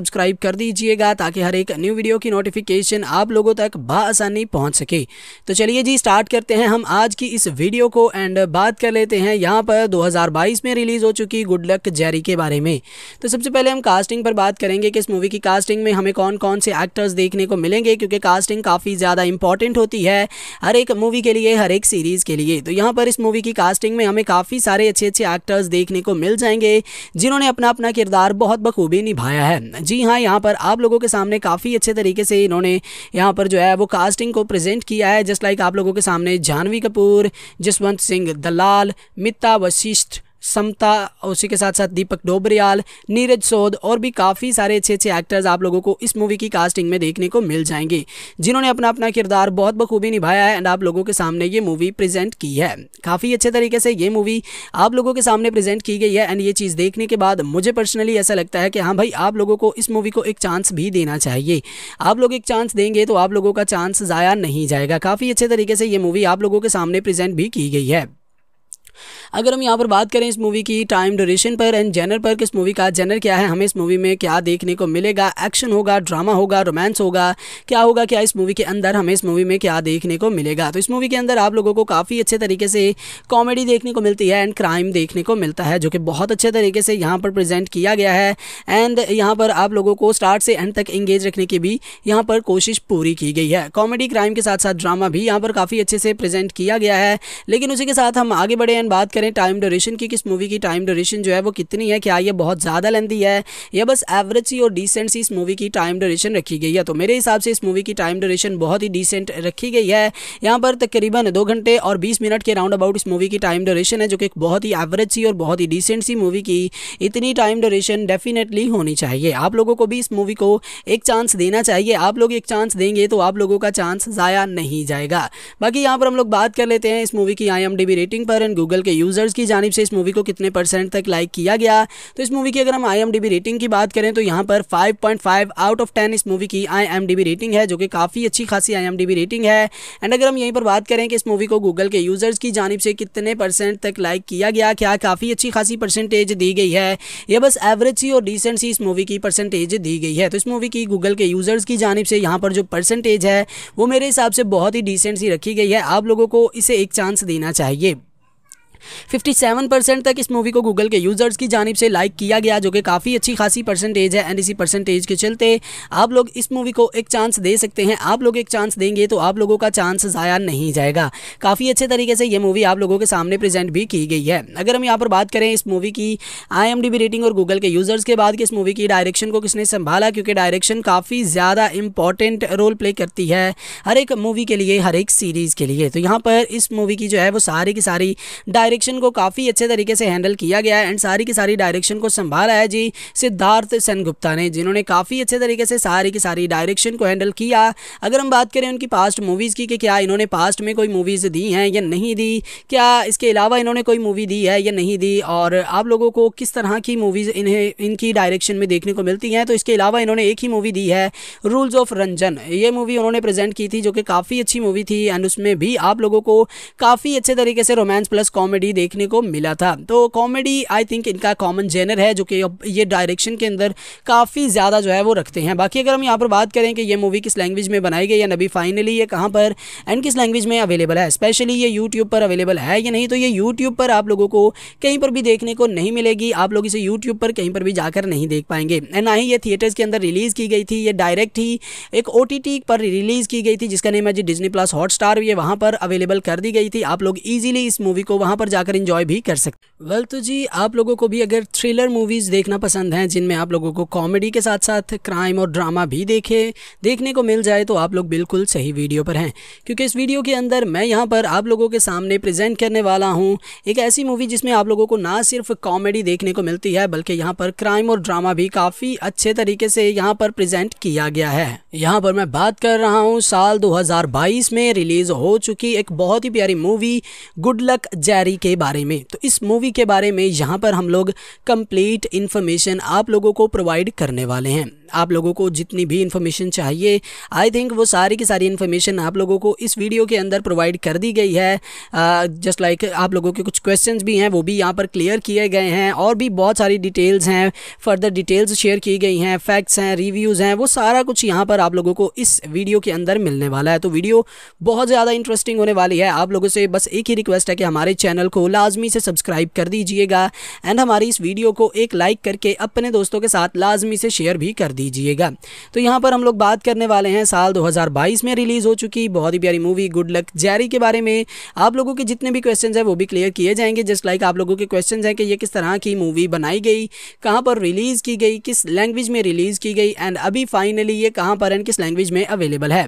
सब्सक्राइब कर दीजिएगा ताकि हर एक न्यू वीडियो की नोटिफिकेशन आप लोगों तक बसानी पहुँच सके तो चलिए जी स्टार्ट करते हैं हम आज की इस वीडियो को एंड बात कर लेते हैं यहाँ पर दो में रिलीज़ हो चुकी गुड लक जैरी के बारे में तो सबसे पहले हम कास्टिंग पर बात करेंगे कि इस मूवी की कास्टिंग में हमें कौन कौन से एक्टर्स देखने को मिलेंगे क्योंकि कास्टिंग काफ़ी ज़्यादा इंपॉर्टेंट होती है हर एक मूवी के लिए हर एक सीरीज़ के लिए तो यहाँ पर इस मूवी की कास्टिंग में हमें काफ़ी सारे अच्छे अच्छे एक्टर्स देखने को मिल जाएंगे जिन्होंने अपना अपना किरदार बहुत बखूबी निभाया है जी हाँ यहाँ पर आप लोगों के सामने काफ़ी अच्छे तरीके से इन्होंने यहाँ पर जो है वो कास्टिंग को प्रेजेंट किया है जस्ट लाइक आप लोगों के सामने जानवी कपूर जसवंत सिंह दलाल मित्ता वशिष्ठ समता उसी के साथ साथ दीपक डोबरियाल नीरज सोद और भी काफ़ी सारे अच्छे अच्छे एक्टर्स आप लोगों को इस मूवी की कास्टिंग में देखने को मिल जाएंगे जिन्होंने अपना अपना किरदार बहुत बखूबी निभाया है एंड आप लोगों के सामने ये मूवी प्रेजेंट की है काफ़ी अच्छे तरीके से ये मूवी आप लोगों के सामने प्रेजेंट की गई है एंड ये चीज़ देखने के बाद मुझे पर्सनली ऐसा लगता है कि हाँ भाई आप लोगों को इस मूवी को एक चांस भी देना चाहिए आप लोग एक चांस देंगे तो आप लोगों का चांस ज़ाया नहीं जाएगा काफ़ी अच्छे तरीके से ये मूवी आप लोगों के सामने प्रेजेंट भी की गई है अगर हम यहाँ पर बात करें इस मूवी की टाइम ड्यूरेशन पर एंड जेनर पर इस मूवी का जेनर क्या है हमें इस मूवी में क्या देखने को मिलेगा एक्शन होगा ड्रामा होगा रोमांस होगा क्या होगा क्या इस मूवी के अंदर हमें इस मूवी में क्या देखने को मिलेगा तो इस मूवी के अंदर आप लोगों को काफ़ी अच्छे तरीके से कॉमेडी देखने को मिलती है एंड क्राइम देखने को मिलता है जो कि बहुत अच्छे तरीके से यहाँ पर प्रेजेंट किया गया है एंड यहाँ पर आप लोगों को स्टार्ट से एंड तक इंगेज रखने की भी यहाँ पर कोशिश पूरी की गई है कॉमेडी क्राइम के साथ साथ ड्रामा भी यहाँ पर काफ़ी अच्छे से प्रेजेंट किया गया है लेकिन उसी के साथ हम आगे बढ़े एंड बात करें टाइम ड्यूरेशन की किस मूवी की टाइम ड्यूरेशन जो है वो कितनी है क्या ये बहुत ज़्यादा लेंदी है या बस एवरेज सी और डिसेंट सी इस मूवी की टाइम ड्यूरेशन रखी गई है तो मेरे हिसाब से इस मूवी की टाइम ड्यूरेशन बहुत ही डिसेंट रखी गई है यहाँ पर तकरीबन दो घंटे और बीस मिनट के राउंड अबाउट इस मूवी की टाइम ड्यूरेशन है जो कि बहुत ही एवरेज सी और बहुत ही डिसेंट सी मूवी की इतनी टाइम ड्यूरेशन डेफिनेटली होनी चाहिए आप लोगों को भी इस मूवी को एक चांस देना चाहिए आप लोग एक चांस देंगे तो आप लोगों का चांस ज़ाया नहीं जाएगा बाकी यहाँ पर हम लोग बात कर लेते हैं इस मूवी की आई रेटिंग पर एंड गूगल गूगल के यूज़र्स की जानब से इस मूवी को कितने परसेंट तक लाइक किया गया तो इस मूवी की अगर हम आई रेटिंग की बात करें तो यहाँ पर फाइव आउट ऑफ टेन इस मूवी की आई रेटिंग है जो कि काफ़ी अच्छी खासी आई रेटिंग है एंड अगर हम यहीं पर बात करें कि इस मूवी को गूगल के यूज़र्स की जानब से कितने परसेंट तक लाइक किया गया क्या काफ़ी अच्छी खासी परसेंटेज दी गई है यह बस एवरेज सी और डिसेंट सी इस मूवी की परसेंटेज दी गई है तो इस मूवी की गूगल के यूज़र्स की जानब से यहाँ पर जो परसेंटेज है वो मेरे हिसाब से बहुत ही डिसेंट सी रखी गई है आप लोगों को इसे एक चांस देना चाहिए 57 परसेंट तक इस मूवी को गूगल के यूज़र्स की जानब से लाइक किया गया जो कि काफ़ी अच्छी खासी परसेंटेज है एंड इसी परसेंटेज के चलते आप लोग इस मूवी को एक चांस दे सकते हैं आप लोग एक चांस देंगे तो आप लोगों का चांस ज़ाया नहीं जाएगा काफ़ी अच्छे तरीके से ये मूवी आप लोगों के सामने प्रेजेंट भी की गई है अगर हम यहाँ पर बात करें इस मूवी की आई रेटिंग और गूगल के यूज़र्स के बाद कि इस मूवी की डायरेक्शन को किसने संभाला क्योंकि डायरेक्शन काफ़ी ज़्यादा इंपॉर्टेंट रोल प्ले करती है हर एक मूवी के लिए हर एक सीरीज़ के लिए तो यहाँ पर इस मूवी की जो है वो सारी की सारी डायरेक्ट डायरेक्शन को काफ़ी अच्छे तरीके से हैंडल किया गया है एंड सारी की सारी डायरेक्शन को संभाला है जी सिद्धार्थ गुप्ता ने जिन्होंने काफ़ी अच्छे तरीके से सारी की सारी डायरेक्शन को हैंडल किया अगर हम बात करें उनकी पास्ट मूवीज़ की कि क्या इन्होंने पास्ट में कोई मूवीज़ दी हैं या नहीं दी क्या इसके अलावा इन्होंने कोई मूवी दी है या नहीं दी और आप लोगों को किस तरह की मूवीज़ इन्हें इनकी डायरेक्शन में देखने को मिलती हैं तो इसके अलावा इन्होंने एक ही मूवी दी है रूल्स ऑफ रंजन ये मूवी उन्होंने प्रेजेंट की थी जो कि काफ़ी अच्छी मूवी थी एंड उसमें भी आप लोगों को काफ़ी अच्छे तरीके से रोमांस प्लस कॉमेडी कॉमेडी देखने को मिला था तो कॉमेडी आई थिंक इनका कॉमन जेनर है जो कि ये डायरेक्शन के अंदर काफ़ी ज़्यादा जो है वो रखते हैं बाकी अगर हम यहाँ पर बात करें कि ये मूवी किस लैंग्वेज में बनाई गई या नबी फाइनली ये कहाँ पर एंड किस लैंग्वेज में अवेलेबल है स्पेशली ये यूट्यूब पर अवेलेबल है या नहीं तो ये यूट्यूब पर आप लोगों को कहीं पर भी देखने को नहीं मिलेगी आप लोग इसे यूट्यूब पर कहीं पर भी जाकर नहीं देख पाएंगे एंड ना ही ये थिएटर्स के अंदर रिलीज़ की गई थी ये डायरेक्ट ही एक ओ पर रिलीज़ की गई थी जिसका नेम है जी डिजनी प्लस स्टार ये वहाँ पर अवेलेबल कर दी गई थी आप लोग ईजिली इस मूवी को वहाँ पर जाकर इंजॉय भी कर सकते वेल तो जी आप लोगों को भी अगर थ्रिलर मूवीज़ देखना पसंद है जिनमें आप लोगों को कॉमेडी के साथ साथ क्राइम और ड्रामा भी देखे देखने को मिल जाए तो आप लोग बिल्कुल सही वीडियो पर हैं क्योंकि इस वीडियो के अंदर मैं यहाँ पर आप लोगों के सामने प्रेजेंट करने वाला हूँ एक ऐसी मूवी जिसमें आप लोगों को ना सिर्फ कॉमेडी देखने को मिलती है बल्कि यहाँ पर क्राइम और ड्रामा भी काफ़ी अच्छे तरीके से यहाँ पर प्रेजेंट किया गया है यहाँ पर मैं बात कर रहा हूँ साल दो में रिलीज़ हो चुकी एक बहुत ही प्यारी मूवी गुड लक जैरी के बारे में तो इस मूवी के बारे में यहाँ पर हम लोग कंप्लीट इन्फॉर्मेशन आप लोगों को प्रोवाइड करने वाले हैं आप लोगों को जितनी भी इन्फॉर्मेशन चाहिए आई थिंक वो सारी की सारी इन्फॉर्मेशन आप लोगों को इस वीडियो के अंदर प्रोवाइड कर दी गई है जस्ट लाइक like आप लोगों के कुछ क्वेश्चन भी हैं वो भी यहाँ पर क्लियर किए गए हैं और भी बहुत सारी डिटेल्स हैं फर्दर डिटेल्स शेयर की गई हैं फैक्ट्स हैं रिव्यूज़ हैं वो सारा कुछ यहाँ पर आप लोगों को इस वीडियो के अंदर मिलने वाला है तो वीडियो बहुत ज़्यादा इंटरेस्टिंग होने वाली है आप लोगों से बस एक ही रिक्वेस्ट है कि हमारे चैनल को लाजमी से सब्सक्राइब कर दीजिएगा एंड हमारी इस वीडियो को एक लाइक करके अपने दोस्तों के साथ लाजमी से शेयर भी कर दीजिए दीजिएगा तो यहाँ पर हम लोग बात करने वाले हैं साल 2022 में रिलीज़ हो चुकी बहुत ही प्यारी मूवी गुड लक जैरी के बारे में आप लोगों के जितने भी क्वेश्चन हैं वो भी क्लियर किए जाएंगे जस्ट लाइक आप लोगों के क्वेश्चन हैं कि ये किस तरह की मूवी बनाई गई कहाँ पर रिलीज़ की गई किस लैंग्वेज में रिलीज़ की गई एंड अभी फाइनली ये कहाँ पर एंड किस लैंग्वेज में अवेलेबल है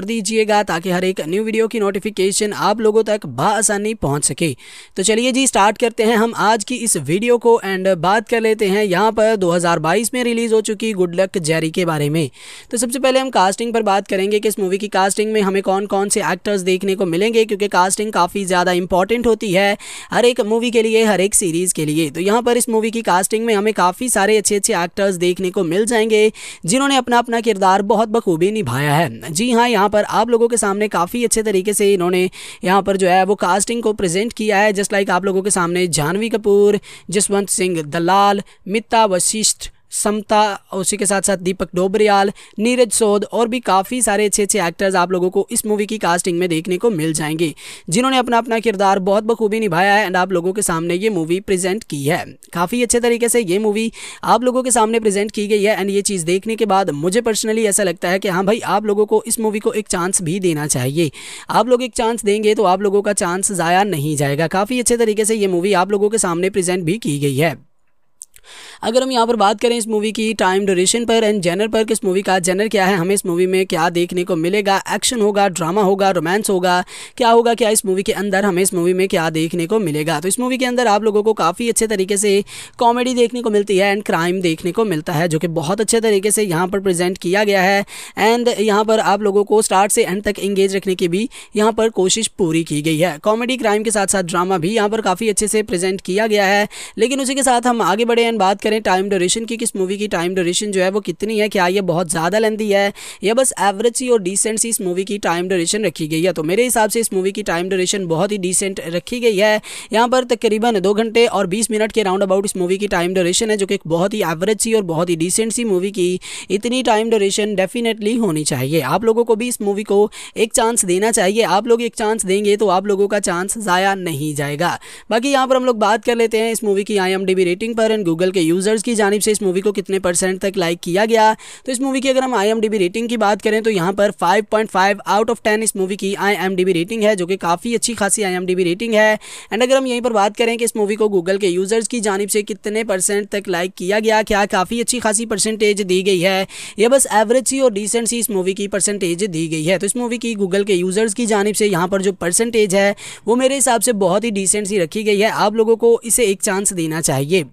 कर दीजिएगा ताकि हर एक न्यू वीडियो की नोटिफिकेशन आप लोगों तक बसानी पहुँच सके तो चलिए जी स्टार्ट करते हैं हम आज की इस वीडियो को एंड बात कर लेते हैं यहाँ पर 2022 में रिलीज़ हो चुकी गुड लक जैरी के बारे में तो सबसे पहले हम कास्टिंग पर बात करेंगे कि इस मूवी की कास्टिंग में हमें कौन कौन से एक्टर्स देखने को मिलेंगे क्योंकि कास्टिंग काफ़ी ज़्यादा इंपॉर्टेंट होती है हर एक मूवी के लिए हर एक सीरीज़ के लिए तो यहाँ पर इस मूवी की कास्टिंग में हमें काफ़ी सारे अच्छे अच्छे एक्टर्स देखने को मिल जाएंगे जिन्होंने अपना अपना किरदार बहुत बखूबी निभाया है जी हाँ यहाँ पर आप लोगों के सामने काफ़ी अच्छे तरीके से इन्होंने यहाँ पर जो है वो कास्टिंग को प्रेजेंट किया है जस्ट लाइक आप लोगों के सामने जानवी कपूर जसवंत सिंह दलाल मित्ता वशिष्ठ समता उसी के साथ साथ दीपक डोबरियाल नीरज सोद और भी काफ़ी सारे अच्छे अच्छे एक्टर्स आप लोगों को इस मूवी की कास्टिंग में देखने को मिल जाएंगे जिन्होंने अपना अपना किरदार बहुत बखूबी निभाया है एंड आप लोगों के सामने ये मूवी प्रेजेंट की है काफ़ी अच्छे तरीके से ये मूवी आप लोगों के सामने प्रेजेंट की गई है एंड ये चीज़ देखने के बाद मुझे पर्सनली ऐसा लगता है कि हाँ भाई आप लोगों को इस मूवी को एक चांस भी देना चाहिए आप लोग एक चांस देंगे तो आप लोगों का चांस ज़ाया नहीं जाएगा काफ़ी अच्छे तरीके से ये मूवी आप लोगों के सामने प्रेजेंट भी की गई है अगर हम यहाँ पर बात करें इस मूवी की टाइम ड्यूरेशन पर एंड जेनर पर किस इस मूवी का जेनर क्या है हमें इस मूवी में क्या देखने को मिलेगा एक्शन होगा ड्रामा होगा रोमांस होगा क्या होगा क्या इस मूवी के अंदर हमें इस मूवी में क्या देखने को मिलेगा तो इस मूवी के अंदर आप लोगों को काफ़ी अच्छे तरीके से कॉमेडी देखने को मिलती है एंड क्राइम देखने को मिलता है जो कि बहुत अच्छे तरीके से यहाँ पर प्रेजेंट किया गया है एंड यहाँ पर आप लोगों को स्टार्ट से एंड तक इंगेज रखने की भी यहाँ पर कोशिश पूरी की गई है कॉमेडी क्राइम के साथ साथ ड्रामा भी यहाँ पर काफ़ी अच्छे से प्रेजेंट किया गया है लेकिन उसी के साथ हम आगे बढ़े एंड बात करें टाइम ड्यूरेशन की किस मूवी की टाइम ड्यूरेशन जो है वो कितनी है क्या ये बहुत ज़्यादा लेंदी है या बस एवरेज सी और डिसेंट सी इस मूवी की टाइम ड्यूरेशन रखी गई है तो मेरे हिसाब से इस मूवी की टाइम ड्यूरेशन बहुत ही डिसेंट रखी गई है यहाँ पर तकरीबन दो घंटे और बीस मिनट के राउंड अबाउट इस मूवी की टाइम ड्यूरेशन है जो कि बहुत ही एवरेज सी और बहुत ही डिसेंट सी मूवी की इतनी टाइम ड्यूरेशन डेफिनेटली होनी चाहिए आप लोगों को भी इस मूवी को एक चांस देना चाहिए आप लोग एक चांस देंगे तो आप लोगों का चांस ज़ाया नहीं जाएगा बाकी यहाँ पर हम लोग बात कर लेते हैं इस मूवी की आई रेटिंग पर एंड गूगल गूगल के यूज़र्स की जानब से इस मूवी को कितने परसेंट तक लाइक किया गया तो इस मूवी की अगर हम आई रेटिंग की बात करें तो यहाँ पर फाइव आउट ऑफ टेन इस मूवी की आई रेटिंग है जो कि काफ़ी अच्छी खासी आई रेटिंग है एंड अगर हम यहीं पर बात करें कि इस मूवी को गूगल के यूज़र्स की जानब से कितने परसेंट तक लाइक किया गया क्या काफ़ी अच्छी खासी परसेंटेज दी गई है यह बस एवरेज सी और डिसेंट सी इस मूवी की परसेंटेज दी गई है तो इस मूवी की गूगल के यूज़र्स की जानब से यहाँ पर जो परसेंटेज है वो मेरे हिसाब से बहुत ही डिसेंट सी रखी गई है आप लोगों को इसे एक चांस देना चाहिए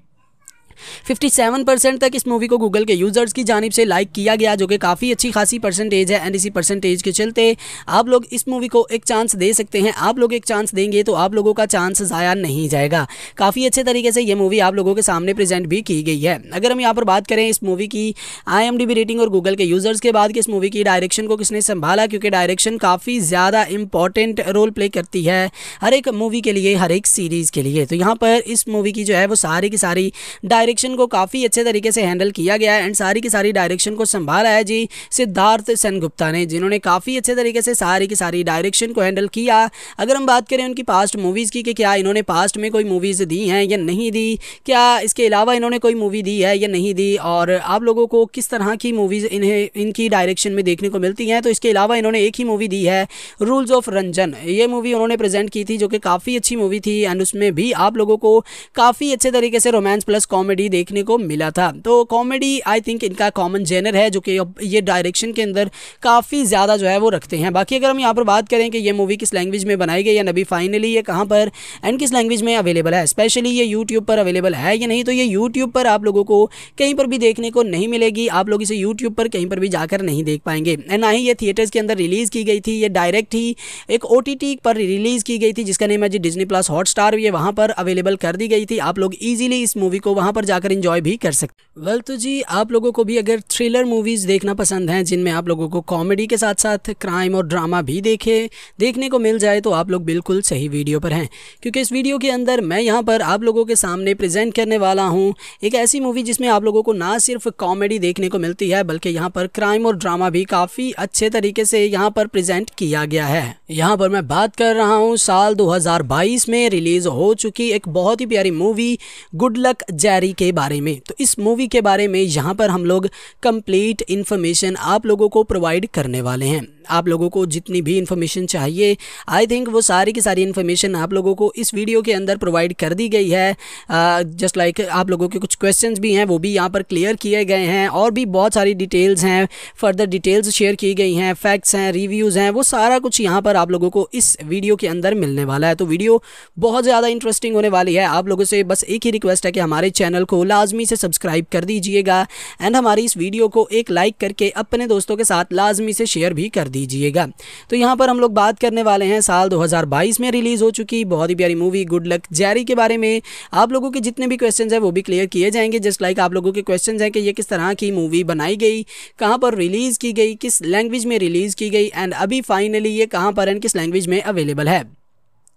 57 परसेंट तक इस मूवी को गूगल के यूज़र्स की जानब से लाइक किया गया जो कि काफ़ी अच्छी खासी परसेंटेज है एंड इसी परसेंटेज के चलते आप लोग इस मूवी को एक चांस दे सकते हैं आप लोग एक चांस देंगे तो आप लोगों का चांस ज़ाया नहीं जाएगा काफ़ी अच्छे तरीके से ये मूवी आप लोगों के सामने प्रेजेंट भी की गई है अगर हम यहाँ पर बात करें इस मूवी की आई रेटिंग और गूगल के यूज़र्स के बाद कि इस मूवी की डायरेक्शन को किसने संभाला क्योंकि डायरेक्शन काफ़ी ज़्यादा इंपॉर्टेंट रोल प्ले करती है हर एक मूवी के लिए हर एक सीरीज़ के लिए तो यहाँ पर इस मूवी की जो है वो सारी की सारी डायरेक्ट डायरेक्शन को काफ़ी अच्छे तरीके से हैंडल किया गया है एंड सारी की सारी डायरेक्शन को संभाला है जी सिद्धार्थ गुप्ता ने जिन्होंने काफ़ी अच्छे तरीके से सारी की सारी डायरेक्शन को हैंडल किया अगर हम बात करें उनकी पास्ट मूवीज़ की कि क्या इन्होंने पास्ट में कोई मूवीज़ दी हैं या नहीं दी क्या इसके अलावा इन्होंने कोई मूवी दी है या नहीं दी और आप लोगों को किस तरह की मूवीज़ इन्हें इनकी डायरेक्शन में देखने को मिलती हैं तो इसके अलावा इन्होंने एक ही मूवी दी है रूल्स ऑफ रंजन ये मूवी उन्होंने प्रेजेंट की थी जो कि काफ़ी अच्छी मूवी थी एंड उसमें भी आप लोगों को काफ़ी अच्छे तरीके से रोमांस प्लस कॉमेडी कॉमेडी देखने को मिला था तो कॉमेडी आई थिंक इनका कॉमन जेनर है जो कि ये डायरेक्शन के अंदर काफ़ी ज़्यादा जो है वो रखते हैं बाकी अगर हम यहाँ पर बात करें कि ये मूवी किस लैंग्वेज में बनाई गई या नबी फाइनली ये कहाँ पर एंड किस लैंग्वेज में अवेलेबल है स्पेशली ये यूट्यूब पर अवेलेबल है या नहीं तो ये यूट्यूब पर आप लोगों को कहीं पर भी देखने को नहीं मिलेगी आप लोग इसे यूट्यूब पर कहीं पर भी जाकर नहीं देख पाएंगे एंड ना ही ये थिएटर्स के अंदर रिलीज़ की गई थी ये डायरेक्ट ही एक ओ पर रिलीज़ की गई थी जिसका नेम है जी डिजनी प्लस हॉट स्टार ये वहाँ पर अवेलेबल कर दी गई थी आप लोग ईजिली इस मूवी को वहाँ पर जाकर इंजॉय भी कर सकते वेल तो जी आप लोगों को भी अगर थ्रिलर मूवीज़ देखना पसंद है जिनमें आप लोगों को कॉमेडी के साथ साथ क्राइम और ड्रामा भी देखे देखने को मिल जाए तो आप लोग बिल्कुल सही वीडियो पर हैं क्योंकि इस वीडियो के अंदर मैं यहाँ पर आप लोगों के सामने प्रेजेंट करने वाला हूँ एक ऐसी मूवी जिसमें आप लोगों को ना सिर्फ कॉमेडी देखने को मिलती है बल्कि यहाँ पर क्राइम और ड्रामा भी काफ़ी अच्छे तरीके से यहाँ पर प्रेजेंट किया गया है यहाँ पर मैं बात कर रहा हूँ साल दो में रिलीज़ हो चुकी एक बहुत ही प्यारी मूवी गुड लक जैरी के बारे में तो इस मूवी के बारे में यहाँ पर हम लोग कंप्लीट इन्फॉर्मेशन आप लोगों को प्रोवाइड करने वाले हैं आप लोगों को जितनी भी इन्फॉर्मेशन चाहिए आई थिंक वो सारी की सारी इन्फॉर्मेशन आप लोगों को इस वीडियो के अंदर प्रोवाइड कर दी गई है जस्ट लाइक like आप लोगों के कुछ क्वेश्चन भी हैं वो भी यहाँ पर क्लियर किए गए हैं और भी बहुत सारी डिटेल्स हैं फर्दर डिटेल्स शेयर की गई हैं फैक्ट्स हैं रिव्यूज़ हैं वो सारा कुछ यहाँ पर आप लोगों को इस वीडियो के अंदर मिलने वाला है तो वीडियो बहुत ज़्यादा इंटरेस्टिंग होने वाली है आप लोगों से बस एक ही रिक्वेस्ट है कि हमारे चैनल को लाजमी से सब्सक्राइब कर दीजिएगा एंड हमारी इस वीडियो को एक लाइक करके अपने दोस्तों के साथ लाजमी से शेयर भी कर दीजिएगा तो यहाँ पर हम लोग बात करने वाले हैं साल 2022 में रिलीज़ हो चुकी बहुत ही प्यारी मूवी गुड लक जैरी के बारे में आप लोगों के जितने भी क्वेश्चन हैं वो भी क्लियर किए जाएंगे जस्ट लाइक आप लोगों के क्वेश्चन हैं कि ये किस तरह की मूवी बनाई गई कहाँ पर रिलीज़ की गई किस लैंग्वेज में रिलीज़ की गई एंड अभी फाइनली ये कहाँ पर एंड किस लैंग्वेज में अवेलेबल है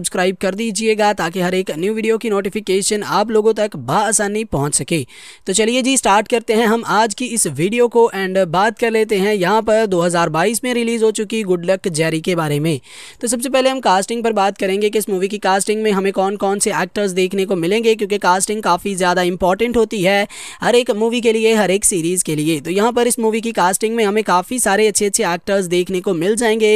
सब्सक्राइब कर दीजिएगा ताकि हर एक न्यू वीडियो की नोटिफिकेशन आप लोगों तक बसानी पहुँच सके तो चलिए जी स्टार्ट करते हैं हम आज की इस वीडियो को एंड बात कर लेते हैं यहाँ पर दो में रिलीज़ हो चुकी गुड लक जैरी के बारे में तो सबसे पहले हम कास्टिंग पर बात करेंगे कि इस मूवी की कास्टिंग में हमें कौन कौन से एक्टर्स देखने को मिलेंगे क्योंकि कास्टिंग काफ़ी ज़्यादा इंपॉर्टेंट होती है हर एक मूवी के लिए हर एक सीरीज़ के लिए तो यहाँ पर इस मूवी की कास्टिंग में हमें काफ़ी सारे अच्छे अच्छे एक्टर्स देखने को मिल जाएंगे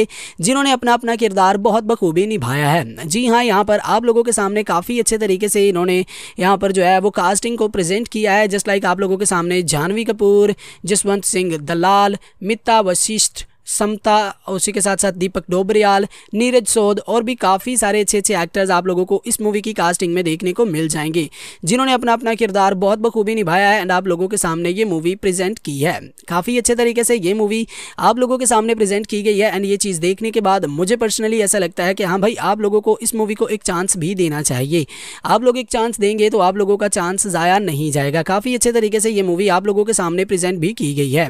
जिन्होंने अपना अपना किरदार बहुत बखूबी निभाया है जी हाँ यहाँ पर आप लोगों के सामने काफ़ी अच्छे तरीके से इन्होंने यहाँ पर जो है वो कास्टिंग को प्रेजेंट किया है जस्ट लाइक आप लोगों के सामने जानवी कपूर जसवंत सिंह दलाल मिता वशिष्ठ समता उसी के साथ साथ दीपक डोबरियाल नीरज सोद और भी काफ़ी सारे अच्छे अच्छे एक्टर्स आप लोगों को इस मूवी की कास्टिंग में देखने को मिल जाएंगे जिन्होंने अपना अपना किरदार बहुत बखूबी निभाया है एंड आप लोगों के सामने ये मूवी प्रेजेंट की है काफ़ी अच्छे तरीके से ये मूवी आप लोगों के सामने प्रेजेंट की गई है एंड ये चीज़ देखने के बाद मुझे पर्सनली ऐसा लगता है कि हाँ भाई आप लोगों को इस मूवी को एक चांस भी देना चाहिए आप लोग एक चांस देंगे तो आप लोगों का चांस ज़ाया नहीं जाएगा काफ़ी अच्छे तरीके से ये मूवी आप लोगों के सामने प्रेजेंट भी की गई है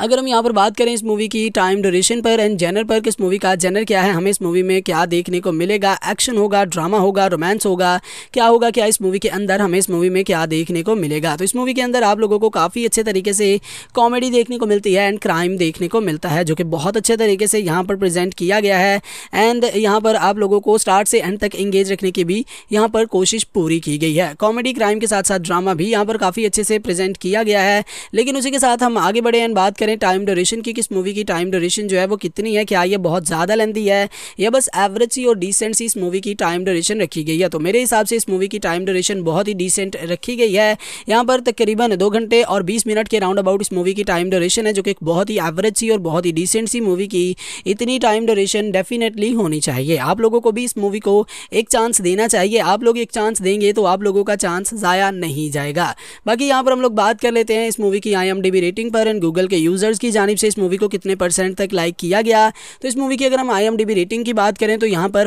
अगर हम यहाँ पर बात करें इस मूवी की टाइम ड्यूरेशन पर एंड जेनर पर कि इस मूवी का जेनर क्या है हमें इस मूवी में क्या देखने को मिलेगा एक्शन होगा ड्रामा होगा रोमांस होगा क्या होगा क्या इस मूवी के अंदर हमें इस मूवी में क्या देखने को मिलेगा तो इस मूवी के अंदर आप लोगों को काफ़ी अच्छे तरीके से कॉमेडी देखने को मिलती है एंड क्राइम देखने को मिलता है जो कि बहुत अच्छे तरीके से यहाँ पर प्रेजेंट किया गया है एंड यहाँ पर आप लोगों को स्टार्ट से एंड तक इंगेज रखने की भी यहाँ पर कोशिश पूरी की गई है कॉमेडी क्राइम के साथ साथ ड्रामा भी यहाँ पर काफ़ी अच्छे से प्रजेंट किया गया है लेकिन उसी के साथ हम आगे बढ़े एंड बात करें टाइम ड्यूरेशन की किस मूवी की टाइम ड्यूरेशन जो है वो कितनी है क्या ये बहुत ज़्यादा लेंदी है या बस एवरेज सी और डिसेंट सी इस मूवी की टाइम ड्यूरेशन रखी गई है तो मेरे हिसाब से इस मूवी की टाइम ड्यूरेशन बहुत ही डिसेंट रखी गई है यहाँ पर तकरीबन दो घंटे और बीस मिनट के राउंड अबाउट इस मूवी की टाइम ड्यूरेशन है जो कि बहुत ही एवरेज सी और बहुत ही डिसेंट सी मूवी की इतनी टाइम ड्यूरेशन डेफिनेटली होनी चाहिए आप लोगों को भी इस मूवी को एक चांस देना चाहिए आप लोग एक चांस देंगे तो आप लोगों का चांस ज़ाया नहीं जाएगा बाकी यहाँ पर हम लोग बात कर लेते हैं इस मूवी की आई रेटिंग पर एंड गूगल गूगल के यूज़र्स की जानब से इस मूवी को कितने परसेंट तक लाइक किया गया तो इस मूवी की अगर हम आई रेटिंग की बात करें तो यहाँ पर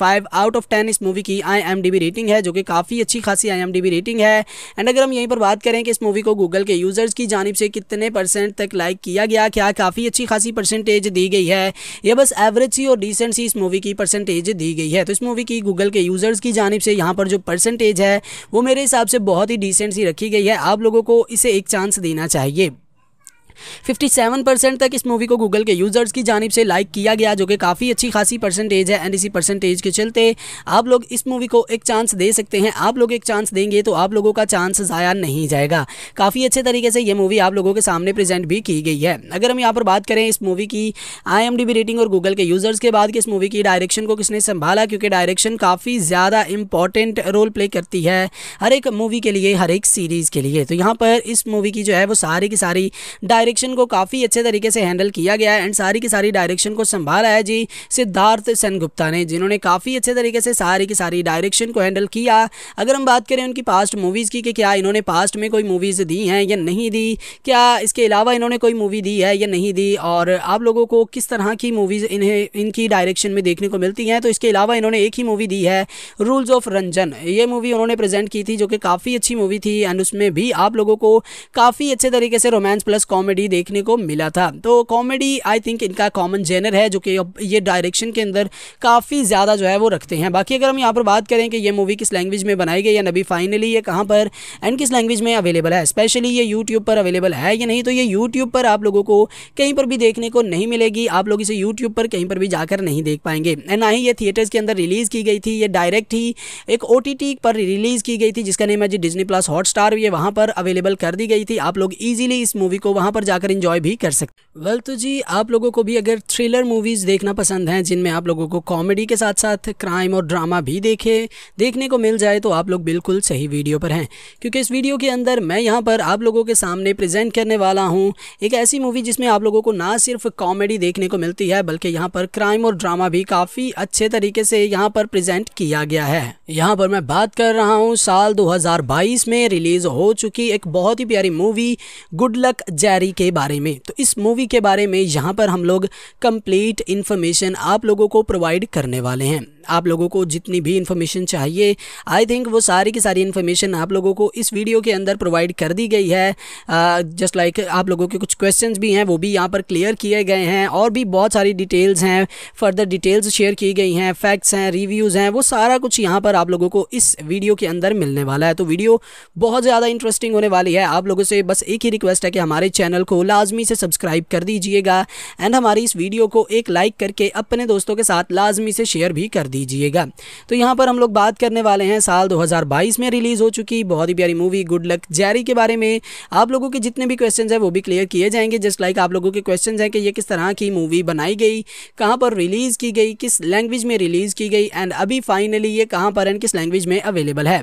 फाइव आउट ऑफ टेन इस मूवी की आई रेटिंग है जो कि काफ़ी अच्छी खासी आई रेटिंग है एंड अगर हम यहीं पर बात करें कि इस मूवी को गूगल के यूज़र्स की जानब से कितने परसेंट तक लाइक किया गया क्या काफ़ी अच्छी खासी परसेंटेज दी गई है यह बस एवरेज सी और डिसेंट सी इस मूवी की परसेंटेज दी गई है तो इस मूवी की गूगल के यूज़र्स की जानब से यहाँ पर जो परसेंटेज है वो मेरे हिसाब से बहुत ही डिसेंट सी रखी गई है आप लोगों को इसे एक चांस देना चाहिए 57 परसेंट तक इस मूवी को गूगल के यूज़र्स की जानब से लाइक किया गया जो कि काफ़ी अच्छी खासी परसेंटेज है एंड इसी परसेंटेज के चलते आप लोग इस मूवी को एक चांस दे सकते हैं आप लोग एक चांस देंगे तो आप लोगों का चांस ज़ाया नहीं जाएगा काफ़ी अच्छे तरीके से ये मूवी आप लोगों के सामने प्रेजेंट भी की गई है अगर हम यहाँ पर बात करें इस मूवी की आई रेटिंग और गूगल के यूज़र्स के बाद कि इस मूवी की डायरेक्शन को किसने संभाला क्योंकि डायरेक्शन काफ़ी ज़्यादा इंपॉर्टेंट रोल प्ले करती है हर एक मूवी के लिए हर एक सीरीज़ के लिए तो यहाँ पर इस मूवी की जो है वो सारी की सारी डायरेक्ट डायरेक्शन को काफ़ी अच्छे तरीके से हैंडल किया गया है एंड सारी की सारी डायरेक्शन को संभाला है जी सिद्धार्थ गुप्ता ने जिन्होंने काफ़ी अच्छे तरीके से सारी की सारी डायरेक्शन को हैंडल किया अगर हम बात करें उनकी पास्ट मूवीज़ की कि क्या इन्होंने पास्ट में कोई मूवीज़ दी हैं या नहीं दी क्या इसके अलावा इन्होंने कोई मूवी दी है या नहीं दी और आप लोगों को किस तरह की मूवीज़ इन्हें इनकी डायरेक्शन में देखने को मिलती हैं तो इसके अलावा इन्होंने एक ही मूवी दी है रूल्स ऑफ रंजन ये मूवी उन्होंने प्रेजेंट की थी जो कि काफ़ी अच्छी मूवी थी एंड उसमें भी आप लोगों को काफ़ी अच्छे तरीके से रोमांस प्लस कॉमेडी कॉमेडी देखने को मिला था तो कॉमेडी आई थिंक इनका कॉमन जेनर है जो कि ये डायरेक्शन के अंदर काफ़ी ज़्यादा जो है वो रखते हैं बाकी अगर हम यहाँ पर बात करें कि ये मूवी किस लैंग्वेज में बनाई गई है नबी फाइनली ये कहाँ पर एंड किस लैंग्वेज में अवेलेबल है स्पेशली ये यूट्यूब पर अवेलेबल है या नहीं तो ये यूट्यूब पर आप लोगों को कहीं पर भी देखने को नहीं मिलेगी आप लोग इसे यूट्यूब पर कहीं पर भी जाकर नहीं देख पाएंगे एंड ना ही ये थिएटर्स के अंदर रिलीज़ की गई थी ये डायरेक्ट ही एक ओ पर रिलीज़ की गई थी जिसका नेम है जी डिजनी प्लस हॉट स्टार ये वहाँ पर अवेलेबल कर दी गई थी आप लोग ईजिली इस मूवी को वहाँ पर जाकर इंजॉय भी कर सकते वेल तो जी आप लोगों को भी अगर थ्रिलर मूवीज़ देखना पसंद हैं जिनमें आप लोगों को कॉमेडी के साथ साथ क्राइम और ड्रामा भी देखे देखने को मिल जाए तो आप लोग बिल्कुल सही वीडियो पर हैं क्योंकि इस वीडियो के अंदर मैं यहाँ पर आप लोगों के सामने प्रेजेंट करने वाला हूँ एक ऐसी मूवी जिसमें आप लोगों को ना सिर्फ कॉमेडी देखने को मिलती है बल्कि यहाँ पर क्राइम और ड्रामा भी काफ़ी अच्छे तरीके से यहाँ पर प्रेजेंट किया गया है यहाँ पर मैं बात कर रहा हूँ साल 2022 में रिलीज़ हो चुकी एक बहुत ही प्यारी मूवी गुड लक जैरी के बारे में तो इस मूवी के बारे में यहाँ पर हम लोग कंप्लीट इन्फॉर्मेशन आप लोगों को प्रोवाइड करने वाले हैं आप लोगों को जितनी भी इन्फॉर्मेशन चाहिए आई थिंक वो सारी की सारी इन्फॉर्मेशन आप लोगों को इस वीडियो के अंदर प्रोवाइड कर दी गई है जस्ट लाइक like आप लोगों के कुछ क्वेश्चन भी हैं वो भी यहाँ पर क्लियर किए गए हैं और भी बहुत सारी डिटेल्स हैं फर्दर डिटेल्स शेयर की गई हैं फैक्ट्स हैं रिव्यूज़ हैं वो सारा कुछ यहाँ पर आप लोगों को इस वीडियो के अंदर मिलने वाला है तो वीडियो बहुत ज़्यादा इंटरेस्टिंग होने वाली है आप लोगों से बस एक ही रिक्वेस्ट है कि हमारे चैनल को लाजमी से सब्सक्राइब कर दीजिएगा एंड हमारी इस वीडियो को एक लाइक करके अपने दोस्तों के साथ लाजमी से शेयर भी कर दीजिए दीजिएगा तो यहाँ पर हम लोग बात करने वाले हैं साल 2022 में रिलीज़ हो चुकी बहुत ही प्यारी मूवी गुड लक जैरी के बारे में आप लोगों के जितने भी क्वेश्चन हैं वो भी क्लियर किए जाएंगे जस्ट लाइक आप लोगों के क्वेश्चन हैं कि ये किस तरह की मूवी बनाई गई कहाँ पर रिलीज़ की गई किस लैंग्वेज में रिलीज़ की गई एंड अभी फाइनली ये कहाँ पर एंड किस लैंग्वेज में अवेलेबल है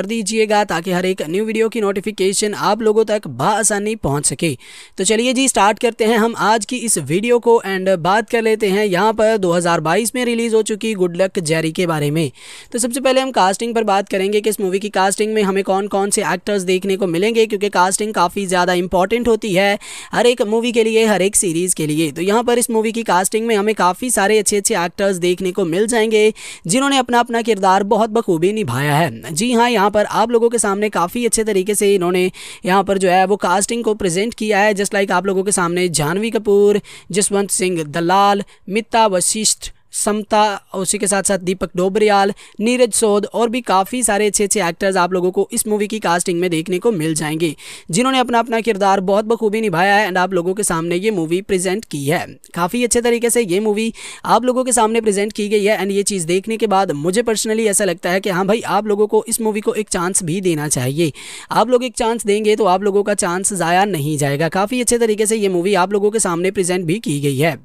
कर दीजिएगा ताकि हर एक न्यू वीडियो की नोटिफिकेशन आप लोगों तक बसानी पहुँच सके तो चलिए जी स्टार्ट करते हैं हम आज की इस वीडियो को एंड बात कर लेते हैं यहाँ पर 2022 में रिलीज़ हो चुकी गुड लक जैरी के बारे में तो सबसे पहले हम कास्टिंग पर बात करेंगे कि इस मूवी की कास्टिंग में हमें कौन कौन से एक्टर्स देखने को मिलेंगे क्योंकि कास्टिंग काफ़ी ज़्यादा इंपॉर्टेंट होती है हर एक मूवी के लिए हर एक सीरीज़ के लिए तो यहाँ पर इस मूवी की कास्टिंग में हमें काफ़ी सारे अच्छे अच्छे एक्टर्स देखने को मिल जाएंगे जिन्होंने अपना अपना किरदार बहुत बखूबी निभाया है जी हाँ यहाँ पर आप लोगों के सामने काफ़ी अच्छे तरीके से इन्होंने यहाँ पर जो है वो कास्टिंग को प्रेजेंट किया है जस्ट लाइक आप लोगों के सामने जानवी कपूर जसवंत सिंह दलाल मिता वशिष्ठ समता उसी के साथ साथ दीपक डोबरियाल नीरज सोद और भी काफ़ी सारे अच्छे अच्छे एक्टर्स आप लोगों को इस मूवी की कास्टिंग में देखने को मिल जाएंगे जिन्होंने अपना अपना किरदार बहुत बखूबी निभाया है एंड आप लोगों के सामने ये मूवी प्रेजेंट की है काफ़ी अच्छे तरीके से ये मूवी आप लोगों के सामने प्रेजेंट की गई है एंड ये चीज़ देखने के बाद मुझे पर्सनली ऐसा लगता है कि हाँ भाई आप लोगों को इस मूवी को एक चांस भी देना चाहिए आप लोग एक चांस देंगे तो आप लोगों का चांस ज़ाया नहीं जाएगा काफ़ी अच्छे तरीके से ये मूवी आप लोगों के सामने प्रेजेंट भी की गई है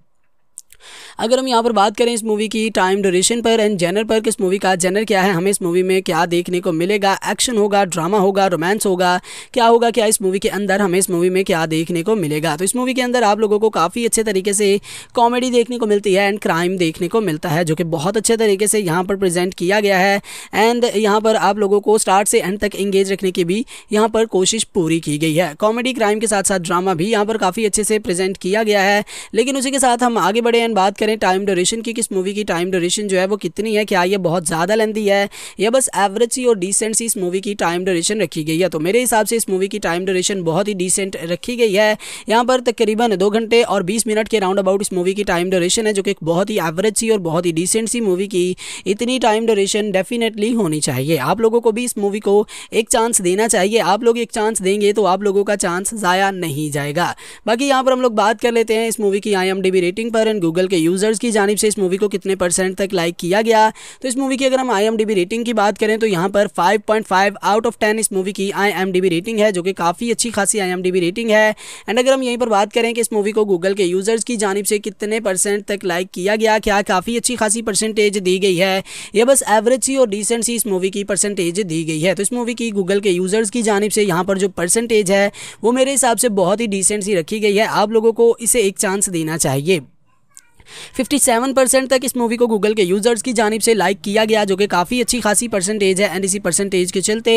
अगर हम यहाँ पर बात करें इस मूवी की टाइम ड्यूरेशन पर एंड जेनर पर कि इस मूवी का जेनर क्या है हमें इस मूवी में क्या देखने को मिलेगा एक्शन होगा ड्रामा होगा रोमांस होगा क्या होगा क्या इस मूवी के अंदर हमें इस मूवी में क्या देखने को मिलेगा तो इस मूवी के अंदर आप लोगों को काफ़ी अच्छे तरीके से कॉमेडी देखने को मिलती है एंड क्राइम देखने को मिलता है जो कि बहुत अच्छे तरीके से यहाँ पर प्रेजेंट किया गया है एंड यहाँ पर आप लोगों को स्टार्ट से एंड तक इंगेज रखने की भी यहाँ पर कोशिश पूरी की गई है कॉमेडी क्राइम के साथ साथ ड्रामा भी यहाँ पर काफ़ी अच्छे से प्रेजेंट किया गया है लेकिन उसी के साथ हम आगे बढ़े एंड बात करें टाइम ड्यूरेशन की किस मूवी की टाइम ड्यूरेशन जो है वो कितनी है क्या ये बहुत ज़्यादा लेंदी है या बस एवरेज सी और डिसेंट सी इस मूवी की टाइम ड्यूरेशन रखी गई है तो मेरे हिसाब से इस मूवी की टाइम ड्यूरेशन बहुत ही डिसेंट रखी गई है यहाँ पर तकरीबन दो घंटे और बीस मिनट के राउंड अबाउट इस मूवी की टाइम ड्यूरेशन है जो कि बहुत ही एवरेज सी और बहुत ही डिसेंट सी मूवी की इतनी टाइम ड्यूरेशन डेफिनेटली होनी चाहिए आप लोगों को भी इस मूवी को एक चांस देना चाहिए आप लोग एक चांस देंगे तो आप लोगों का चांस ज़ाया नहीं जाएगा बाकी यहाँ पर हम लोग बात कर लेते हैं इस मूवी की आई रेटिंग पर एंड गूगल गूगल के यूज़र्स की जानब से इस मूवी को कितने परसेंट तक लाइक किया गया तो इस मूवी की अगर हम आई रेटिंग की बात करें तो यहाँ पर फाइव आउट ऑफ टेन इस मूवी की आई रेटिंग है जो कि काफ़ी अच्छी खासी आई रेटिंग है एंड अगर हम यहीं पर बात करें कि इस मूवी को गूगल के यूज़र्स की जानब से कितने परसेंट तक लाइक किया गया क्या काफ़ी अच्छी खासी परसेंटेज दी गई है यह बस एवरेज सी और डिसेंट सी इस मूवी की परसेंटेज दी गई है तो इस मूवी की गूगल के यूज़र्स की जानब से यहाँ पर जो परसेंटेज है वो मेरे हिसाब से बहुत ही डिसेंट सी रखी गई है आप लोगों को इसे एक चांस देना चाहिए 57 परसेंट तक इस मूवी को गूगल के यूज़र्स की जानब से लाइक किया गया जो कि काफ़ी अच्छी खासी परसेंटेज है एंड इसी परसेंटेज के चलते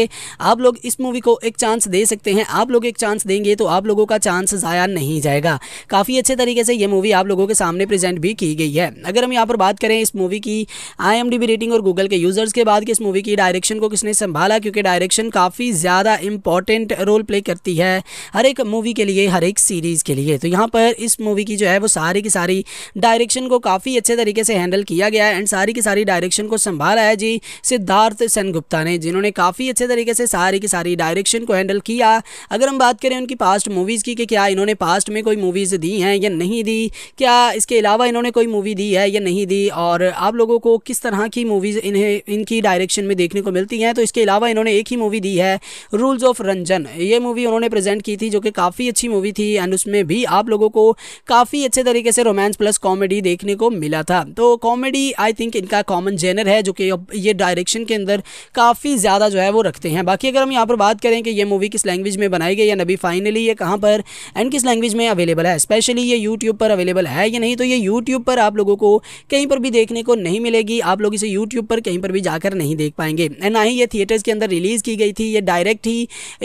आप लोग इस मूवी को एक चांस दे सकते हैं आप लोग एक चांस देंगे तो आप लोगों का चांस ज़ाया नहीं जाएगा काफ़ी अच्छे तरीके से ये मूवी आप लोगों के सामने प्रेजेंट भी की गई है अगर हम यहाँ पर बात करें इस मूवी की आई रेटिंग और गूगल के यूज़र्स के बाद कि इस मूवी की डायरेक्शन को किसने संभाला क्योंकि डायरेक्शन काफ़ी ज़्यादा इंपॉर्टेंट रोल प्ले करती है हर एक मूवी के लिए हर एक सीरीज़ के लिए तो यहाँ पर इस मूवी की जो है वो सारी की सारी डायरेक्ट डायरेक्शन को काफ़ी अच्छे तरीके से हैंडल किया गया है एंड सारी की सारी डायरेक्शन को संभाला है जी सिद्धार्थ गुप्ता ने जिन्होंने काफ़ी अच्छे तरीके से सारी की सारी डायरेक्शन को हैंडल किया अगर हम बात करें उनकी पास्ट मूवीज़ की कि क्या इन्होंने पास्ट में कोई मूवीज़ दी हैं या नहीं दी क्या इसके अलावा इन्होंने कोई मूवी दी है या नहीं दी और आप लोगों को किस तरह की मूवीज़ इन्हें इनकी डायरेक्शन में देखने को मिलती हैं तो इसके अलावा इन्होंने एक ही मूवी दी है रूल्स ऑफ रंजन ये मूवी उन्होंने प्रेजेंट की थी जो कि काफ़ी अच्छी मूवी थी एंड उसमें भी आप लोगों को काफ़ी अच्छे तरीके से रोमांस प्लस कॉमेडी कॉमेडी देखने को मिला था तो कॉमेडी आई थिंक इनका कॉमन जेनर है जो कि ये डायरेक्शन के अंदर काफ़ी ज़्यादा जो है वो रखते हैं बाकी अगर हम यहाँ पर बात करें कि ये मूवी किस लैंग्वेज में बनाई गई या नबी फाइनली ये कहाँ पर एंड किस लैंग्वेज में अवेलेबल है स्पेशली ये यूट्यूब पर अवेलेबल है या नहीं तो ये यूट्यूब पर आप लोगों को कहीं पर भी देखने को नहीं मिलेगी आप लोग इसे यूट्यूब पर कहीं पर भी जाकर नहीं देख पाएंगे एंड ना ही ये थिएटर्स के अंदर रिलीज़ की गई थी ये डायरेक्ट ही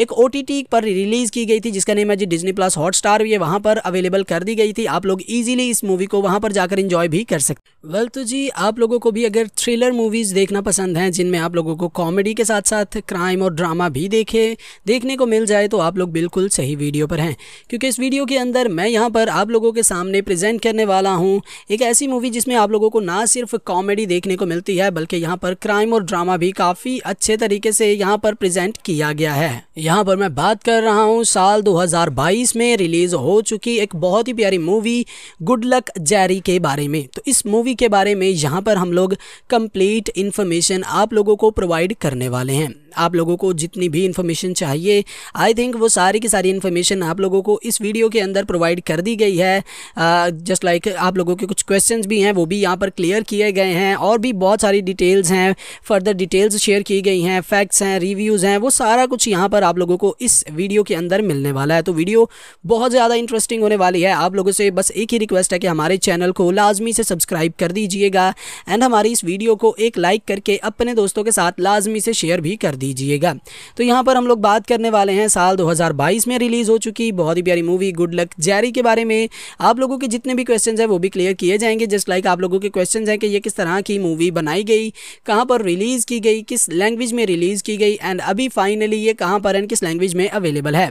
एक ओ पर रिलीज़ की गई थी जिसका नेम है जी डिजनी प्लस हॉट स्टार ये वहाँ पर अवेलेबल कर दी गई थी आप लोग ईजिली इस मूवी को वहाँ पर जाकर इंजॉय भी कर सकते वेल तो जी आप लोगों को भी अगर थ्रिलर मूवीज़ देखना पसंद है जिनमें आप लोगों को कॉमेडी के साथ साथ क्राइम और ड्रामा भी देखे देखने को मिल जाए तो आप लोग बिल्कुल सही वीडियो पर हैं क्योंकि इस वीडियो के अंदर मैं यहाँ पर आप लोगों के सामने प्रेजेंट करने वाला हूँ एक ऐसी मूवी जिसमें आप लोगों को ना सिर्फ कॉमेडी देखने को मिलती है बल्कि यहाँ पर क्राइम और ड्रामा भी काफ़ी अच्छे तरीके से यहाँ पर प्रेजेंट किया गया है यहाँ पर मैं बात कर रहा हूँ साल दो में रिलीज़ हो चुकी एक बहुत ही प्यारी मूवी गुड लक जैरी के बारे में तो इस मूवी के बारे में यहाँ पर हम लोग कंप्लीट इन्फॉर्मेशन आप लोगों को प्रोवाइड करने वाले हैं आप लोगों को जितनी भी इन्फॉर्मेशन चाहिए आई थिंक वो सारी की सारी इन्फॉर्मेशन आप लोगों को इस वीडियो के अंदर प्रोवाइड कर दी गई है जस्ट लाइक like आप लोगों के कुछ क्वेश्चन भी हैं वो भी यहाँ पर क्लियर किए गए हैं और भी बहुत सारी डिटेल्स हैं फर्दर डिटेल्स शेयर की गई हैं फैक्ट्स हैं रिव्यूज़ हैं वो सारा कुछ यहाँ पर आप लोगों को इस वीडियो के अंदर मिलने वाला है तो वीडियो बहुत ज़्यादा इंटरेस्टिंग होने वाली है आप लोगों से बस एक ही रिक्वेस्ट है कि हमारे चैनल को लाजमी से सब्सक्राइब कर दीजिएगा एंड हमारी इस वीडियो को एक लाइक करके अपने दोस्तों के साथ लाजमी से शेयर भी कर दीजिएगा तो यहाँ पर हम लोग बात करने वाले हैं साल 2022 में रिलीज़ हो चुकी बहुत ही प्यारी मूवी गुड लक जैरी के बारे में आप लोगों के जितने भी क्वेश्चन हैं वो भी क्लियर किए जाएंगे जस्ट लाइक आप लोगों के क्वेश्चन हैं कि ये किस तरह की मूवी बनाई गई कहाँ पर रिलीज़ की गई किस लैंग्वेज में रिलीज़ की गई एंड अभी फाइनली ये कहाँ पर एंड किस लैंग्वेज में अवेलेबल है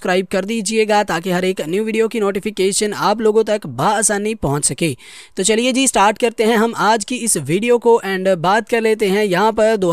सब्सक्राइब कर दीजिएगा ताकि हर एक न्यू वीडियो की नोटिफिकेशन आप लोगों तक बसानी पहुँच सके तो चलिए जी स्टार्ट करते हैं हम आज की इस वीडियो को एंड बात कर लेते हैं यहाँ पर दो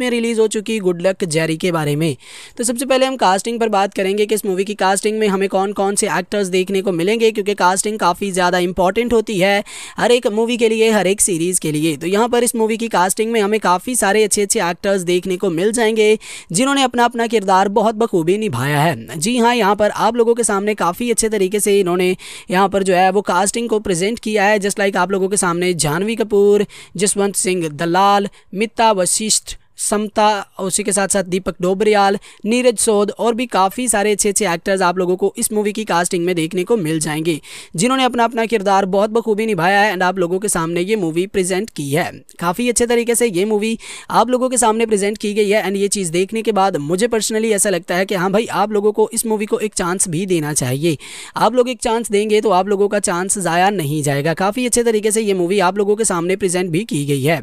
में रिलीज़ हो चुकी गुड लक जेरी के बारे में तो सबसे पहले हम कास्टिंग पर बात करेंगे कि इस मूवी की कास्टिंग में हमें कौन कौन से एक्टर्स देखने को मिलेंगे क्योंकि कास्टिंग काफ़ी ज़्यादा इंपॉर्टेंट होती है हर एक मूवी के लिए हर एक सीरीज़ के लिए तो यहाँ पर इस मूवी की कास्टिंग में हमें काफ़ी सारे अच्छे अच्छे एक्टर्स देखने को मिल जाएंगे जिन्होंने अपना अपना किरदार बहुत बखूबी निभाया है जी जी हाँ यहाँ पर आप लोगों के सामने काफ़ी अच्छे तरीके से इन्होंने यहाँ पर जो है वो कास्टिंग को प्रेजेंट किया है जस्ट लाइक आप लोगों के सामने जानवी कपूर जसवंत सिंह दलाल मिता वशिष्ठ समता उसी के साथ साथ दीपक डोबरियाल नीरज सोद और भी काफ़ी सारे अच्छे अच्छे एक्टर्स आप लोगों को इस मूवी की कास्टिंग में देखने को मिल जाएंगे जिन्होंने अपना अपना किरदार बहुत बखूबी निभाया है एंड आप लोगों के सामने ये मूवी प्रेजेंट की है काफ़ी अच्छे तरीके से ये मूवी आप लोगों के सामने प्रेजेंट की गई है एंड ये चीज़ देखने के बाद मुझे पर्सनली ऐसा लगता है कि हाँ भाई आप लोगों को इस मूवी को एक चांस भी देना चाहिए आप लोग एक चांस देंगे तो आप लोगों का चांस ज़ाया नहीं जाएगा काफ़ी अच्छे तरीके से ये मूवी आप लोगों के सामने प्रेजेंट भी की गई है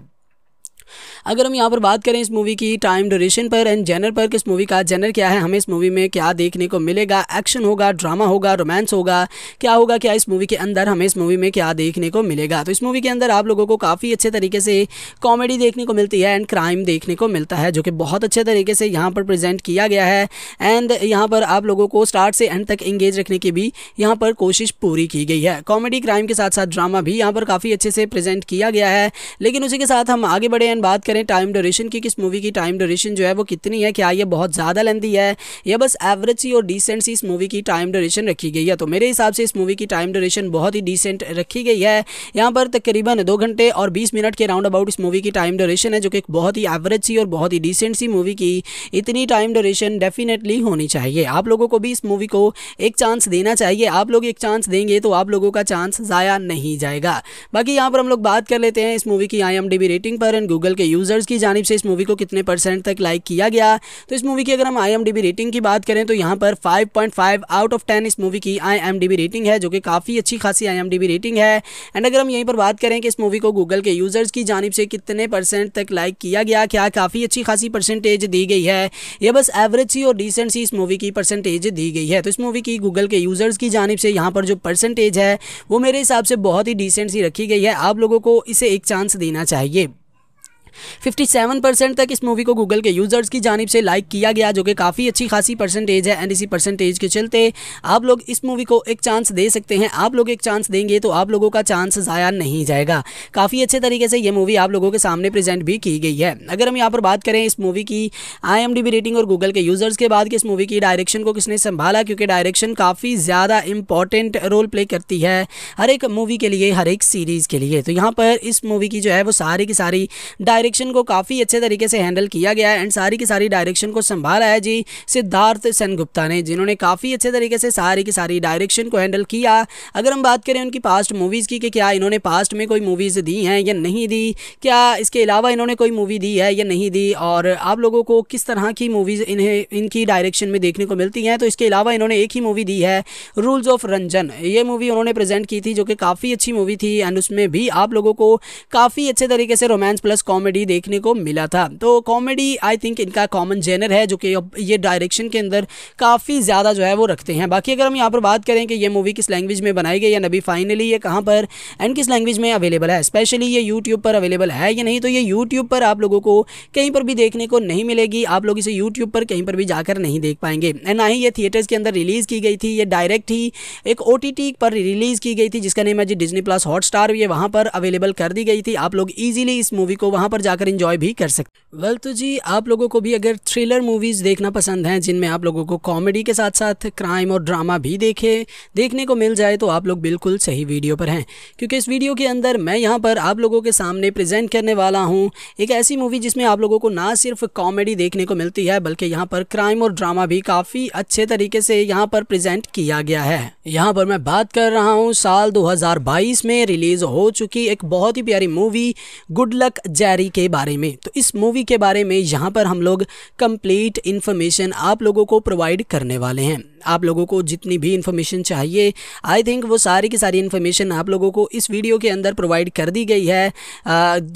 अगर हम यहाँ पर बात करें इस मूवी की टाइम ड्यूरेशन पर एंड जेनर पर कि इस मूवी का जेनर क्या है हमें इस मूवी में क्या देखने को मिलेगा एक्शन होगा ड्रामा होगा रोमांस होगा क्या होगा क्या इस मूवी के अंदर हमें इस मूवी में क्या देखने को मिलेगा तो इस मूवी के अंदर आप लोगों को काफ़ी अच्छे तरीके से कॉमेडी देखने को मिलती है एंड क्राइम देखने को मिलता है जो कि बहुत अच्छे तरीके से यहाँ पर प्रजेंट किया गया है एंड यहाँ पर आप लोगों को स्टार्ट से एंड तक इंगेज रखने की भी यहाँ पर कोशिश पूरी की गई है कॉमेडी क्राइम के साथ साथ ड्रामा भी यहाँ पर काफ़ी अच्छे से प्रजेंट किया गया है लेकिन उसी के साथ हम आगे बढ़े एंड बात करें टाइम ड्यूरेशन की किस मूवी की टाइम ड्यूरेशन जो है वो कितनी है क्या ये बहुत ज़्यादा लेंदी है या बस एवरेज सी और डिसेंट सी इस मूवी की टाइम ड्यूरेशन रखी गई है तो मेरे हिसाब से इस मूवी की टाइम ड्यूरेशन बहुत ही डिसेंट रखी गई है यहाँ पर तकरीबन दो घंटे और बीस मिनट के राउंड अबाउट इस मूवी की टाइम ड्यूरेशन है जो कि बहुत ही एवरेज सी और बहुत ही डिसेंट सी मूवी की इतनी टाइम ड्यूरेशन डेफिनेटली होनी चाहिए आप लोगों को भी इस मूवी को एक चांस देना चाहिए आप लोग एक चांस देंगे तो आप लोगों का चांस ज़ाया नहीं जाएगा बाकी यहाँ पर हम लोग बात कर लेते हैं इस मूवी की आई रेटिंग पर एंड गूगल गूगल के यूज़र्स की जानब से इस मूवी को कितने परसेंट तक लाइक किया गया तो इस मूवी की अगर हम आई रेटिंग की बात करें तो यहाँ पर फाइव आउट ऑफ टेन इस मूवी की आई रेटिंग है जो कि काफ़ी अच्छी खासी आई रेटिंग है एंड अगर हम यहीं पर बात करें कि इस मूवी को गूगल के यूज़र्स की जानब से कितने परसेंट तक लाइक किया गया क्या काफ़ी अच्छी खासी परसेंटेज दी गई है यह बस एवरेज सी और डिसेंट सी इस मूवी की परसेंटेज दी गई है तो इस मूवी की गूगल के यूज़र्स की जानब से यहाँ पर जो परसेंटेज है वो मेरे हिसाब से बहुत ही डिसेंट सी रखी गई है आप लोगों को इसे एक चांस देना चाहिए 57 परसेंट तक इस मूवी को गूगल के यूज़र्स की जानब से लाइक किया गया जो कि काफ़ी अच्छी खासी परसेंटेज है एंड इसी परसेंटेज के चलते आप लोग इस मूवी को एक चांस दे सकते हैं आप लोग एक चांस देंगे तो आप लोगों का चांस ज़ाया नहीं जाएगा काफ़ी अच्छे तरीके से ये मूवी आप लोगों के सामने प्रेजेंट भी की गई है अगर हम यहाँ पर बात करें इस मूवी की आई रेटिंग और गूगल के यूज़र्स के बाद कि इस मूवी की डायरेक्शन को किसने संभाला क्योंकि डायरेक्शन काफ़ी ज़्यादा इंपॉर्टेंट रोल प्ले करती है हर एक मूवी के लिए हर एक सीरीज़ के लिए तो यहाँ पर इस मूवी की जो है वो सारी की सारी डायरेक्ट डायरेक्शन को काफ़ी अच्छे तरीके से हैंडल किया गया है एंड सारी की सारी डायरेक्शन को संभाला है जी सिद्धार्थ गुप्ता ने जिन्होंने काफ़ी अच्छे तरीके से सारी की सारी डायरेक्शन को हैंडल किया अगर हम बात करें उनकी पास्ट मूवीज़ की कि क्या इन्होंने पास्ट में कोई मूवीज़ दी हैं या नहीं दी क्या इसके अलावा इन्होंने कोई मूवी दी है या नहीं दी और आप लोगों को किस तरह की मूवीज़ इन्हें इनकी डायरेक्शन में देखने को मिलती हैं तो इसके अलावा इन्होंने एक ही मूवी दी है रूल्स ऑफ रंजन ये मूवी उन्होंने प्रेजेंट की थी जो कि काफ़ी अच्छी मूवी थी एंड उसमें भी आप लोगों को काफ़ी अच्छे तरीके से रोमांस प्लस कॉमेडी कॉमेडी देखने को मिला था तो कॉमेडी आई थिंक इनका कॉमन जेनर है जो कि ये डायरेक्शन के अंदर काफ़ी ज़्यादा जो है वो रखते हैं बाकी अगर हम यहाँ पर बात करें कि ये मूवी किस लैंग्वेज में बनाई गई या नबी फाइनली ये कहाँ पर एंड किस लैंग्वेज में अवेलेबल है स्पेशली ये यूट्यूब पर अवेलेबल है या नहीं तो ये यूट्यूब पर आप लोगों को कहीं पर भी देखने को नहीं मिलेगी आप लोग इसे यूट्यूब पर कहीं पर भी जाकर नहीं देख पाएंगे एंड ना ही ये थिएटर्स के अंदर रिलीज़ की गई थी ये डायरेक्ट ही एक ओ पर रिलीज़ की गई थी जिसका नेम है जी डिजनी प्लस हॉट स्टार ये वहाँ पर अवेलेबल कर दी गई थी आप लोग ईजिली इस मूवी को वहाँ पर जाकर इंजॉय भी कर सकते वेल तो जी आप लोगों को भी अगर थ्रिलर मूवीज़ देखना पसंद है जिनमें आप लोगों को कॉमेडी के साथ साथ क्राइम और ड्रामा भी देखे देखने को मिल जाए तो आप लोग बिल्कुल सही वीडियो पर हैं क्योंकि इस वीडियो के अंदर मैं यहाँ पर आप लोगों के सामने प्रेजेंट करने वाला हूँ एक ऐसी मूवी जिसमें आप लोगों को ना सिर्फ कॉमेडी देखने को मिलती है बल्कि यहाँ पर क्राइम और ड्रामा भी काफ़ी अच्छे तरीके से यहाँ पर प्रेजेंट किया गया है यहाँ पर मैं बात कर रहा हूँ साल दो में रिलीज हो चुकी एक बहुत ही प्यारी मूवी गुड लक जैरी के बारे में तो इस मूवी के बारे में यहाँ पर हम लोग कंप्लीट इन्फॉर्मेशन आप लोगों को प्रोवाइड करने वाले हैं आप लोगों को जितनी भी इन्फॉर्मेशन चाहिए आई थिंक वो सारी की सारी इन्फॉर्मेशन आप लोगों को इस वीडियो के अंदर प्रोवाइड कर दी गई है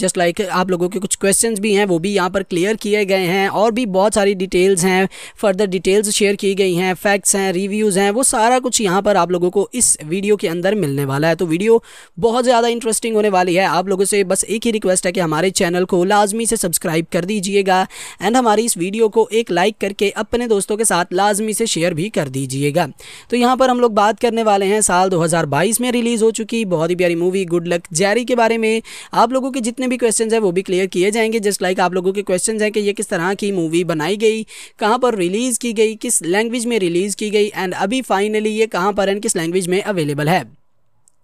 जस्ट लाइक like आप लोगों के कुछ क्वेश्चन भी हैं वो भी यहाँ पर क्लियर किए गए हैं और भी बहुत सारी डिटेल्स हैं फर्दर डिटेल्स शेयर की गई हैं फैक्ट्स हैं रिव्यूज़ हैं वो सारा कुछ यहाँ पर आप लोगों को इस वीडियो के अंदर मिलने वाला है तो वीडियो बहुत ज़्यादा इंटरेस्टिंग होने वाली है आप लोगों से बस एक ही रिक्वेस्ट है कि हमारे चैनल चैनल को लाजमी से सब्सक्राइब कर दीजिएगा एंड हमारी इस वीडियो को एक लाइक करके अपने दोस्तों के साथ लाजमी से शेयर भी कर दीजिएगा तो यहाँ पर हम लोग बात करने वाले हैं साल 2022 में रिलीज़ हो चुकी बहुत ही प्यारी मूवी गुड लक जैरी के बारे में आप लोगों के जितने भी क्वेश्चन हैं वो भी क्लियर किए जाएंगे जस्ट लाइक आप लोगों के क्वेश्चन हैं कि ये किस तरह की मूवी बनाई गई कहाँ पर रिलीज़ की गई किस लैंग्वेज में रिलीज़ की गई एंड अभी फाइनली ये कहाँ पर एंड किस लैंग्वेज में अवेलेबल है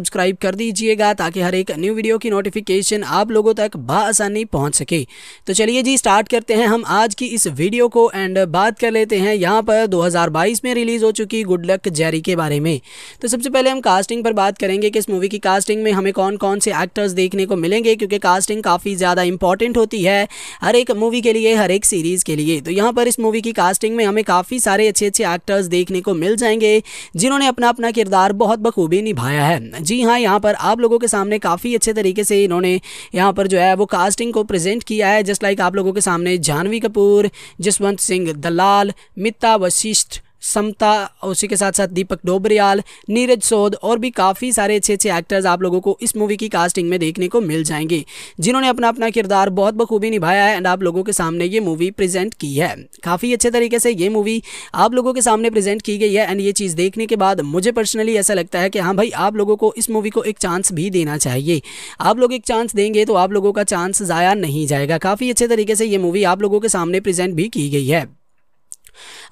सब्सक्राइब कर दीजिएगा ताकि हर एक न्यू वीडियो की नोटिफिकेशन आप लोगों तक बसानी पहुँच सके तो चलिए जी स्टार्ट करते हैं हम आज की इस वीडियो को एंड बात कर लेते हैं यहाँ पर 2022 में रिलीज़ हो चुकी गुड लक जेरी के बारे में तो सबसे पहले हम कास्टिंग पर बात करेंगे कि इस मूवी की कास्टिंग में हमें कौन कौन से एक्टर्स देखने को मिलेंगे क्योंकि कास्टिंग काफ़ी ज़्यादा इंपॉर्टेंट होती है हर एक मूवी के लिए हर एक सीरीज़ के लिए तो यहाँ पर इस मूवी की कास्टिंग में हमें काफ़ी सारे अच्छे अच्छे एक्टर्स देखने को मिल जाएंगे जिन्होंने अपना अपना किरदार बहुत बखूबी निभाया है जी हाँ यहाँ पर आप लोगों के सामने काफ़ी अच्छे तरीके से इन्होंने यहाँ पर जो है वो कास्टिंग को प्रेजेंट किया है जस्ट लाइक आप लोगों के सामने जानवी कपूर जसवंत सिंह दलाल मिता वशिष्ठ समता उसी के साथ साथ दीपक डोबरियाल नीरज सोद और भी काफ़ी सारे अच्छे अच्छे एक्टर्स आप लोगों को इस मूवी की कास्टिंग में देखने को मिल जाएंगे जिन्होंने अपना अपना किरदार बहुत बखूबी निभाया है एंड आप लोगों के सामने ये मूवी प्रेजेंट की है काफ़ी अच्छे तरीके से ये मूवी आप लोगों के सामने प्रेजेंट की गई है एंड ये चीज़ देखने के बाद मुझे पर्सनली ऐसा लगता है कि हाँ भाई आप लोगों को इस मूवी को एक चांस भी देना चाहिए आप लोग एक चांस देंगे तो आप लोगों का चांस ज़ाया नहीं जाएगा काफ़ी अच्छे तरीके से ये मूवी आप लोगों के सामने प्रेजेंट भी की गई है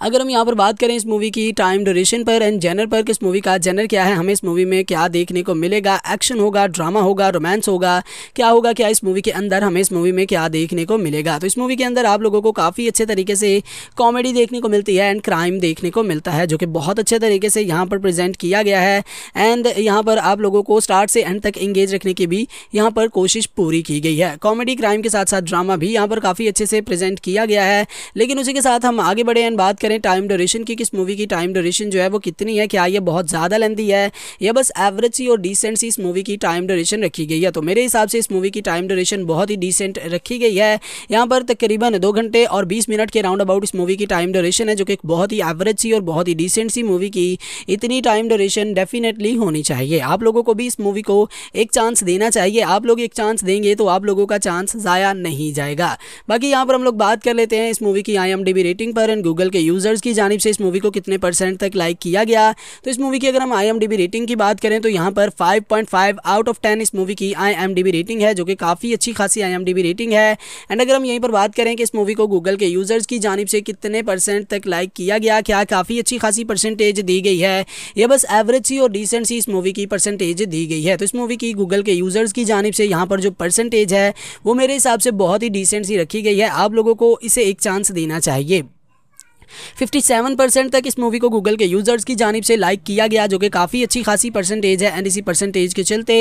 अगर हम यहाँ पर बात करें इस मूवी की टाइम ड्यूरेशन पर एंड जेनर पर कि इस मूवी का जेनर क्या है हमें इस मूवी में क्या देखने को मिलेगा एक्शन होगा ड्रामा होगा रोमांस होगा क्या होगा क्या इस मूवी के अंदर हमें इस मूवी में क्या देखने को मिलेगा तो इस मूवी के अंदर आप लोगों को काफ़ी अच्छे तरीके से कॉमेडी देखने को मिलती है एंड क्राइम देखने को मिलता है जो कि बहुत अच्छे तरीके से यहाँ पर प्रेजेंट किया गया है एंड यहाँ पर आप लोगों को स्टार्ट से एंड तक इंगेज रखने की भी यहाँ पर कोशिश पूरी की गई है कॉमेडी क्राइम के साथ साथ ड्रामा भी यहाँ पर काफ़ी अच्छे से प्रेजेंट किया गया है लेकिन उसी के साथ हम आगे बढ़े एंड बात करें टाइम ड्यूरेशन की किस मूवी की टाइम ड्यूरेशन जो है वो कितनी है क्या ये बहुत ज़्यादा लेंदी है या बस एवरेज सी और डिसेंट सी इस मूवी की टाइम ड्यूरेशन रखी गई है तो मेरे हिसाब से इस मूवी की टाइम ड्यूरेशन बहुत ही डिसेंट रखी गई है यहाँ पर तकरीबन दो घंटे और बीस मिनट के राउंड अबाउट इस मूवी की टाइम ड्यूरेशन है जो कि बहुत ही एवरेज सी और बहुत ही डिसेंट सी मूवी की इतनी टाइम ड्यूरेशन डेफिनेटली होनी चाहिए आप लोगों को भी इस मूवी को एक चांस देना चाहिए आप लोग एक चांस देंगे तो आप लोगों का चांस ज़ाया नहीं जाएगा बाकी यहाँ पर हम लोग बात कर लेते हैं इस मूवी की आई रेटिंग पर एंड गूगल गूगल के यूज़र्स की जानब से इस मूवी को कितने परसेंट तक लाइक किया गया तो इस मूवी की अगर हम आई रेटिंग की बात करें तो यहाँ पर फाइव आउट ऑफ टेन इस मूवी की आई रेटिंग है जो कि काफ़ी अच्छी खासी आई रेटिंग है एंड अगर हम यहीं पर बात करें कि इस मूवी को गूगल के यूज़र्स की जानब से कितने परसेंट तक लाइक किया गया क्या काफ़ी अच्छी खासी परसेंटेज दी गई है यह बस एवरेज सी और डिसेंट सी इस मूवी की परसेंटेज दी गई है तो इस मूवी की गूगल के यूज़र्स की जानब से यहाँ पर जो परसेंटेज है वो मेरे हिसाब से बहुत ही डिसेंट सी रखी गई है आप लोगों को इसे एक चांस देना चाहिए 57 परसेंट तक इस मूवी को गूगल के यूज़र्स की जानब से लाइक किया गया जो कि काफ़ी अच्छी खासी परसेंटेज है एंड इसी परसेंटेज के चलते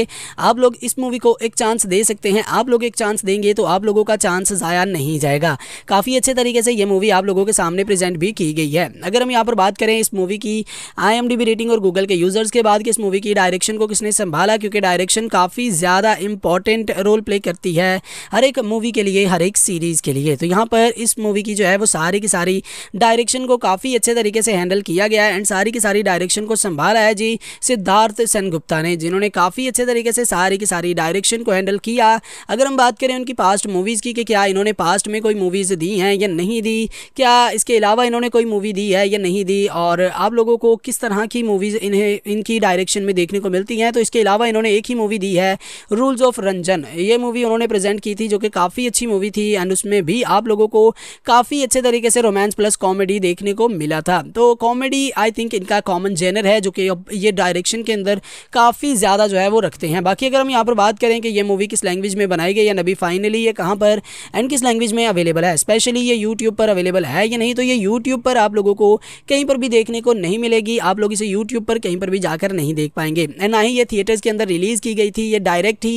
आप लोग इस मूवी को एक चांस दे सकते हैं आप लोग एक चांस देंगे तो आप लोगों का चांस ज़ाया नहीं जाएगा काफ़ी अच्छे तरीके से ये मूवी आप लोगों के सामने प्रेजेंट भी की गई है अगर हम यहाँ पर बात करें इस मूवी की आई रेटिंग और गूगल के यूज़र्स के बाद कि इस मूवी की डायरेक्शन को किसने संभाला क्योंकि डायरेक्शन काफ़ी ज़्यादा इंपॉर्टेंट रोल प्ले करती है हर एक मूवी के लिए हर एक सीरीज़ के लिए तो यहाँ पर इस मूवी की जो है वो सारी की सारी डायरेक्ट डायरेक्शन को काफ़ी अच्छे तरीके से हैंडल किया गया है एंड सारी की सारी डायरेक्शन को संभाला है जी सिद्धार्थ सेनगुप्ता ने जिन्होंने काफ़ी अच्छे तरीके से सारी की सारी डायरेक्शन को हैंडल किया अगर हम बात करें उनकी पास्ट मूवीज़ की कि क्या इन्होंने पास्ट में कोई मूवीज़ दी हैं या नहीं दी क्या इसके अलावा इन्होंने कोई मूवी दी है या नहीं दी और आप लोगों को किस तरह की मूवीज़ इन्हें इनकी डायरेक्शन में देखने को मिलती हैं तो इसके अलावा इन्होंने एक ही मूवी दी है रूल्स ऑफ रंजन ये मूवी उन्होंने प्रेजेंट की थी जो कि काफ़ी अच्छी मूवी थी एंड उसमें भी आप लोगों को काफ़ी अच्छे तरीके से रोमांस प्लस कॉमेडी कॉमेडी देखने को मिला था तो कॉमेडी आई थिंक इनका कॉमन जेनर है जो कि ये डायरेक्शन के अंदर काफ़ी ज़्यादा जो है वो रखते हैं बाकी अगर हम यहाँ पर बात करें कि ये मूवी किस लैंग्वेज में बनाई गई या नबी फाइनली ये कहाँ पर एंड किस लैंग्वेज में अवेलेबल है स्पेशली ये यूट्यूब पर अवेलेबल है या नहीं तो ये यूट्यूब पर आप लोगों को कहीं पर भी देखने को नहीं मिलेगी आप लोग इसे यूट्यूब पर कहीं पर भी जाकर नहीं देख पाएंगे एंड ना ही ये थिएटर्स के अंदर रिलीज़ की गई थी ये डायरेक्ट ही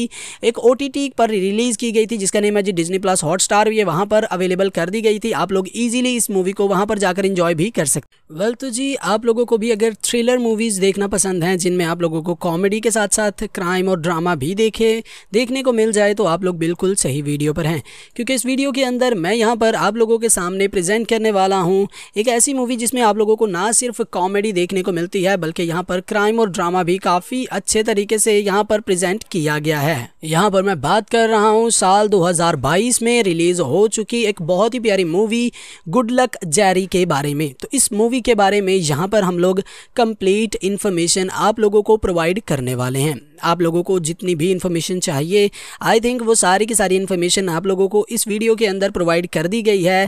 एक ओ पर रिलीज़ की गई थी जिसका नेम है जी डिजनी प्लस हॉट स्टार ये वहाँ पर अवेलेबल कर दी गई थी आप लोग ईजिली इस मूवी को वहाँ पर जाकर इंजॉय भी कर सकते वेल तो जी आप लोगों को भी अगर थ्रिलर मूवीज़ देखना पसंद है जिनमें आप लोगों को कॉमेडी के साथ साथ क्राइम और ड्रामा भी देखे देखने को मिल जाए तो आप लोग बिल्कुल सही वीडियो पर हैं क्योंकि इस वीडियो के अंदर मैं यहाँ पर आप लोगों के सामने प्रेजेंट करने वाला हूँ एक ऐसी मूवी जिसमें आप लोगों को ना सिर्फ कॉमेडी देखने को मिलती है बल्कि यहाँ पर क्राइम और ड्रामा भी काफ़ी अच्छे तरीके से यहाँ पर प्रेजेंट किया गया है यहाँ पर मैं बात कर रहा हूँ साल दो में रिलीज़ हो चुकी एक बहुत ही प्यारी मूवी गुड लक जैरी के बारे में तो इस मूवी के बारे में यहाँ पर हम लोग कंप्लीट इन्फॉर्मेशन आप लोगों को प्रोवाइड करने वाले हैं आप लोगों को जितनी भी इन्फॉर्मेशन चाहिए आई थिंक वो सारी की सारी इन्फॉर्मेशन आप लोगों को इस वीडियो के अंदर प्रोवाइड कर दी गई है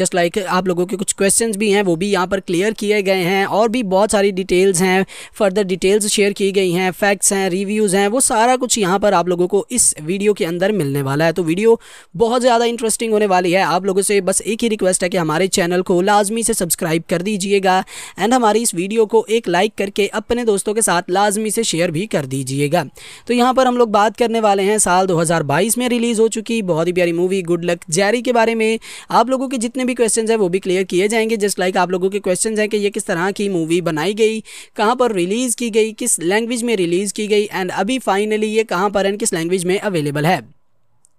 जस्ट लाइक like आप लोगों के कुछ क्वेश्चन भी हैं वो भी यहाँ पर क्लियर किए गए हैं और भी बहुत सारी डिटेल्स हैं फर्दर डिटेल्स शेयर की गई हैं फैक्ट्स हैं रिव्यूज़ हैं वो सारा कुछ यहाँ पर आप लोगों को इस वीडियो के अंदर मिलने वाला है तो वीडियो बहुत ज़्यादा इंटरेस्टिंग होने वाली है आप लोगों से बस एक ही रिक्वेस्ट है कि हमारे चैनल को लाजमी से सब्सक्राइब कर दीजिएगा एंड हमारी इस वीडियो को एक लाइक करके अपने दोस्तों के साथ लाजमी से शेयर भी कर दीजिएगा तो यहाँ पर हम लोग बात करने वाले हैं साल 2022 में रिलीज़ हो चुकी बहुत ही प्यारी मूवी गुड लक जैरी के बारे में आप लोगों के जितने भी क्वेश्चन हैं वो भी क्लियर किए जाएंगे जस्ट लाइक आप लोगों के क्वेश्चन हैं कि ये किस तरह की मूवी बनाई गई कहाँ पर रिलीज़ की गई किस लैंग्वेज में रिलीज़ की गई एंड अभी फाइनली ये कहाँ पर एंड किस लैंग्वेज में अवेलेबल है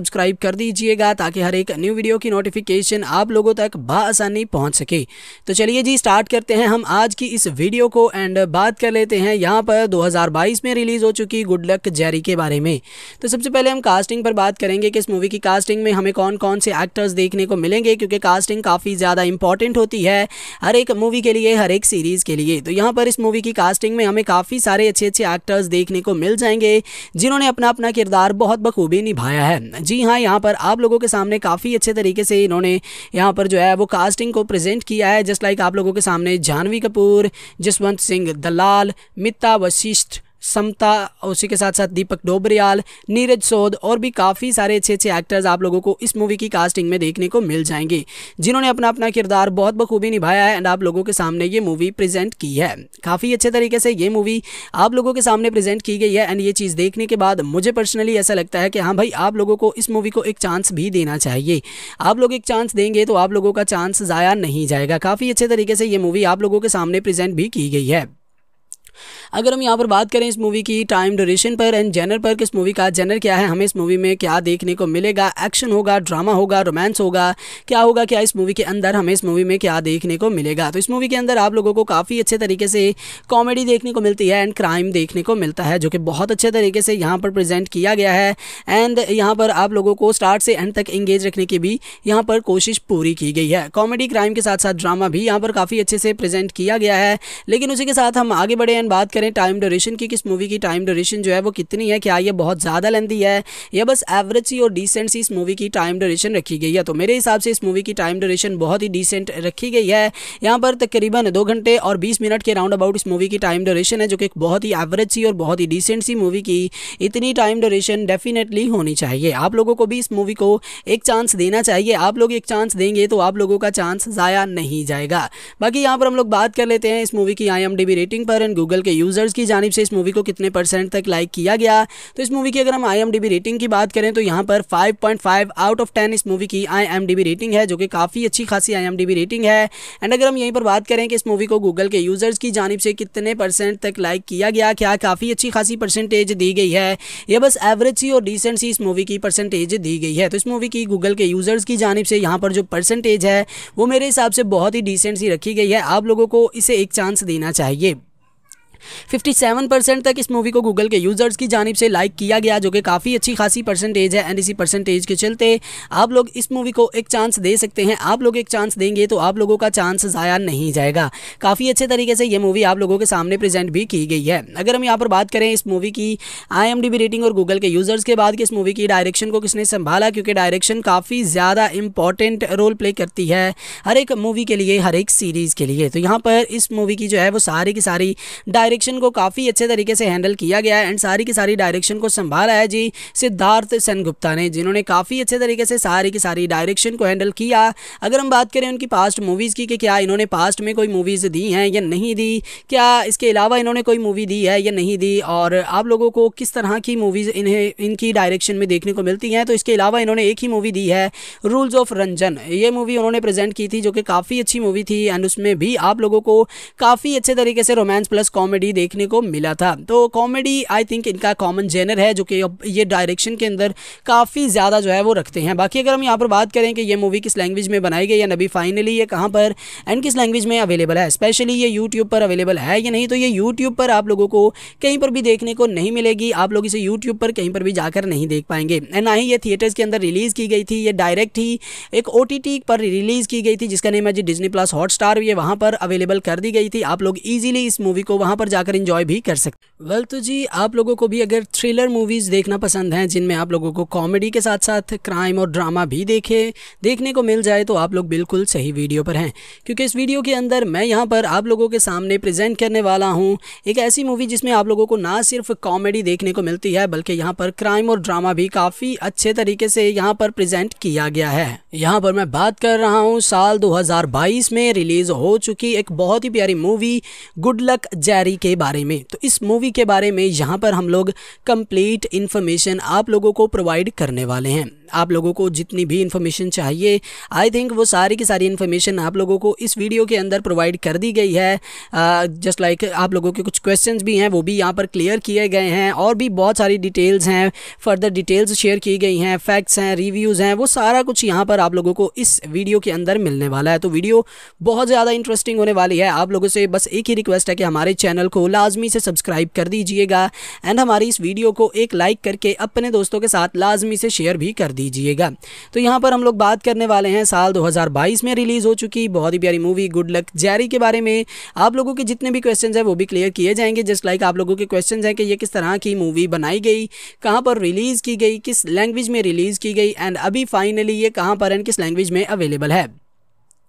सब्सक्राइब कर दीजिएगा ताकि हर एक न्यू वीडियो की नोटिफिकेशन आप लोगों तक बसानी पहुँच सके तो चलिए जी स्टार्ट करते हैं हम आज की इस वीडियो को एंड बात कर लेते हैं यहाँ पर 2022 में रिलीज़ हो चुकी गुड लक जेरी के बारे में तो सबसे पहले हम कास्टिंग पर बात करेंगे कि इस मूवी की कास्टिंग में हमें कौन कौन से एक्टर्स देखने को मिलेंगे क्योंकि कास्टिंग काफ़ी ज़्यादा इंपॉर्टेंट होती है हर एक मूवी के लिए हर एक सीरीज़ के लिए तो यहाँ पर इस मूवी की कास्टिंग में हमें काफ़ी सारे अच्छे अच्छे एक्टर्स देखने को मिल जाएंगे जिन्होंने अपना अपना किरदार बहुत बखूबी निभाया है जी हाँ यहाँ पर आप लोगों के सामने काफ़ी अच्छे तरीके से इन्होंने यहाँ पर जो है वो कास्टिंग को प्रेजेंट किया है जस्ट लाइक आप लोगों के सामने जानवी कपूर जसवंत सिंह दलाल मिता वशिष्ठ समता उसी के साथ साथ दीपक डोबरियाल नीरज सोद और भी काफ़ी सारे अच्छे अच्छे एक्टर्स आप लोगों को इस मूवी की कास्टिंग में देखने को मिल जाएंगे जिन्होंने अपना अपना किरदार बहुत बखूबी निभाया है एंड आप लोगों के सामने ये मूवी प्रेजेंट की है काफ़ी अच्छे तरीके से ये मूवी आप लोगों के सामने प्रेजेंट की गई है एंड ये चीज़ देखने के बाद मुझे पर्सनली ऐसा लगता है कि हाँ भाई आप लोगों को इस मूवी को एक चांस भी देना चाहिए आप लोग एक चांस देंगे तो आप लोगों का चांस ज़ाया नहीं जाएगा काफ़ी अच्छे तरीके से ये मूवी आप लोगों के सामने प्रजेंट भी की गई है अगर हम यहाँ पर बात करें इस मूवी की टाइम ड्यूरेशन पर एंड जेनर पर किस मूवी का जेनर क्या है हमें इस मूवी में क्या देखने को मिलेगा एक्शन होगा ड्रामा होगा रोमांस होगा क्या होगा क्या इस मूवी के अंदर हमें इस मूवी में क्या देखने को मिलेगा तो इस मूवी के अंदर आप लोगों को काफ़ी अच्छे तरीके से कॉमेडी देखने को मिलती है एंड क्राइम देखने को मिलता है जो कि बहुत अच्छे तरीके से यहाँ पर प्रजेंट किया गया है एंड यहाँ पर आप लोगों को स्टार्ट से एंड तक इंगेज रखने की भी यहाँ पर कोशिश पूरी की गई है कॉमेडी क्राइम के साथ साथ ड्रामा भी यहाँ पर काफ़ी अच्छे से प्रजेंट किया गया है लेकिन उसी के साथ हम आगे बढ़े एंड बात करें टाइम ड्यूरेशन की किस मूवी की टाइम ड्यूरेशन जो है वो कितनी है क्या ये बहुत ज़्यादा लेंदी है या बस एवरेज सी और डिसेंट सी इस मूवी की टाइम ड्यूरेशन रखी गई है तो मेरे हिसाब से इस मूवी की टाइम ड्यूरेशन बहुत ही डिसेंट रखी गई है यहाँ पर तकरीबन दो घंटे और बीस मिनट के राउंड अबाउट इस मूवी की टाइम ड्यूरेशन है जो कि बहुत ही एवरेज सी और बहुत ही डिसेंट सी मूवी की इतनी टाइम ड्यूरेशन डेफिनेटली होनी चाहिए आप लोगों को भी इस मूवी को एक चांस देना चाहिए आप लोग एक चांस देंगे तो आप लोगों का चांस ज़ाया नहीं जाएगा बाकी यहाँ पर हम लोग बात कर लेते हैं इस मूवी की आई रेटिंग पर एंड गूगल गूगल के यूज़र्स की जानब से इस मूवी को कितने परसेंट तक लाइक किया गया तो इस मूवी की अगर हम आई रेटिंग की बात करें तो यहाँ पर फाइव आउट ऑफ टेन इस मूवी की आई रेटिंग है जो कि काफ़ी अच्छी खासी आई रेटिंग है एंड अगर हम यहीं पर बात करें कि इस मूवी को गूगल के यूज़र्स की जानब से कितने परसेंट तक लाइक किया गया क्या काफ़ी अच्छी खासी परसेंटेज दी गई है यह बस एवरेज सी और डिसेंट सी इस मूवी की परसेंटेज दी गई है तो इस मूवी की गूगल के यूज़र्स की जानब से यहाँ पर जो परसेंटेज है वो मेरे हिसाब से बहुत ही डिसेंट सी रखी गई है आप लोगों को इसे एक चांस देना चाहिए 57 परसेंट तक इस मूवी को गूगल के यूज़र्स की जानब से लाइक किया गया जो कि काफ़ी अच्छी खासी परसेंटेज है एंड इसी परसेंटेज के चलते आप लोग इस मूवी को एक चांस दे सकते हैं आप लोग एक चांस देंगे तो आप लोगों का चांस ज़ाया नहीं जाएगा काफ़ी अच्छे तरीके से ये मूवी आप लोगों के सामने प्रेजेंट भी की गई है अगर हम यहाँ पर बात करें इस मूवी की आई रेटिंग और गूगल के यूज़र्स के बाद कि इस मूवी की डायरेक्शन को किसने संभाला क्योंकि डायरेक्शन काफ़ी ज़्यादा इंपॉर्टेंट रोल प्ले करती है हर एक मूवी के लिए हर एक सीरीज़ के लिए तो यहाँ पर इस मूवी की जो है वो सारी की सारी डायरेक्ट डायरेक्शन को काफ़ी अच्छे तरीके से हैंडल किया गया है एंड सारी की सारी डायरेक्शन को संभाला है जी सिद्धार्थ सेनगुप्ता ने जिन्होंने काफ़ी अच्छे तरीके से सारी की सारी डायरेक्शन को हैंडल किया अगर हम बात करें उनकी पास्ट मूवीज़ की कि क्या इन्होंने पास्ट में कोई मूवीज़ दी हैं या नहीं दी क्या इसके अलावा इन्होंने कोई मूवी दी है या नहीं दी और आप लोगों को किस तरह की मूवीज़ इन्हें इनकी डायरेक्शन में देखने को मिलती हैं तो इसके अलावा इन्होंने एक ही मूवी दी है रूल्स ऑफ रंजन ये मूवी उन्होंने प्रेजेंट की थी जो कि काफ़ी अच्छी मूवी थी एंड उसमें भी आप लोगों को काफ़ी अच्छे तरीके से रोमांस प्लस कॉमेडी कॉमेडी देखने को मिला था तो कॉमेडी आई थिंक इनका कॉमन जेनर है जो कि ये डायरेक्शन के अंदर काफ़ी ज़्यादा जो है वो रखते हैं बाकी अगर हम यहाँ पर बात करें कि ये मूवी किस लैंग्वेज में बनाई गई या नबी फाइनली ये कहाँ पर एंड किस लैंग्वेज में अवेलेबल है स्पेशली ये यूट्यूब पर अवेलेबल है या नहीं तो ये यूट्यूब पर आप लोगों को कहीं पर भी देखने को नहीं मिलेगी आप लोग इसे यूट्यूब पर कहीं पर भी जाकर नहीं देख पाएंगे एंड ना ही ये थिएटर्स के अंदर रिलीज़ की गई थी ये डायरेक्ट ही एक ओ पर रिलीज़ की गई थी जिसका नेम है जी डिजनी प्लस हॉट स्टार ये वहाँ पर अवेलेबल कर दी गई थी आप लोग ईजिली इस मूवी को वहाँ पर जाकर इंजॉय भी कर सकते वेल तो जी आप लोगों को भी अगर थ्रिलर मूवीज़ देखना पसंद है जिनमें आप लोगों को कॉमेडी के साथ साथ क्राइम और ड्रामा भी देखे देखने को मिल जाए तो आप लोग बिल्कुल सही वीडियो पर हैं क्योंकि इस वीडियो के अंदर मैं यहाँ पर आप लोगों के सामने प्रेजेंट करने वाला हूँ एक ऐसी मूवी जिसमें आप लोगों को ना सिर्फ कॉमेडी देखने को मिलती है बल्कि यहाँ पर क्राइम और ड्रामा भी काफ़ी अच्छे तरीके से यहाँ पर प्रेजेंट किया गया है यहाँ पर मैं बात कर रहा हूँ साल 2022 में रिलीज़ हो चुकी एक बहुत ही प्यारी मूवी गुड लक जैरी के बारे में तो इस मूवी के बारे में यहाँ पर हम लोग कंप्लीट इन्फॉर्मेशन आप लोगों को प्रोवाइड करने वाले हैं आप लोगों को जितनी भी इन्फॉर्मेशन चाहिए आई थिंक वो सारी की सारी इन्फॉर्मेशन आप लोगों को इस वीडियो के अंदर प्रोवाइड कर दी गई है जस्ट लाइक like आप लोगों के कुछ क्वेश्चन भी हैं वो भी यहाँ पर क्लियर किए गए हैं और भी बहुत सारी डिटेल्स हैं फर्दर डिटेल्स शेयर की गई हैं फैक्ट्स हैं रिव्यूज़ हैं वो सारा कुछ यहाँ पर आप लोगों को इस वीडियो के अंदर मिलने वाला है तो वीडियो बहुत ज़्यादा इंटरेस्टिंग होने वाली है आप लोगों से बस एक ही रिक्वेस्ट है कि हमारे चैनल को लाजमी से सब्सक्राइब कर दीजिएगा एंड हमारी इस वीडियो को एक लाइक करके अपने दोस्तों के साथ लाजमी से शेयर भी कर दीजिएगा तो यहाँ पर हम लोग बात करने वाले हैं साल 2022 में रिलीज़ हो चुकी बहुत ही प्यारी मूवी गुड लक जैरी के बारे में आप लोगों के जितने भी क्वेश्चन हैं वो भी क्लियर किए जाएंगे जस्ट लाइक आप लोगों के क्वेश्चन हैं कि ये किस तरह की मूवी बनाई गई कहाँ पर रिलीज़ की गई किस लैंग्वेज में रिलीज़ की गई एंड अभी फाइनली ये कहाँ पर एंड किस लैंग्वेज में अवेलेबल है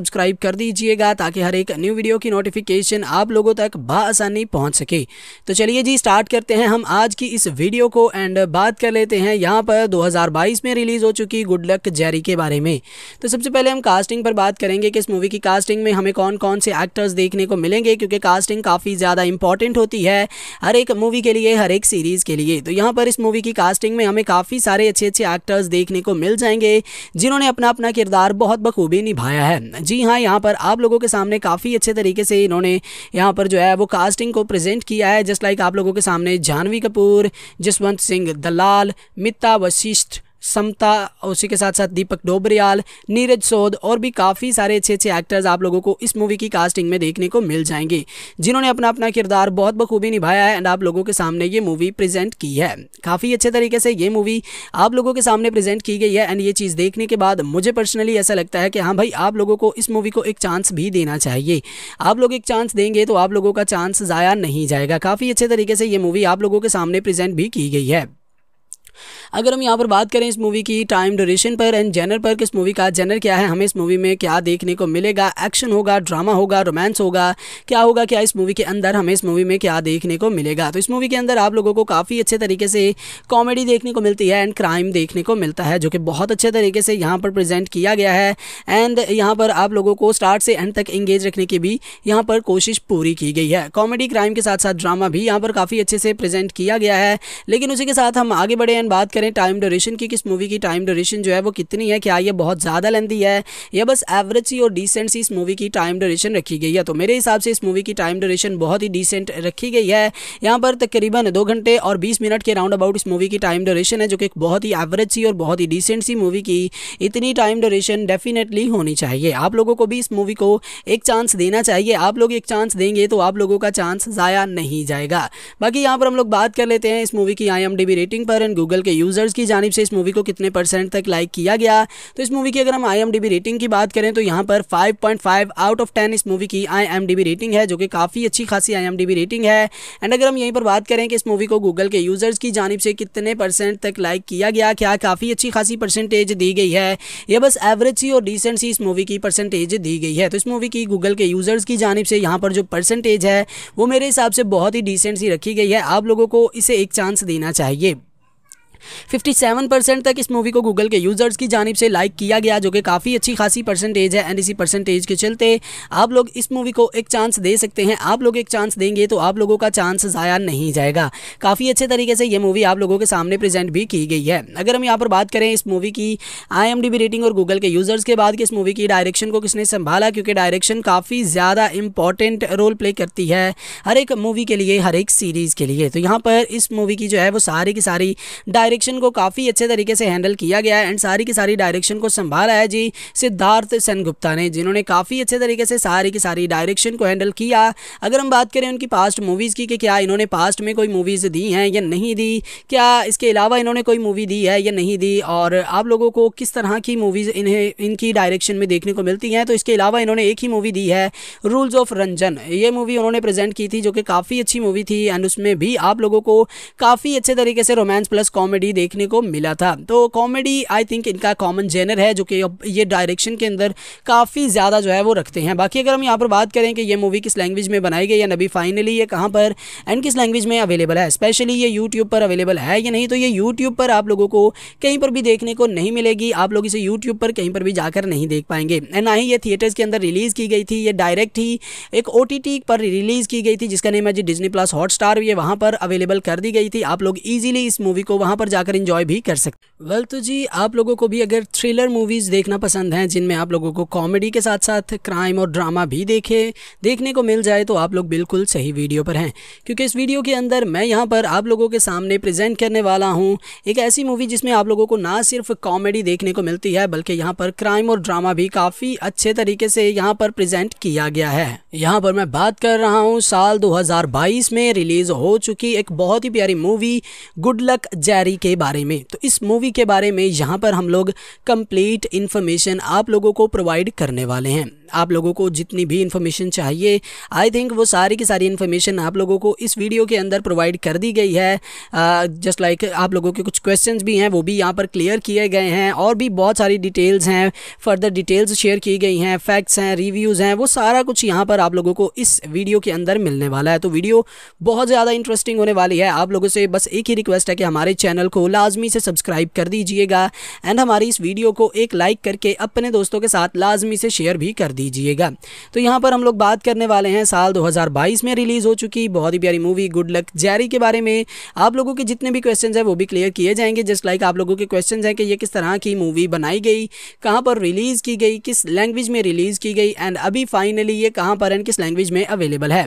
सब्सक्राइब कर दीजिएगा ताकि हर एक न्यू वीडियो की नोटिफिकेशन आप लोगों तक बसानी पहुँच सके तो चलिए जी स्टार्ट करते हैं हम आज की इस वीडियो को एंड बात कर लेते हैं यहाँ पर 2022 में रिलीज़ हो चुकी गुड लक जेरी के बारे में तो सबसे पहले हम कास्टिंग पर बात करेंगे कि इस मूवी की कास्टिंग में हमें कौन कौन से एक्टर्स देखने को मिलेंगे क्योंकि कास्टिंग काफ़ी ज़्यादा इंपॉर्टेंट होती है हर एक मूवी के लिए हर एक सीरीज़ के लिए तो यहाँ पर इस मूवी की कास्टिंग में हमें काफ़ी सारे अच्छे अच्छे एक्टर्स देखने को मिल जाएंगे जिन्होंने अपना अपना किरदार बहुत बखूबी निभाया है जी हाँ यहाँ पर आप लोगों के सामने काफ़ी अच्छे तरीके से इन्होंने यहाँ पर जो है वो कास्टिंग को प्रेजेंट किया है जस्ट लाइक आप लोगों के सामने जानवी कपूर जसवंत सिंह दलाल मिता वशिष्ठ समता उसी के साथ साथ दीपक डोबरियाल नीरज सोद और भी काफ़ी सारे अच्छे अच्छे एक्टर्स आप लोगों को इस मूवी की कास्टिंग में देखने को मिल जाएंगे जिन्होंने अपना अपना किरदार बहुत बखूबी निभाया है एंड आप लोगों के सामने ये मूवी प्रेजेंट की है काफ़ी अच्छे तरीके से ये मूवी आप लोगों के सामने प्रेजेंट की गई है एंड ये चीज़ देखने के बाद मुझे पर्सनली ऐसा लगता है कि हाँ भाई आप लोगों को इस मूवी को एक चांस भी देना चाहिए आप लोग एक चांस देंगे तो आप लोगों का चांस ज़ाया नहीं जाएगा काफ़ी अच्छे तरीके से ये मूवी आप लोगों के सामने प्रजेंट भी की गई है अगर हम यहाँ पर बात करें इस मूवी की टाइम ड्यूरेशन पर एंड जेनर पर किस मूवी का जेनर क्या है हमें इस मूवी में क्या देखने को मिलेगा एक्शन होगा ड्रामा होगा रोमांस होगा क्या होगा क्या इस मूवी के अंदर हमें इस मूवी में क्या देखने को मिलेगा तो इस मूवी के अंदर आप लोगों को काफ़ी अच्छे तरीके से कॉमेडी देखने को मिलती है एंड क्राइम देखने को मिलता है जो कि बहुत अच्छे तरीके से यहाँ पर प्रजेंट किया गया है एंड यहाँ पर आप लोगों को स्टार्ट से एंड तक इंगेज रखने की भी यहाँ पर कोशिश पूरी की गई है कॉमेडी क्राइम के साथ साथ ड्रामा भी यहाँ पर काफ़ी अच्छे से प्रजेंट किया गया है लेकिन उसी के साथ हम आगे बढ़े एंड बात करें टाइम ड्यूरेशन की किस मूवी की टाइम ड्यूरेशन जो है वो कितनी है क्या ये बहुत ज़्यादा लेंदी है या बस एवरेज सी और डिसेंट सी इस मूवी की टाइम ड्यूरेशन रखी गई है तो मेरे हिसाब से इस मूवी की टाइम ड्यूरेशन बहुत ही डिसेंट रखी गई है यहाँ पर तकरीबन दो घंटे और बीस मिनट के राउंड अबाउट इस मूवी की टाइम ड्यूरेशन है जो कि बहुत ही एवरेज सी और बहुत ही डिसेंट सी मूवी की इतनी टाइम ड्यूरेशन डेफिनेटली होनी चाहिए आप लोगों को भी इस मूवी को एक चांस देना चाहिए आप लोग एक चांस देंगे तो आप लोगों का चांस ज़ाया नहीं जाएगा बाकी यहाँ पर हम लोग बात कर लेते हैं इस मूवी की आई रेटिंग पर एंड गूगल के यूज़र्स की जानब से इस मूवी को कितने परसेंट तक लाइक किया गया तो इस मूवी की अगर हम आई रेटिंग की बात करें तो यहाँ पर फाइव आउट ऑफ टेन इस मूवी की आई रेटिंग है जो कि काफ़ी अच्छी खासी आई रेटिंग है एंड अगर हम यहीं पर बात करें कि इस मूवी को गूगल के यूज़र्स की जानब से कितने परसेंट तक लाइक किया गया क्या काफ़ी अच्छी खासी परसेंटेज दी गई है यह बस एवरेज सी और डिसेंट सी इस मूवी की परसेंटेज दी गई है तो इस मूवी की गूगल के यूज़र्स की जानब से यहाँ पर जो परसेंटेज है वो मेरे हिसाब से बहुत ही डिसेंट सी रखी गई है आप लोगों को इसे एक चांस देना चाहिए 57 परसेंट तक इस मूवी को गूगल के यूज़र्स की जानब से लाइक किया गया जो कि काफ़ी अच्छी खासी परसेंटेज है एंड इसी परसेंटेज के चलते आप लोग इस मूवी को एक चांस दे सकते हैं आप लोग एक चांस देंगे तो आप लोगों का चांस ज़ाया नहीं जाएगा काफ़ी अच्छे तरीके से ये मूवी आप लोगों के सामने प्रेजेंट भी की गई है अगर हम यहाँ पर बात करें इस मूवी की आई रेटिंग और गूगल के यूज़र्स के बाद कि इस मूवी की डायरेक्शन को किसने संभाला क्योंकि डायरेक्शन काफ़ी ज़्यादा इंपॉर्टेंट रोल प्ले करती है हर एक मूवी के लिए हर एक सीरीज़ के लिए तो यहाँ पर इस मूवी की जो है वो सारी की सारी डायरेक्ट डायरेक्शन को काफ़ी अच्छे तरीके से हैंडल किया गया है एंड सारी की सारी डायरेक्शन को संभाला है जी सिद्धार्थ गुप्ता ने जिन्होंने काफ़ी अच्छे तरीके से सारी की सारी डायरेक्शन को हैंडल किया अगर हम बात करें उनकी पास्ट मूवीज़ की कि क्या इन्होंने पास्ट में कोई मूवीज़ दी हैं या नहीं दी क्या इसके अलावा इन्होंने कोई मूवी दी है या नहीं दी और आप लोगों को किस तरह की मूवीज़ इन्हें इनकी डायरेक्शन में देखने को मिलती हैं तो इसके अलावा इन्होंने एक ही मूवी दी है रूल्स ऑफ रंजन ये मूवी उन्होंने प्रेजेंट की थी जो कि काफ़ी अच्छी मूवी थी एंड उसमें भी आप लोगों को काफ़ी अच्छे तरीके से रोमांस प्लस कॉमेडी कॉमेडी देखने को मिला था तो कॉमेडी आई थिंक इनका कॉमन जेनर है जो कि ये डायरेक्शन के अंदर काफ़ी ज़्यादा जो है वो रखते हैं बाकी अगर हम यहाँ पर बात करें कि ये मूवी किस लैंग्वेज में बनाई गई या नबी फाइनली ये कहाँ पर एंड किस लैंग्वेज में अवेलेबल है स्पेशली ये यूट्यूब पर अवेलेबल है या नहीं तो ये यूट्यूब पर आप लोगों को कहीं पर भी देखने को नहीं मिलेगी आप लोग इसे यूट्यूब पर कहीं पर भी जाकर नहीं देख पाएंगे एंड ना ही ये थिएटर्स के अंदर रिलीज़ की गई थी ये डायरेक्ट ही एक ओ पर रिलीज़ की गई थी जिसका नेम है जी डिजनी प्लस हॉट स्टार ये वहाँ पर अवेलेबल कर दी गई थी आप लोग ईजिली इस मूवी को वहाँ पर जाकर इंजॉय भी कर सकते वेल तो जी आप लोगों को भी अगर थ्रिलर मूवीज़ देखना पसंद है जिनमें आप लोगों को कॉमेडी के साथ साथ क्राइम और ड्रामा भी देखे देखने को मिल जाए तो आप लोग बिल्कुल सही वीडियो पर हैं क्योंकि इस वीडियो के अंदर मैं यहाँ पर आप लोगों के सामने प्रेजेंट करने वाला हूँ एक ऐसी मूवी जिसमें आप लोगों को ना सिर्फ कॉमेडी देखने को मिलती है बल्कि यहाँ पर क्राइम और ड्रामा भी काफ़ी अच्छे तरीके से यहाँ पर प्रेजेंट किया गया है यहाँ पर मैं बात कर रहा हूँ साल 2022 में रिलीज़ हो चुकी एक बहुत ही प्यारी मूवी गुड लक जैरी के बारे में तो इस मूवी के बारे में यहाँ पर हम लोग कंप्लीट इन्फॉर्मेशन आप लोगों को प्रोवाइड करने वाले हैं आप लोगों को जितनी भी इन्फॉर्मेशन चाहिए आई थिंक वो सारी की सारी इन्फॉर्मेशन आप लोगों को इस वीडियो के अंदर प्रोवाइड कर दी गई है जस्ट लाइक like आप लोगों के कुछ क्वेश्चन भी हैं वो भी यहाँ पर क्लियर किए गए हैं और भी बहुत सारी डिटेल्स हैं फर्दर डिटेल्स शेयर की गई हैं फैक्ट्स हैं रिव्यूज़ हैं वो सारा कुछ यहाँ पर आप लोगों को इस वीडियो के अंदर मिलने वाला है तो वीडियो बहुत ज़्यादा इंटरेस्टिंग होने वाली है आप लोगों से बस एक ही रिक्वेस्ट है कि हमारे चैनल को लाजमी से सब्सक्राइब कर दीजिएगा एंड हमारी इस वीडियो को एक लाइक करके अपने दोस्तों के साथ लाजमी से शेयर भी कर दीजिए दीजिएगा तो यहाँ पर हम लोग बात करने वाले हैं साल 2022 में रिलीज़ हो चुकी बहुत ही प्यारी मूवी गुड लक जैरी के बारे में आप लोगों के जितने भी क्वेश्चन हैं वो भी क्लियर किए जाएंगे जस्ट लाइक आप लोगों के क्वेश्चन हैं कि ये किस तरह की मूवी बनाई गई कहाँ पर रिलीज़ की गई किस लैंग्वेज में रिलीज़ की गई एंड अभी फाइनली ये कहाँ पर एंड किस लैंग्वेज में अवेलेबल है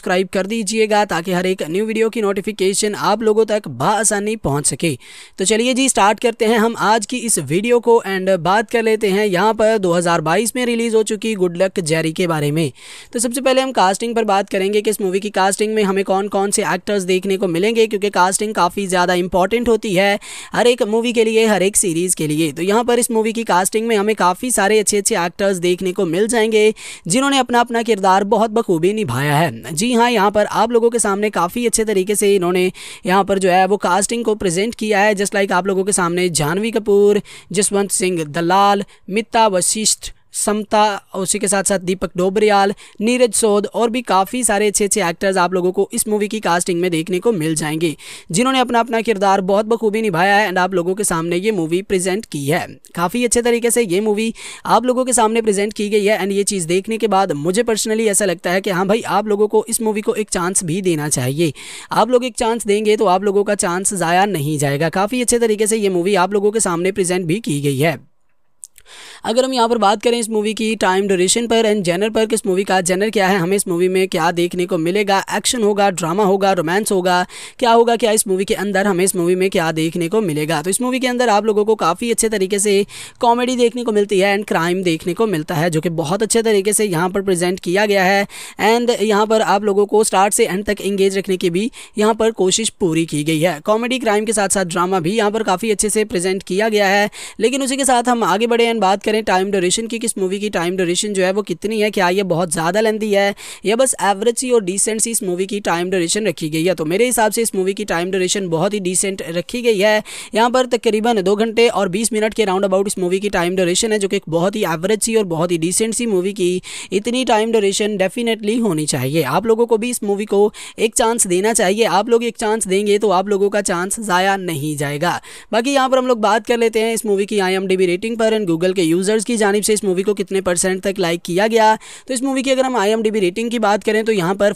सब्सक्राइब कर दीजिएगा ताकि हर एक न्यू वीडियो की नोटिफिकेशन आप लोगों तक बसानी पहुँच सके तो चलिए जी स्टार्ट करते हैं हम आज की इस वीडियो को एंड बात कर लेते हैं यहाँ पर 2022 में रिलीज़ हो चुकी गुड लक जेरी के बारे में तो सबसे पहले हम कास्टिंग पर बात करेंगे कि इस मूवी की कास्टिंग में हमें कौन कौन से एक्टर्स देखने को मिलेंगे क्योंकि कास्टिंग काफ़ी ज़्यादा इंपॉर्टेंट होती है हर एक मूवी के लिए हर एक सीरीज़ के लिए तो यहाँ पर इस मूवी की कास्टिंग में हमें काफ़ी सारे अच्छे अच्छे एक्टर्स देखने को मिल जाएंगे जिन्होंने अपना अपना किरदार बहुत बखूबी निभाया है जी हाँ यहाँ पर आप लोगों के सामने काफ़ी अच्छे तरीके से इन्होंने यहाँ पर जो है वो कास्टिंग को प्रेजेंट किया है जस्ट लाइक आप लोगों के सामने जानवी कपूर जसवंत सिंह दलाल मिता वशिष्ठ समता उसी के साथ साथ दीपक डोबरियाल नीरज सोद और भी काफ़ी सारे अच्छे अच्छे एक्टर्स आप लोगों को इस मूवी की कास्टिंग में देखने को मिल जाएंगे जिन्होंने अपना अपना किरदार बहुत बखूबी निभाया है एंड आप लोगों के सामने ये मूवी प्रेजेंट की है काफ़ी अच्छे तरीके से ये मूवी आप लोगों के सामने प्रेजेंट की गई है एंड ये चीज़ देखने के बाद मुझे पर्सनली ऐसा लगता है कि हाँ भाई आप लोगों को इस मूवी को एक चांस भी देना चाहिए आप लोग एक चांस देंगे तो आप लोगों का चांस ज़ाया नहीं जाएगा काफ़ी अच्छे तरीके से ये मूवी आप लोगों के सामने प्रजेंट भी की गई है अगर हम यहाँ पर बात करें इस मूवी की टाइम ड्यूरेशन पर एंड जेनर पर कि इस मूवी का जेनर क्या है हमें इस मूवी में क्या देखने को मिलेगा एक्शन होगा ड्रामा होगा रोमांस होगा क्या होगा क्या इस मूवी के अंदर हमें इस मूवी में क्या देखने को मिलेगा तो इस मूवी के अंदर आप लोगों को काफ़ी अच्छे तरीके से कॉमेडी देखने को मिलती है एंड क्राइम देखने को मिलता है जो कि बहुत अच्छे तरीके से यहाँ पर प्रजेंट किया गया है एंड यहाँ पर आप लोगों को स्टार्ट से एंड तक इंगेज रखने की भी यहाँ पर कोशिश पूरी की गई है कॉमेडी क्राइम के साथ साथ ड्रामा भी यहाँ पर काफ़ी अच्छे से प्रजेंट किया गया है लेकिन उसी के साथ हम आगे बढ़े एंड बात करें टाइम ड्यूरेशन की किस मूवी की टाइम ड्यूरेशन जो है वो कितनी है क्या ये बहुत ज़्यादा लेंदी है या बस एवरेज सी और डिसेंट सी इस मूवी की टाइम ड्यूरेशन रखी गई है तो मेरे हिसाब से इस मूवी की टाइम ड्यूरेशन बहुत ही डिसेंट रखी गई है यहाँ पर तकरीबन दो घंटे और बीस मिनट के राउंड अबाउट इस मूवी की टाइम ड्यूरेशन है जो कि बहुत ही एवरेज सी और बहुत ही डिसेंट सी मूवी की इतनी टाइम ड्यूरेशन डेफिनेटली होनी चाहिए आप लोगों को भी इस मूवी को एक चांस देना चाहिए आप लोग एक चांस देंगे तो आप लोगों का चांस ज़ाया नहीं जाएगा बाकी यहाँ पर हम लोग बात कर लेते हैं इस मूवी की आई रेटिंग पर एंड गूगल के यूज़र्स की जानब से इस मूवी को कितने परसेंट तक लाइक किया गया तो इस मूवी की अगर हम आई रेटिंग की बात करें तो यहाँ पर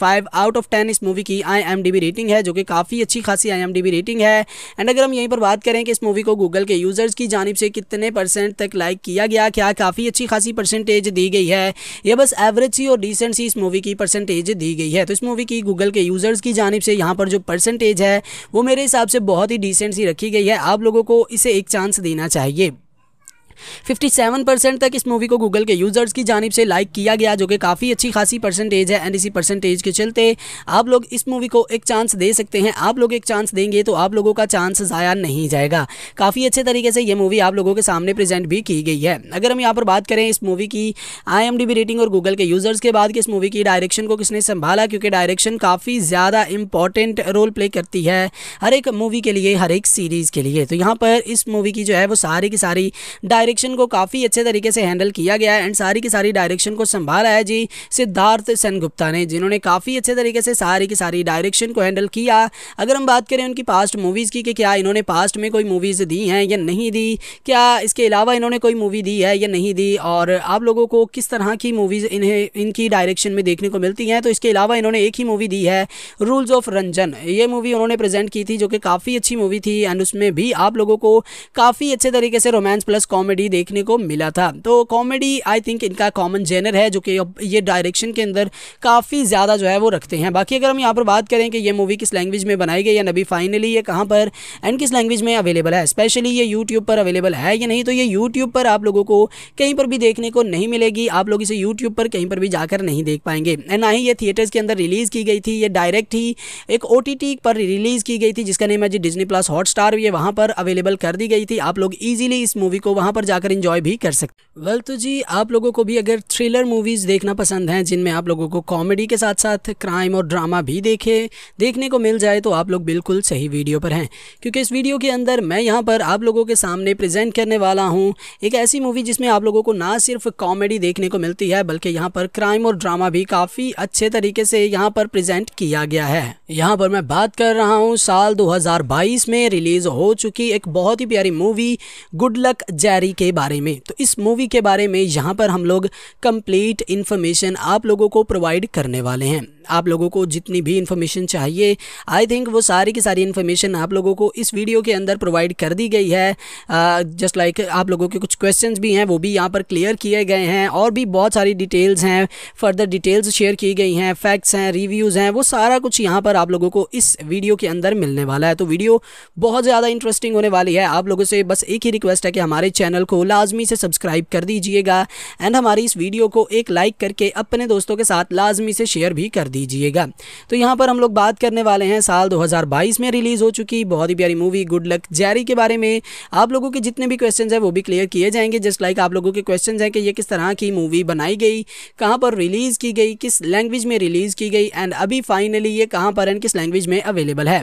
फाइव आउट ऑफ टेन इस मूवी की आई रेटिंग है जो कि काफ़ी अच्छी खासी आई रेटिंग है एंड अगर हम यहीं पर बात करें कि इस मूवी को गूगल के यूज़र्स की जानब से कितने परसेंट तक लाइक किया गया क्या काफ़ी अच्छी खासी परसेंटेज दी गई है यह बस एवरेज सी और डिसेंट सी इस मूवी की परसेंटेज दी गई है तो इस मूवी की गूगल के यूज़र्स की जानब से यहाँ पर जो परसेंटेज है वो मेरे हिसाब से बहुत ही डिसेंट सी रखी गई है आप लोगों को इसे एक चांस देना चाहिए 57% तक इस मूवी को गूगल के यूज़र्स की जानब से लाइक किया गया जो कि काफ़ी अच्छी खासी परसेंटेज है एंड इसी परसेंटेज के चलते आप लोग इस मूवी को एक चांस दे सकते हैं आप लोग एक चांस देंगे तो आप लोगों का चांस ज़ाया नहीं जाएगा काफ़ी अच्छे तरीके से ये मूवी आप लोगों के सामने प्रेजेंट भी की गई है अगर हम यहाँ पर बात करें इस मूवी की आई रेटिंग और गूगल के यूज़र्स के बाद कि इस मूवी की डायरेक्शन को किसने संभाला क्योंकि डायरेक्शन काफ़ी ज़्यादा इंपॉर्टेंट रोल प्ले करती है हर एक मूवी के लिए हर एक सीरीज़ के लिए तो यहाँ पर इस मूवी की जो है वो सारी की सारी डायरेक्ट डायरेक्शन को काफ़ी अच्छे तरीके से हैंडल किया गया है एंड सारी की सारी डायरेक्शन को संभाला है जी सिद्धार्थ गुप्ता ने जिन्होंने काफ़ी अच्छे तरीके से सारी की सारी डायरेक्शन को हैंडल किया अगर हम बात करें उनकी पास्ट मूवीज़ की कि क्या इन्होंने पास्ट में कोई मूवीज़ दी हैं या नहीं दी क्या इसके अलावा इन्होंने कोई मूवी दी है या नहीं दी और आप लोगों को किस तरह की मूवीज़ इन्हें इनकी डायरेक्शन में देखने को मिलती हैं तो इसके अलावा इन्होंने एक ही मूवी दी है रूल्स ऑफ रंजन ये मूवी उन्होंने प्रेजेंट की थी जो कि काफ़ी अच्छी मूवी थी एंड उसमें भी आप लोगों को काफ़ी अच्छे तरीके से रोमांस प्लस कॉमेडी कॉमेडी देखने को मिला था तो कॉमेडी आई थिंक इनका कॉमन जेनर है जो कि ये डायरेक्शन के अंदर काफ़ी ज़्यादा जो है वो रखते हैं बाकी अगर हम यहाँ पर बात करें कि ये मूवी किस लैंग्वेज में बनाई गई या नबी फाइनली ये कहाँ पर एंड किस लैंग्वेज में अवेलेबल है स्पेशली ये यूट्यूब पर अवेलेबल है या नहीं तो ये यूट्यूब पर आप लोगों को कहीं पर भी देखने को नहीं मिलेगी आप लोग इसे यूट्यूब पर कहीं पर भी जाकर नहीं देख पाएंगे एंड ना ही ये थिएटर्स के अंदर रिलीज़ की गई थी ये डायरेक्ट ही एक ओ पर रिलीज़ की गई थी जिसका नेम है जी डिजनी प्लस हॉट स्टार ये वहाँ पर अवेलेबल कर दी गई थी आप लोग ईजिली इस मूवी को वहाँ पर जाकर इंजॉय भी कर सकते वेल तो जी आप लोगों को भी अगर थ्रिलर मूवीज़ देखना पसंद है जिनमें आप लोगों को कॉमेडी के साथ साथ क्राइम और ड्रामा भी देखे देखने को मिल जाए तो आप लोग बिल्कुल सही वीडियो पर हैं क्योंकि इस वीडियो के अंदर मैं यहाँ पर आप लोगों के सामने प्रेजेंट करने वाला हूँ एक ऐसी मूवी जिसमें आप लोगों को ना सिर्फ कॉमेडी देखने को मिलती है बल्कि यहाँ पर क्राइम और ड्रामा भी काफ़ी अच्छे तरीके से यहाँ पर प्रेजेंट किया गया है यहाँ पर मैं बात कर रहा हूँ साल 2022 में रिलीज़ हो चुकी एक बहुत ही प्यारी मूवी गुड लक जैरी के बारे में तो इस मूवी के बारे में यहाँ पर हम लोग कंप्लीट इन्फॉर्मेशन आप लोगों को प्रोवाइड करने वाले हैं आप लोगों को जितनी भी इन्फॉर्मेशन चाहिए आई थिंक वो सारी की सारी इन्फॉर्मेशन आप लोगों को इस वीडियो के अंदर प्रोवाइड कर दी गई है जस्ट लाइक like आप लोगों के कुछ क्वेश्चन भी हैं वो भी यहाँ पर क्लियर किए गए हैं और भी बहुत सारी डिटेल्स हैं फर्दर डिटेल्स शेयर की गई हैं फैक्ट्स हैं रिव्यूज़ हैं वो सारा कुछ यहाँ पर आप लोगों को इस वीडियो के अंदर मिलने वाला है तो वीडियो बहुत ज़्यादा इंटरेस्टिंग होने वाली है आप लोगों से बस एक ही रिक्वेस्ट है कि हमारे चैनल को लाजमी से सब्सक्राइब कर दीजिएगा एंड हमारी इस वीडियो को एक लाइक करके अपने दोस्तों के साथ लाजमी से शेयर भी कर दीजिएगा तो यहाँ पर हम लोग बात करने वाले हैं साल 2022 में रिलीज़ हो चुकी बहुत ही प्यारी मूवी गुड लक जैरी के बारे में आप लोगों के जितने भी क्वेश्चन हैं वो भी क्लियर किए जाएंगे जस्ट लाइक आप लोगों के क्वेश्चन हैं कि ये किस तरह की मूवी बनाई गई कहाँ पर रिलीज़ की गई किस लैंग्वेज में रिलीज़ की गई एंड अभी फाइनली ये कहाँ पर एंड किस लैंग्वेज में अवेलेबल है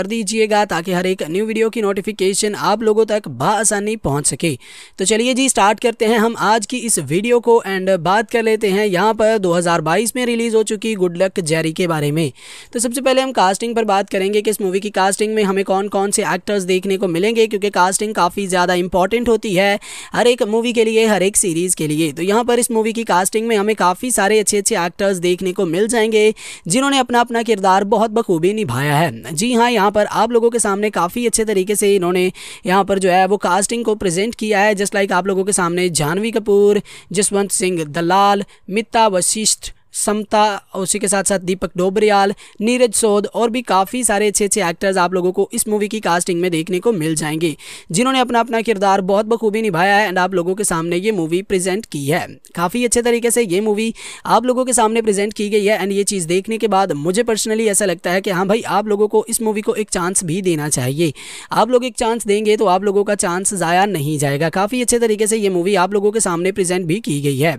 कर दीजिएगा ताकि हर एक न्यू वीडियो की नोटिफिकेशन आप लोगों तक बसानी पहुँच सके तो चलिए जी स्टार्ट करते हैं हम आज की इस वीडियो को एंड बात कर लेते हैं यहाँ पर 2022 में रिलीज़ हो चुकी गुड लक जैरी के बारे में तो सबसे पहले हम कास्टिंग पर बात करेंगे कि इस मूवी की कास्टिंग में हमें कौन कौन से एक्टर्स देखने को मिलेंगे क्योंकि कास्टिंग काफ़ी ज़्यादा इंपॉर्टेंट होती है हर एक मूवी के लिए हर एक सीरीज़ के लिए तो यहाँ पर इस मूवी की कास्टिंग में हमें काफ़ी सारे अच्छे अच्छे एक्टर्स देखने को मिल जाएंगे जिन्होंने अपना अपना किरदार बहुत बखूबी निभाया है जी हाँ यहाँ यहाँ पर आप लोगों के सामने काफ़ी अच्छे तरीके से इन्होंने यहाँ पर जो है वो कास्टिंग को प्रेजेंट किया है जस्ट लाइक आप लोगों के सामने जानवी कपूर जसवंत सिंह दलाल मिता वशिष्ठ समता उसी के साथ साथ दीपक डोबरियाल नीरज सोद और भी काफ़ी सारे अच्छे अच्छे एक्टर्स आप लोगों को इस मूवी की कास्टिंग में देखने को मिल जाएंगे जिन्होंने अपना अपना किरदार बहुत बखूबी निभाया है एंड आप लोगों के सामने ये मूवी प्रेजेंट की है काफ़ी अच्छे तरीके से ये मूवी आप लोगों के सामने प्रेजेंट की गई है एंड ये चीज़ देखने के बाद मुझे पर्सनली ऐसा लगता है कि हाँ भाई आप लोगों को इस मूवी को एक चांस भी देना चाहिए आप लोग एक चांस देंगे तो आप लोगों का चांस ज़ाया नहीं जाएगा काफ़ी अच्छे तरीके से ये मूवी आप लोगों के सामने प्रेजेंट भी की गई है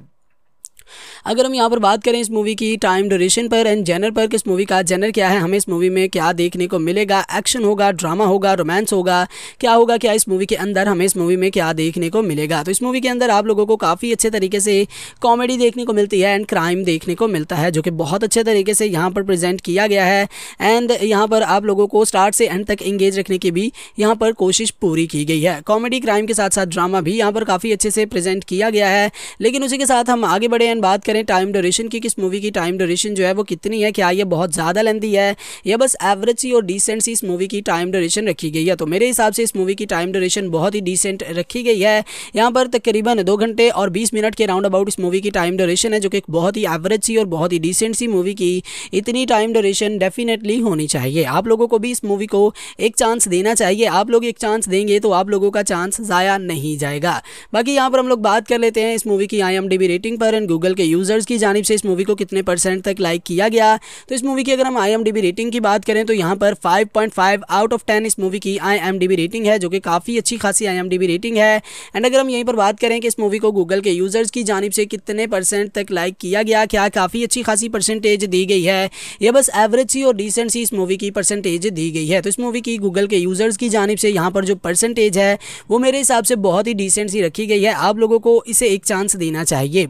अगर हम यहाँ पर बात करें इस मूवी की टाइम ड्यूरेशन पर एंड जेनर पर किस मूवी का जेनर क्या है हमें इस मूवी में क्या देखने को मिलेगा एक्शन होगा ड्रामा होगा रोमांस होगा क्या होगा क्या इस मूवी के अंदर हमें इस मूवी में क्या देखने को मिलेगा तो इस मूवी के अंदर आप लोगों को काफ़ी अच्छे तरीके से कॉमेडी देखने को मिलती है एंड क्राइम देखने को मिलता है जो कि बहुत अच्छे तरीके से यहाँ पर प्रजेंट किया गया है एंड यहाँ पर आप लोगों को स्टार्ट से एंड तक इंगेज रखने की भी यहाँ पर कोशिश पूरी की गई है कॉमेडी क्राइम के साथ साथ ड्रामा भी यहाँ पर काफ़ी अच्छे से प्रजेंट किया गया है लेकिन उसी के साथ हम आगे बढ़े एंड बात करें टाइम ड्यूरेशन की किस मूवी की टाइम ड्यूरेशन जो है वो कितनी है क्या ये बहुत ज़्यादा लेंदी है या बस एवरेज सी और डिसेंट सी इस मूवी की टाइम ड्यूरेशन रखी गई है तो मेरे हिसाब से इस मूवी की टाइम ड्यूरेशन बहुत ही डिसेंट रखी गई है यहाँ पर तकरीबन दो घंटे और बीस मिनट के राउंड अबाउट इस मूवी की टाइम ड्यूरेशन है जो कि एक बहुत ही एवरेज सी और बहुत ही डिसेंट सी मूवी की इतनी टाइम ड्यूरेशन डेफिनेटली होनी चाहिए आप लोगों को भी इस मूवी को एक चांस देना चाहिए आप लोग एक चांस देंगे तो आप लोगों का चांस ज़ाया नहीं जाएगा बाकी यहाँ पर हम लोग बात कर लेते हैं इस मूवी की आई रेटिंग पर एंड गूगल के यूज़र्स की जानब से इस मूवी को कितने परसेंट तक लाइक किया गया तो इस मूवी की अगर हम आई रेटिंग की बात करें तो यहाँ पर फाइव आउट ऑफ टेन इस मूवी की आई रेटिंग है जो कि काफ़ी अच्छी खासी आई रेटिंग है एंड अगर हम यहीं पर बात करें कि इस मूवी को गूगल के यूज़र्स की जानब से कितने परसेंट तक लाइक किया गया क्या काफ़ी अच्छी खासी परसेंटेज दी गई है यह बस एवरेज सी और डिसेंट सी इस मूवी की परसेंटेज दी गई है तो इस मूवी की गूगल के यूज़र्स की जानब से यहाँ पर जो परसेंटेज है वो मेरे हिसाब से बहुत ही डिसेंट सी रखी गई है आप लोगों को इसे एक चांस देना चाहिए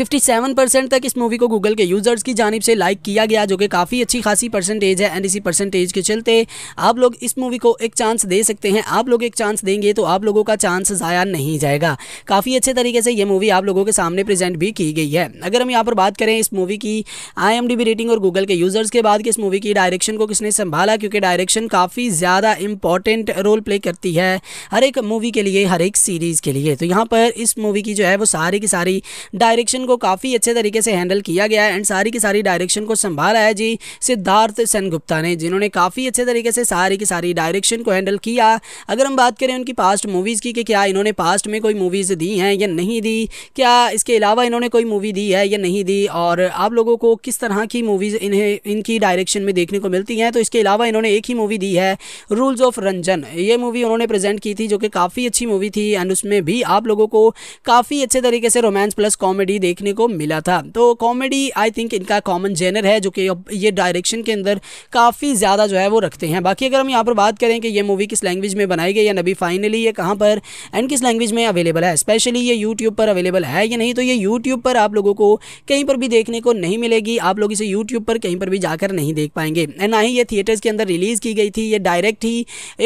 57 परसेंट तक इस मूवी को गूगल के यूज़र्स की जानब से लाइक किया गया जो कि काफ़ी अच्छी खासी परसेंटेज है एंड इसी परसेंटेज के चलते आप लोग इस मूवी को एक चांस दे सकते हैं आप लोग एक चांस देंगे तो आप लोगों का चांस ज़ाया नहीं जाएगा काफ़ी अच्छे तरीके से ये मूवी आप लोगों के सामने प्रेजेंट भी की गई है अगर हम यहाँ पर बात करें इस मूवी की आई रेटिंग और गूगल के यूज़र्स के बाद कि इस मूवी की डायरेक्शन को किसने संभाला क्योंकि डायरेक्शन काफ़ी ज़्यादा इंपॉर्टेंट रोल प्ले करती है हर एक मूवी के लिए हर एक सीरीज़ के लिए तो यहाँ पर इस मूवी की जो है वो सारी की सारी डायरेक्ट डायरेक्शन को काफ़ी अच्छे तरीके से हैंडल किया गया है एंड सारी की सारी डायरेक्शन को संभाला है जी सिद्धार्थ गुप्ता ने जिन्होंने काफ़ी अच्छे तरीके से सारी की सारी डायरेक्शन को हैंडल किया अगर हम बात करें उनकी पास्ट मूवीज़ की कि क्या इन्होंने पास्ट में कोई मूवीज़ दी हैं या नहीं दी क्या इसके अलावा इन्होंने कोई मूवी दी है या नहीं दी और आप लोगों को किस तरह की मूवीज़ इन्हें इनकी डायरेक्शन में देखने को मिलती हैं तो इसके अलावा इन्होंने एक ही मूवी दी है रूल्स ऑफ रंजन ये मूवी उन्होंने प्रेजेंट की थी जो कि काफ़ी अच्छी मूवी थी एंड उसमें भी आप लोगों को काफ़ी अच्छे तरीके से रोमांस प्लस कॉमेडी कॉमेडी देखने को मिला था तो कॉमेडी आई थिंक इनका कॉमन जेनर है जो कि ये डायरेक्शन के अंदर काफ़ी ज़्यादा जो है वो रखते हैं बाकी अगर हम यहाँ पर बात करें कि ये मूवी किस लैंग्वेज में बनाई गई या नबी फाइनली ये कहाँ पर एंड किस लैंग्वेज में अवेलेबल है स्पेशली ये यूट्यूब पर अवेलेबल है या नहीं तो ये यूट्यूब पर आप लोगों को कहीं पर भी देखने को नहीं मिलेगी आप लोग इसे यूट्यूब पर कहीं पर भी जाकर नहीं देख पाएंगे एंड ना ही ये थिएटर्स के अंदर रिलीज़ की गई थी ये डायरेक्ट ही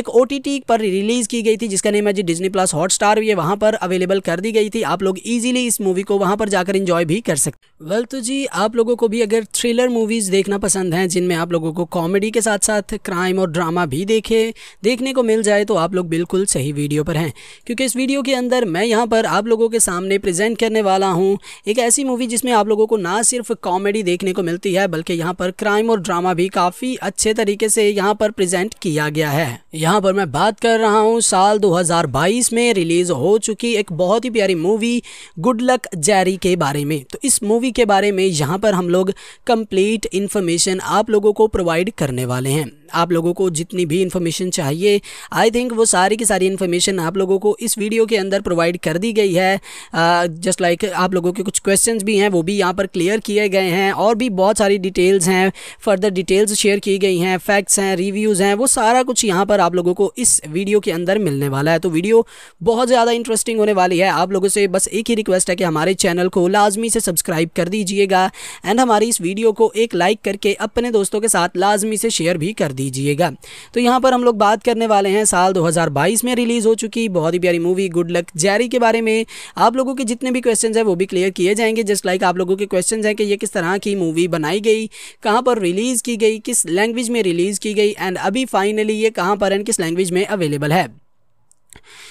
एक ओ पर रिलीज़ की गई थी जिसका नेम है जी डिजनी प्लस हॉट स्टार ये वहाँ पर अवेलेबल कर दी गई थी आप लोग ईजिली इस मूवी को वहाँ पर जाकर इंजॉय भी कर सकते वेल तो जी आप लोगों को भी अगर थ्रिलर मूवीज़ देखना पसंद है जिनमें आप लोगों को कॉमेडी के साथ साथ क्राइम और ड्रामा भी देखे देखने को मिल जाए तो आप लोग बिल्कुल सही वीडियो पर हैं क्योंकि इस वीडियो के अंदर मैं यहाँ पर आप लोगों के सामने प्रेजेंट करने वाला हूँ एक ऐसी मूवी जिसमें आप लोगों को ना सिर्फ कॉमेडी देखने को मिलती है बल्कि यहाँ पर क्राइम और ड्रामा भी काफ़ी अच्छे तरीके से यहाँ पर प्रेजेंट किया गया है यहाँ पर मैं बात कर रहा हूँ साल 2022 में रिलीज़ हो चुकी एक बहुत ही प्यारी मूवी गुड लक जैरी के बारे में तो इस मूवी के बारे में यहाँ पर हम लोग कंप्लीट इन्फॉर्मेशन आप लोगों को प्रोवाइड करने वाले हैं आप लोगों को जितनी भी इन्फॉर्मेशन चाहिए आई थिंक वो सारी की सारी इन्फॉर्मेशन आप लोगों को इस वीडियो के अंदर प्रोवाइड कर दी गई है जस्ट लाइक like आप लोगों के कुछ क्वेश्चन भी हैं वो भी यहाँ पर क्लियर किए गए हैं और भी बहुत सारी डिटेल्स हैं फर्दर डिटेल्स शेयर की गई हैं फैक्ट्स हैं रिव्यूज़ हैं वो सारा कुछ यहाँ पर आप लोगों को इस वीडियो के अंदर मिलने वाला है तो वीडियो बहुत ज़्यादा इंटरेस्टिंग होने वाली है आप लोगों से बस एक ही रिक्वेस्ट है कि हमारे चैनल को लाजमी से सब्सक्राइब कर दीजिएगा एंड हमारी इस वीडियो को एक लाइक करके अपने दोस्तों के साथ लाजमी से शेयर भी कर दीजिएगा तो यहाँ पर हम लोग बात करने वाले हैं साल 2022 में रिलीज़ हो चुकी बहुत ही प्यारी मूवी गुड लक जैरी के बारे में आप लोगों के जितने भी क्वेश्चन हैं वो भी क्लियर किए जाएंगे जस्ट लाइक आप लोगों के क्वेश्चन हैं कि ये किस तरह की मूवी बनाई गई कहाँ पर रिलीज़ की गई किस लैंग्वेज में रिलीज़ की गई एंड अभी फाइनली ये कहाँ पर एंड किस लैंग्वेज में अवेलेबल है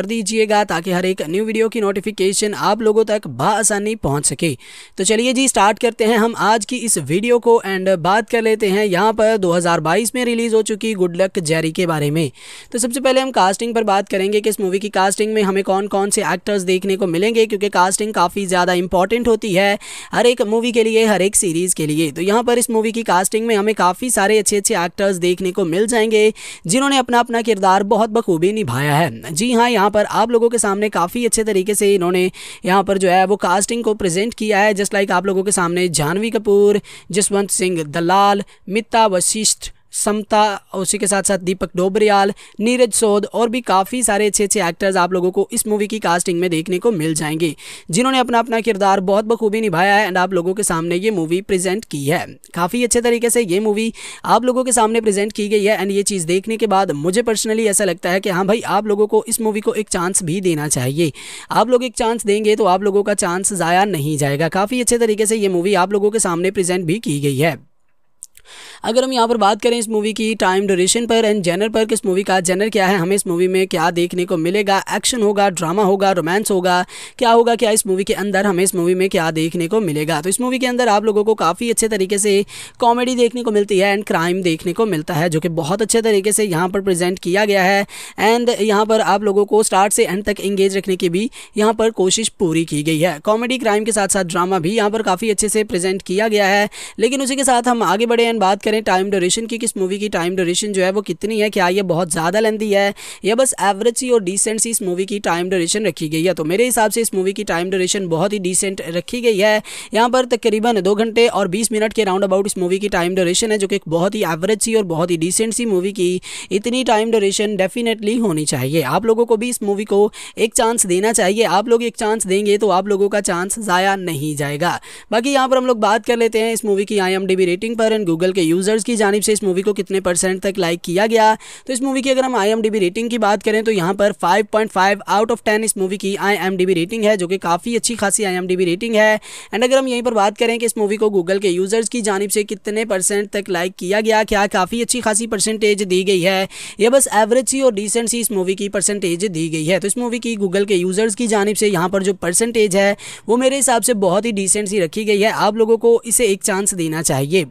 कर दीजिएगा ताकि हर एक न्यू वीडियो की नोटिफिकेशन आप लोगों तक बसानी पहुँच सके तो चलिए जी स्टार्ट करते हैं हम आज की इस वीडियो को एंड बात कर लेते हैं यहाँ पर 2022 में रिलीज़ हो चुकी गुड लक जेरी के बारे में तो सबसे पहले हम कास्टिंग पर बात करेंगे कि इस मूवी की कास्टिंग में हमें कौन कौन से एक्टर्स देखने को मिलेंगे क्योंकि कास्टिंग काफ़ी ज़्यादा इंपॉर्टेंट होती है हर एक मूवी के लिए हर एक सीरीज़ के लिए तो यहाँ पर इस मूवी की कास्टिंग में हमें काफ़ी सारे अच्छे अच्छे एक्टर्स देखने को मिल जाएंगे जिन्होंने अपना अपना किरदार बहुत बखूबी निभाया है जी हाँ यहाँ यहाँ पर आप लोगों के सामने काफ़ी अच्छे तरीके से इन्होंने यहाँ पर जो है वो कास्टिंग को प्रेजेंट किया है जस्ट लाइक आप लोगों के सामने जानवी कपूर जसवंत सिंह दलाल मिता वशिष्ठ समता उसी के साथ साथ दीपक डोबरियाल नीरज सोद और भी काफ़ी सारे अच्छे अच्छे एक्टर्स आप लोगों को इस मूवी की कास्टिंग में देखने को मिल जाएंगे जिन्होंने अपना अपना किरदार बहुत बखूबी निभाया है एंड आप लोगों के सामने ये मूवी प्रेजेंट की है काफ़ी अच्छे तरीके से ये मूवी आप लोगों के सामने प्रेजेंट की गई है एंड ये चीज़ देखने के बाद मुझे पर्सनली ऐसा लगता है कि हाँ भाई आप लोगों को इस मूवी को एक चांस भी देना चाहिए आप लोग एक चांस देंगे तो आप लोगों का चांस ज़ाया नहीं जाएगा काफ़ी अच्छे तरीके से ये मूवी आप लोगों के सामने प्रेजेंट भी की गई है अगर हम यहाँ पर बात करें इस मूवी की टाइम ड्यूरेशन पर एंड जेनर पर किस मूवी का जेनर क्या है हमें इस मूवी में क्या देखने को मिलेगा एक्शन होगा ड्रामा होगा रोमांस होगा क्या होगा क्या इस मूवी के अंदर हमें इस मूवी में क्या देखने को मिलेगा तो इस मूवी के अंदर आप लोगों को काफ़ी अच्छे तरीके से कॉमेडी देखने को मिलती है एंड क्राइम देखने को मिलता है जो कि बहुत अच्छे तरीके से यहाँ पर प्रजेंट किया गया है एंड यहाँ पर आप लोगों को स्टार्ट से एंड तक इंगेज रखने की भी यहाँ पर कोशिश पूरी की गई है कॉमेडी क्राइम के साथ साथ ड्रामा भी यहाँ पर काफ़ी अच्छे से प्रजेंट किया गया है लेकिन उसी के साथ हम आगे बढ़े एंड बात करें टाइम ड्यूरेशन की किस मूवी की टाइम ड्यूरेशन जो है वो कितनी है क्या ये बहुत ज़्यादा लेंदी है या बस एवरेज सी और डिसेंट सी इस मूवी की टाइम ड्यूरेशन रखी गई है तो मेरे हिसाब से इस मूवी की टाइम ड्यूरेशन बहुत ही डिसेंट रखी गई है यहाँ पर तकरीबन दो घंटे और बीस मिनट के राउंड अबाउट इस मूवी की टाइम ड्यूरेशन है जो कि बहुत ही एवरेज सी और बहुत ही डिसेंट सी मूवी की इतनी टाइम ड्यूरेशन डेफिनेटली होनी चाहिए आप लोगों को भी इस मूवी को एक चांस देना चाहिए आप लोग एक चांस देंगे तो आप लोगों का चांस ज़ाया नहीं जाएगा बाकी यहाँ पर हम लोग बात कर लेते हैं इस मूवी की आई रेटिंग पर एंड गूगल चैनल के यूज़र्स की जानब से इस मूवी को कितने परसेंट तक लाइक किया गया तो इस मूवी की अगर हम आई रेटिंग की बात करें तो यहाँ पर फाइव आउट ऑफ टेन इस मूवी की आई रेटिंग है जो कि काफ़ी अच्छी खासी आई रेटिंग है एंड अगर हम यहीं पर बात करें कि इस मूवी को गूगल के यूज़र्स की जानब से कितने परसेंट तक लाइक किया गया क्या काफ़ी अच्छी खासी परसेंटेज दी गई है यह बस एवरेज सी और डिसेंट सी इस मूवी की परसेंटेज दी गई है तो इस मूवी की गूगल के यूज़र्स की जानब से यहाँ पर जो परसेंटेज है वो मेरे हिसाब से बहुत ही डिसेंट सी रखी गई है आप लोगों को इसे एक चांस देना चाहिए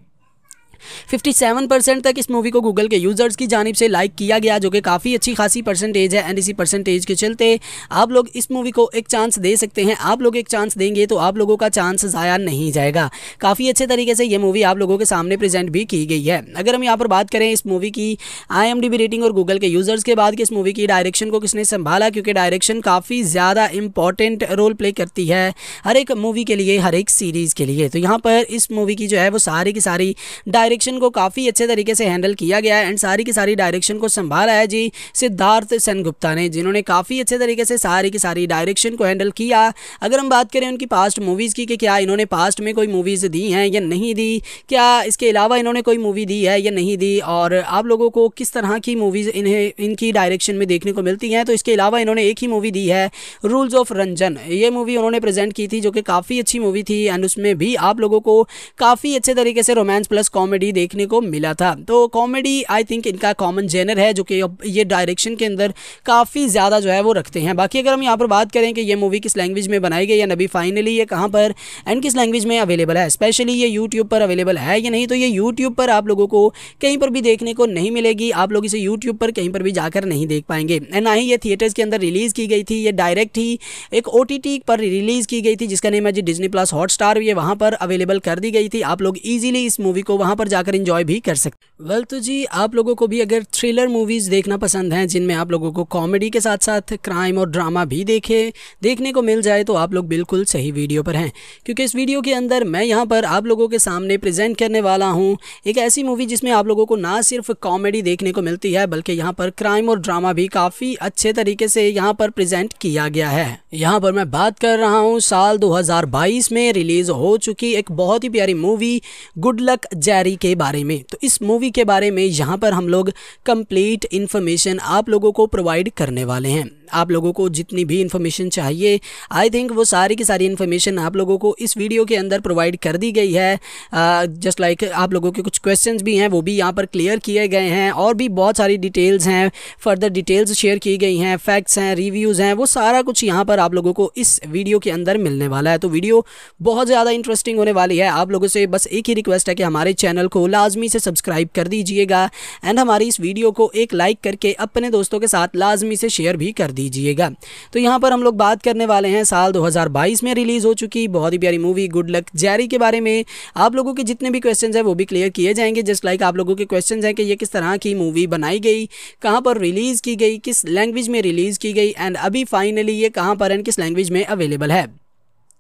57% तक इस मूवी को गूगल के यूज़र्स की जानब से लाइक किया गया जो कि काफ़ी अच्छी खासी परसेंटेज है एंड इसी परसेंटेज के चलते आप लोग इस मूवी को एक चांस दे सकते हैं आप लोग एक चांस देंगे तो आप लोगों का चांस ज़ाया नहीं जाएगा काफ़ी अच्छे तरीके से ये मूवी आप लोगों के सामने प्रेजेंट भी की गई है अगर हम यहाँ पर बात करें इस मूवी की आई रेटिंग और गूगल के यूज़र्स के बाद कि इस मूवी की डायरेक्शन को किसने संभाला क्योंकि डायरेक्शन काफ़ी ज़्यादा इंपॉर्टेंट रोल प्ले करती है हर एक मूवी के लिए हर एक सीरीज़ के लिए तो यहाँ पर इस मूवी की जो है वो सारी की सारी डायरेक्ट डायरेक्शन को काफ़ी अच्छे तरीके से हैंडल किया गया है एंड सारी की सारी डायरेक्शन को संभाला है जी सिद्धार्थ सेन गुप्ता ने जिन्होंने काफ़ी अच्छे तरीके से सारी की सारी डायरेक्शन को हैंडल किया अगर हम बात करें उनकी पास्ट मूवीज़ की कि क्या इन्होंने पास्ट में कोई मूवीज़ दी हैं या नहीं दी क्या इसके अलावा इन्होंने कोई मूवी दी है या नहीं दी और आप लोगों को किस तरह की मूवीज़ इन्हें इनकी डायरेक्शन में देखने को मिलती हैं तो इसके अलावा इन्होंने एक ही मूवी दी है रूल्स ऑफ रंजन ये मूवी उन्होंने प्रेजेंट की थी जो कि काफ़ी अच्छी मूवी थी एंड उसमें भी आप लोगों को काफ़ी अच्छे तरीके से रोमांस प्लस कॉमेडी कॉमेडी देखने को मिला था तो कॉमेडी आई थिंक इनका कॉमन जेनर है जो कि ये डायरेक्शन के अंदर काफ़ी ज़्यादा जो है वो रखते हैं बाकी अगर हम यहाँ पर बात करें कि ये मूवी किस लैंग्वेज में बनाई गई या नबी फाइनली ये कहाँ पर एंड किस लैंग्वेज में अवेलेबल है स्पेशली ये यूट्यूब पर अवेलेबल है या नहीं तो ये यूट्यूब पर आप लोगों को कहीं पर भी देखने को नहीं मिलेगी आप लोग इसे यूट्यूब पर कहीं पर भी जाकर नहीं देख पाएंगे एंड ना ही ये थिएटर्स के अंदर रिलीज़ की गई थी ये डायरेक्ट ही एक ओ पर रिलीज़ की गई थी जिसका नेम है जी डिजनी प्लस हॉट स्टार ये वहाँ पर अवेलेबल कर दी गई थी आप लोग ईजिली इस मूवी को वहाँ पर जाकर इंजॉय भी कर सकते वेल तो जी आप लोगों को भी अगर थ्रिलर मूवीज़ देखना पसंद है जिनमें आप लोगों को कॉमेडी के साथ साथ क्राइम और ड्रामा भी देखे देखने को मिल जाए तो आप लोग बिल्कुल सही वीडियो पर हैं क्योंकि इस वीडियो के अंदर मैं यहाँ पर आप लोगों के सामने प्रेजेंट करने वाला हूँ एक ऐसी मूवी जिसमें आप लोगों को ना सिर्फ कॉमेडी देखने को मिलती है बल्कि यहाँ पर क्राइम और ड्रामा भी काफ़ी अच्छे तरीके से यहाँ पर प्रेजेंट किया गया है यहाँ पर मैं बात कर रहा हूँ साल 2022 में रिलीज़ हो चुकी एक बहुत ही प्यारी मूवी गुड लक जैरी के बारे में तो इस मूवी के बारे में यहाँ पर हम लोग कंप्लीट इन्फॉर्मेशन आप लोगों को प्रोवाइड करने वाले हैं आप लोगों को जितनी भी इन्फॉर्मेशन चाहिए आई थिंक वो सारी की सारी इन्फॉर्मेशन आप लोगों को इस वीडियो के अंदर प्रोवाइड कर दी गई है जस्ट लाइक like आप लोगों के कुछ क्वेश्चन भी हैं वो भी यहाँ पर क्लियर किए गए हैं और भी बहुत सारी डिटेल्स हैं फर्दर डिटेल्स शेयर की गई हैं फैक्ट्स हैं रिव्यूज़ हैं वो सारा कुछ यहाँ पर आप लोगों को इस वीडियो के अंदर मिलने वाला है तो वीडियो बहुत ज़्यादा इंटरेस्टिंग होने वाली है आप लोगों से बस एक ही रिक्वेस्ट है कि हमारे चैनल चैनल को लाजमी से सब्सक्राइब कर दीजिएगा एंड हमारी इस वीडियो को एक लाइक करके अपने दोस्तों के साथ लाजमी से शेयर भी कर दीजिएगा तो यहाँ पर हम लोग बात करने वाले हैं साल 2022 में रिलीज़ हो चुकी बहुत ही प्यारी मूवी गुड लक जैरी के बारे में आप लोगों के जितने भी क्वेश्चन हैं वो भी क्लियर किए जाएंगे जस्ट लाइक आप लोगों के क्वेश्चन हैं कि ये किस तरह की मूवी बनाई गई कहाँ पर रिलीज़ की गई किस लैंग्वेज में रिलीज़ की गई एंड अभी फाइनली ये कहाँ पर एंड किस लैंग्वेज में अवेलेबल है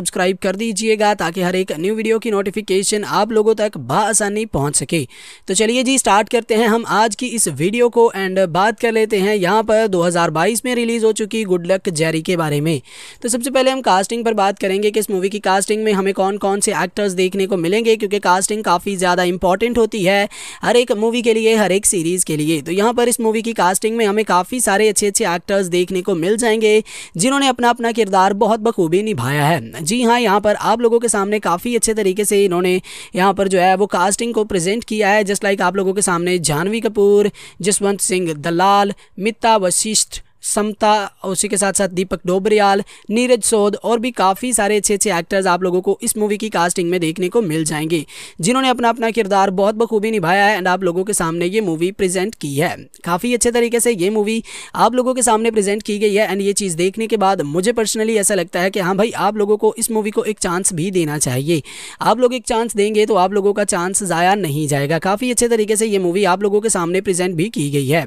सब्सक्राइब कर दीजिएगा ताकि हर एक न्यू वीडियो की नोटिफिकेशन आप लोगों तक बसानी पहुँच सके तो चलिए जी स्टार्ट करते हैं हम आज की इस वीडियो को एंड बात कर लेते हैं यहाँ पर 2022 में रिलीज़ हो चुकी गुड लक जेरी के बारे में तो सबसे पहले हम कास्टिंग पर बात करेंगे कि इस मूवी की कास्टिंग में हमें कौन कौन से एक्टर्स देखने को मिलेंगे क्योंकि कास्टिंग काफ़ी ज़्यादा इंपॉर्टेंट होती है हर एक मूवी के लिए हर एक सीरीज़ के लिए तो यहाँ पर इस मूवी की कास्टिंग में हमें काफ़ी सारे अच्छे अच्छे एक्टर्स देखने को मिल जाएंगे जिन्होंने अपना अपना किरदार बहुत बखूबी निभाया है जी हाँ यहाँ पर आप लोगों के सामने काफ़ी अच्छे तरीके से इन्होंने यहाँ पर जो है वो कास्टिंग को प्रेजेंट किया है जस्ट लाइक आप लोगों के सामने जानवी कपूर जसवंत सिंह दलाल मिता वशिष्ठ समता उसी के साथ साथ दीपक डोबरियाल नीरज सोद और भी काफ़ी सारे अच्छे अच्छे एक्टर्स आप लोगों को इस मूवी की कास्टिंग में देखने को मिल जाएंगे जिन्होंने अपना अपना किरदार बहुत बखूबी निभाया है एंड आप लोगों के सामने ये मूवी प्रेजेंट की है काफ़ी अच्छे तरीके से ये मूवी आप लोगों के सामने प्रेजेंट की गई है एंड ये चीज़ देखने के बाद मुझे पर्सनली ऐसा लगता है कि हाँ भाई आप लोगों को इस मूवी को एक चांस भी देना चाहिए आप लोग एक चांस देंगे तो आप लोगों का चांस ज़ाया नहीं जाएगा काफ़ी अच्छे तरीके से ये मूवी आप लोगों के सामने प्रेजेंट भी की गई है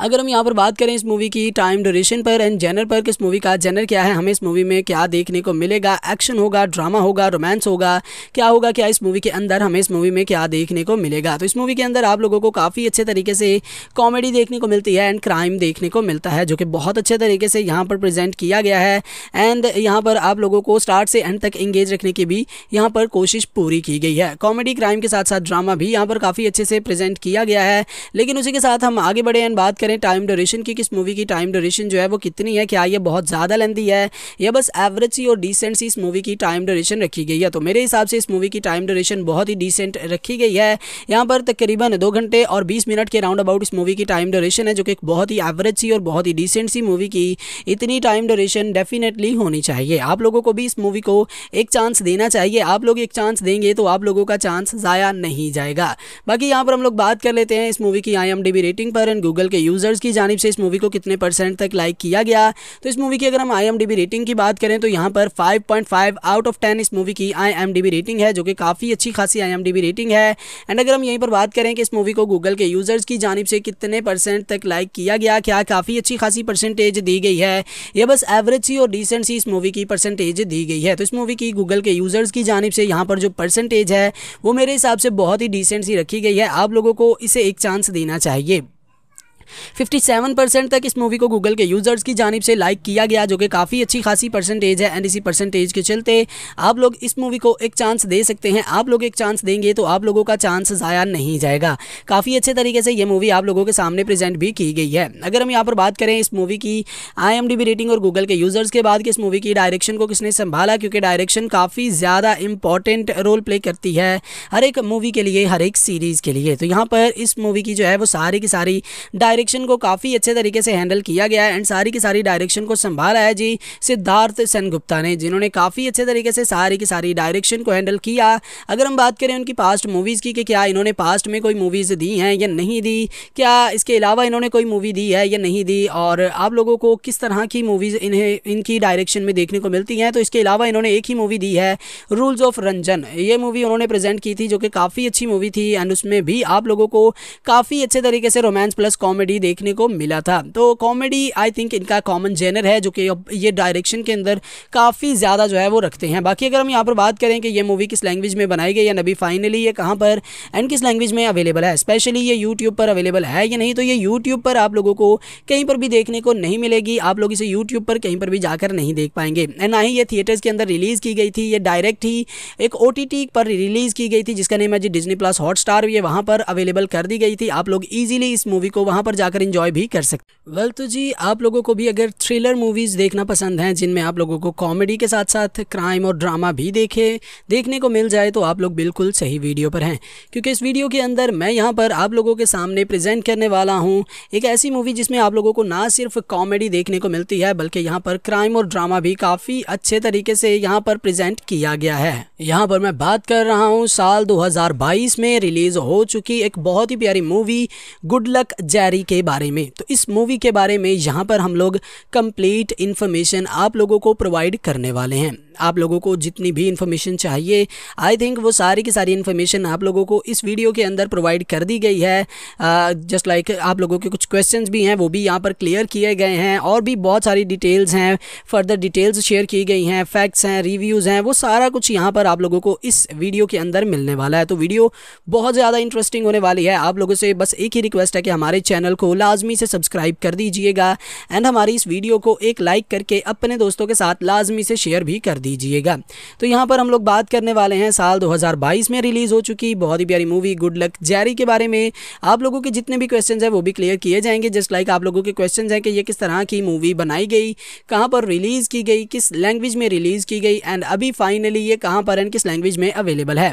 अगर हम यहाँ पर बात करें इस मूवी की टाइम ड्यूरेशन पर एंड जेनर पर कि इस मूवी का जेनर क्या है हमें इस मूवी में क्या देखने को मिलेगा एक्शन होगा ड्रामा होगा रोमांस होगा क्या होगा क्या इस मूवी के अंदर हमें इस मूवी में क्या देखने को मिलेगा तो इस मूवी के अंदर आप लोगों को काफ़ी अच्छे तरीके से कॉमेडी देखने को मिलती है एंड क्राइम देखने को मिलता है जो कि बहुत अच्छे तरीके से यहाँ पर प्रजेंट किया गया है एंड यहाँ पर आप लोगों को स्टार्ट से एंड तक इंगेज रखने की भी यहाँ पर कोशिश पूरी की गई है कॉमेडी क्राइम के साथ साथ ड्रामा भी यहाँ पर काफ़ी अच्छे से प्रजेंट किया गया है लेकिन उसी के साथ हम आगे बढ़े एंड बात करें टाइम ड्यूरेशन की किस मूवी की टाइम ड्यूरेशन जो है वो कितनी है क्या ये बहुत ज़्यादा लेंदी है या बस एवरेज सी और डिसेंट सी इस मूवी की टाइम ड्यूरेशन रखी गई है तो मेरे हिसाब से इस मूवी की टाइम ड्यूरेशन बहुत ही डिसेंट रखी गई है यहाँ पर तकरीबन दो घंटे और बीस मिनट के राउंड अबाउट इस मूवी की टाइम ड्यूरेशन है जो कि एक बहुत ही एवरेज सी और बहुत ही डिसेंट सी मूवी की इतनी टाइम ड्यूरेशन डेफिनेटली होनी चाहिए आप लोगों को भी इस मूवी को एक चांस देना चाहिए आप लोग एक चांस देंगे तो आप लोगों का चांस ज़ाया नहीं जाएगा बाकी यहाँ पर हम लोग बात कर लेते हैं इस मूवी की आई रेटिंग पर एंड गूगल के यूज़र्स की जानब से इस मूवी को कितने परसेंट तक लाइक किया गया तो इस मूवी की अगर हम आई रेटिंग की बात करें तो यहाँ पर फाइव आउट ऑफ टेन इस मूवी की आई रेटिंग है जो कि काफ़ी अच्छी खासी आई रेटिंग है एंड अगर हम यहीं पर बात करें कि इस मूवी को गूगल के यूज़र्स की जानब से कितने परसेंट तक लाइक किया गया क्या काफ़ी अच्छी खासी परसेंटेज दी गई है यह बस एवरेज सी और डिसेंट सी इस मूवी की परसेंटेज दी गई है तो इस मूवी की गूगल के यूज़र्स की जानब से यहाँ पर जो परसेंटेज है वो मेरे हिसाब से बहुत ही डिसेंट सी रखी गई है आप लोगों को इसे एक चांस देना चाहिए 57% तक इस मूवी को गूगल के यूज़र्स की जानब से लाइक किया गया जो कि काफ़ी अच्छी खासी परसेंटेज है एंड इसी परसेंटेज के चलते आप लोग इस मूवी को एक चांस दे सकते हैं आप लोग एक चांस देंगे तो आप लोगों का चांस ज़ाया नहीं जाएगा काफ़ी अच्छे तरीके से ये मूवी आप लोगों के सामने प्रेजेंट भी की गई है अगर हम यहाँ पर बात करें इस मूवी की आई रेटिंग और गूगल के यूज़र्स के बाद कि इस मूवी की डायरेक्शन को किसने संभाला क्योंकि डायरेक्शन काफ़ी ज़्यादा इंपॉर्टेंट रोल प्ले करती है हर एक मूवी के लिए हर एक सीरीज़ के लिए तो यहाँ पर इस मूवी की जो है वो सारी की सारी डायरेक्ट डायरेक्शन को काफ़ी अच्छे तरीके से हैंडल किया गया है एंड सारी की सारी डायरेक्शन को संभाला है जी सिद्धार्थ सेन गुप्ता ने जिन्होंने काफ़ी अच्छे तरीके से सारी की सारी डायरेक्शन को हैंडल किया अगर हम बात करें उनकी पास्ट मूवीज़ की कि क्या इन्होंने पास्ट में कोई मूवीज़ दी हैं या नहीं दी क्या इसके अलावा इन्होंने कोई मूवी दी है या नहीं दी और आप लोगों को किस तरह की मूवीज़ इन्हें इनकी डायरेक्शन में देखने को मिलती हैं तो इसके अलावा इन्होंने एक ही मूवी दी है रूल्स ऑफ रंजन ये मूवी उन्होंने प्रेजेंट की थी जो कि काफ़ी अच्छी मूवी थी एंड उसमें भी आप लोगों को काफ़ी अच्छे तरीके से रोमांस प्लस कॉमेडी कॉमेडी देखने को मिला था तो कॉमेडी आई थिंक इनका कॉमन जेनर है जो कि ये डायरेक्शन के अंदर काफ़ी ज़्यादा जो है वो रखते हैं बाकी अगर हम यहाँ पर बात करें कि ये मूवी किस लैंग्वेज में बनाई गई या नबी फाइनली ये कहाँ पर एंड किस लैंग्वेज में अवेलेबल है स्पेशली ये यूट्यूब पर अवेलेबल है या नहीं तो ये यूट्यूब पर आप लोगों को कहीं पर भी देखने को नहीं मिलेगी आप लोग इसे यूट्यूब पर कहीं पर भी जाकर नहीं देख पाएंगे एंड ना ही ये थिएटर्स के अंदर रिलीज़ की गई थी ये डायरेक्ट ही एक ओ पर रिलीज़ की गई थी जिसका नेम है जी डिजनी प्लस हॉट स्टार ये वहाँ पर अवेलेबल कर दी गई थी आप लोग ईजिली इस मूवी को वहाँ पर जाकर इंजॉय भी कर सकते वेल तो जी आप लोगों को भी अगर थ्रिलर मूवीज़ देखना पसंद है जिनमें आप लोगों को कॉमेडी के साथ साथ क्राइम और ड्रामा भी देखे देखने को मिल जाए तो आप लोग बिल्कुल सही वीडियो पर हैं क्योंकि इस वीडियो के अंदर मैं यहाँ पर आप लोगों के सामने प्रेजेंट करने वाला हूँ एक ऐसी मूवी जिसमें आप लोगों को ना सिर्फ कॉमेडी देखने को मिलती है बल्कि यहाँ पर क्राइम और ड्रामा भी काफ़ी अच्छे तरीके से यहाँ पर प्रेजेंट किया गया है यहाँ पर मैं बात कर रहा हूँ साल 2022 में रिलीज़ हो चुकी एक बहुत ही प्यारी मूवी गुड लक जैरी के बारे में तो इस मूवी के बारे में यहाँ पर हम लोग कंप्लीट इन्फॉर्मेशन आप लोगों को प्रोवाइड करने वाले हैं आप लोगों को जितनी भी इन्फॉर्मेशन चाहिए आई थिंक वो सारी की सारी इन्फॉर्मेशन आप लोगों को इस वीडियो के अंदर प्रोवाइड कर दी गई है जस्ट लाइक like आप लोगों के कुछ क्वेश्चन भी हैं वो भी यहाँ पर क्लियर किए गए हैं और भी बहुत सारी डिटेल्स हैं फर्दर डिटेल्स शेयर की गई हैं फैक्ट्स हैं रिव्यूज़ हैं वो सारा कुछ यहाँ पर आप लोगों को इस वीडियो के अंदर मिलने वाला है तो वीडियो बहुत ज़्यादा इंटरेस्टिंग होने वाली है आप लोगों से बस एक ही रिक्वेस्ट है कि हमारे चैनल को लाजमी से सब्सक्राइब कर दीजिएगा एंड हमारी इस वीडियो को एक लाइक करके अपने दोस्तों के साथ लाजमी से शेयर भी कर दीजिएगा तो यहाँ पर हम लोग बात करने वाले हैं साल 2022 में रिलीज़ हो चुकी बहुत ही प्यारी मूवी गुड लक जैरी के बारे में आप लोगों के जितने भी क्वेश्चन हैं वो भी क्लियर किए जाएंगे जस्ट लाइक आप लोगों के क्वेश्चन हैं कि ये किस तरह की मूवी बनाई गई कहाँ पर रिलीज़ की गई किस लैंग्वेज में रिलीज़ की गई एंड अभी फाइनली ये कहाँ पर एंड किस लैंग्वेज में अवेलेबल है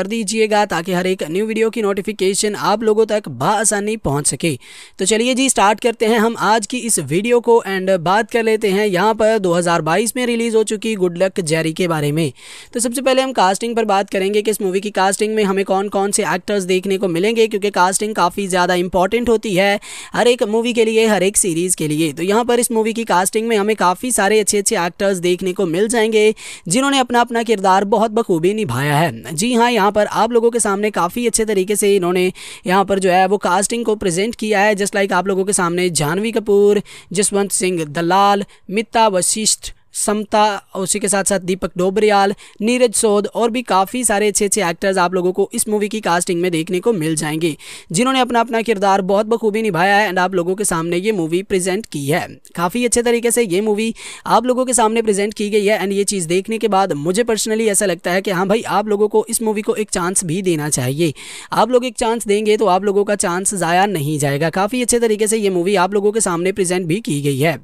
कर दीजिएगा ताकि हर एक न्यू वीडियो की नोटिफिकेशन आप लोगों तक बसानी पहुँच सके तो चलिए जी स्टार्ट करते हैं हम आज की इस वीडियो को एंड बात कर लेते हैं यहाँ पर 2022 में रिलीज़ हो चुकी गुड लक जेरी के बारे में तो सबसे पहले हम कास्टिंग पर बात करेंगे कि इस मूवी की कास्टिंग में हमें कौन कौन से एक्टर्स देखने को मिलेंगे क्योंकि कास्टिंग काफ़ी ज़्यादा इंपॉर्टेंट होती है हर एक मूवी के लिए हर एक सीरीज़ के लिए तो यहाँ पर इस मूवी की कास्टिंग में हमें काफ़ी सारे अच्छे अच्छे एक्टर्स देखने को मिल जाएंगे जिन्होंने अपना अपना किरदार बहुत बखूबी निभाया है जी हाँ यहाँ यहाँ पर आप लोगों के सामने काफ़ी अच्छे तरीके से इन्होंने यहाँ पर जो है वो कास्टिंग को प्रेजेंट किया है जस्ट लाइक आप लोगों के सामने जानवी कपूर जसवंत सिंह दलाल मिता वशिष्ठ समता उसी के साथ साथ दीपक डोबरियाल नीरज सोद और भी काफ़ी सारे अच्छे अच्छे एक्टर्स आप लोगों को इस मूवी की कास्टिंग में देखने को मिल जाएंगे जिन्होंने अपना अपना किरदार बहुत बखूबी निभाया है एंड आप लोगों के सामने ये मूवी प्रेजेंट की है काफ़ी अच्छे तरीके से ये मूवी आप लोगों के सामने प्रेजेंट की गई है एंड ये चीज़ देखने के बाद मुझे पर्सनली ऐसा लगता है कि हाँ भाई आप लोगों को इस मूवी को एक चांस भी देना चाहिए आप लोग एक चांस देंगे तो आप लोगों का चांस ज़ाया नहीं जाएगा काफ़ी अच्छे तरीके से ये मूवी आप लोगों के सामने प्रेजेंट भी की गई है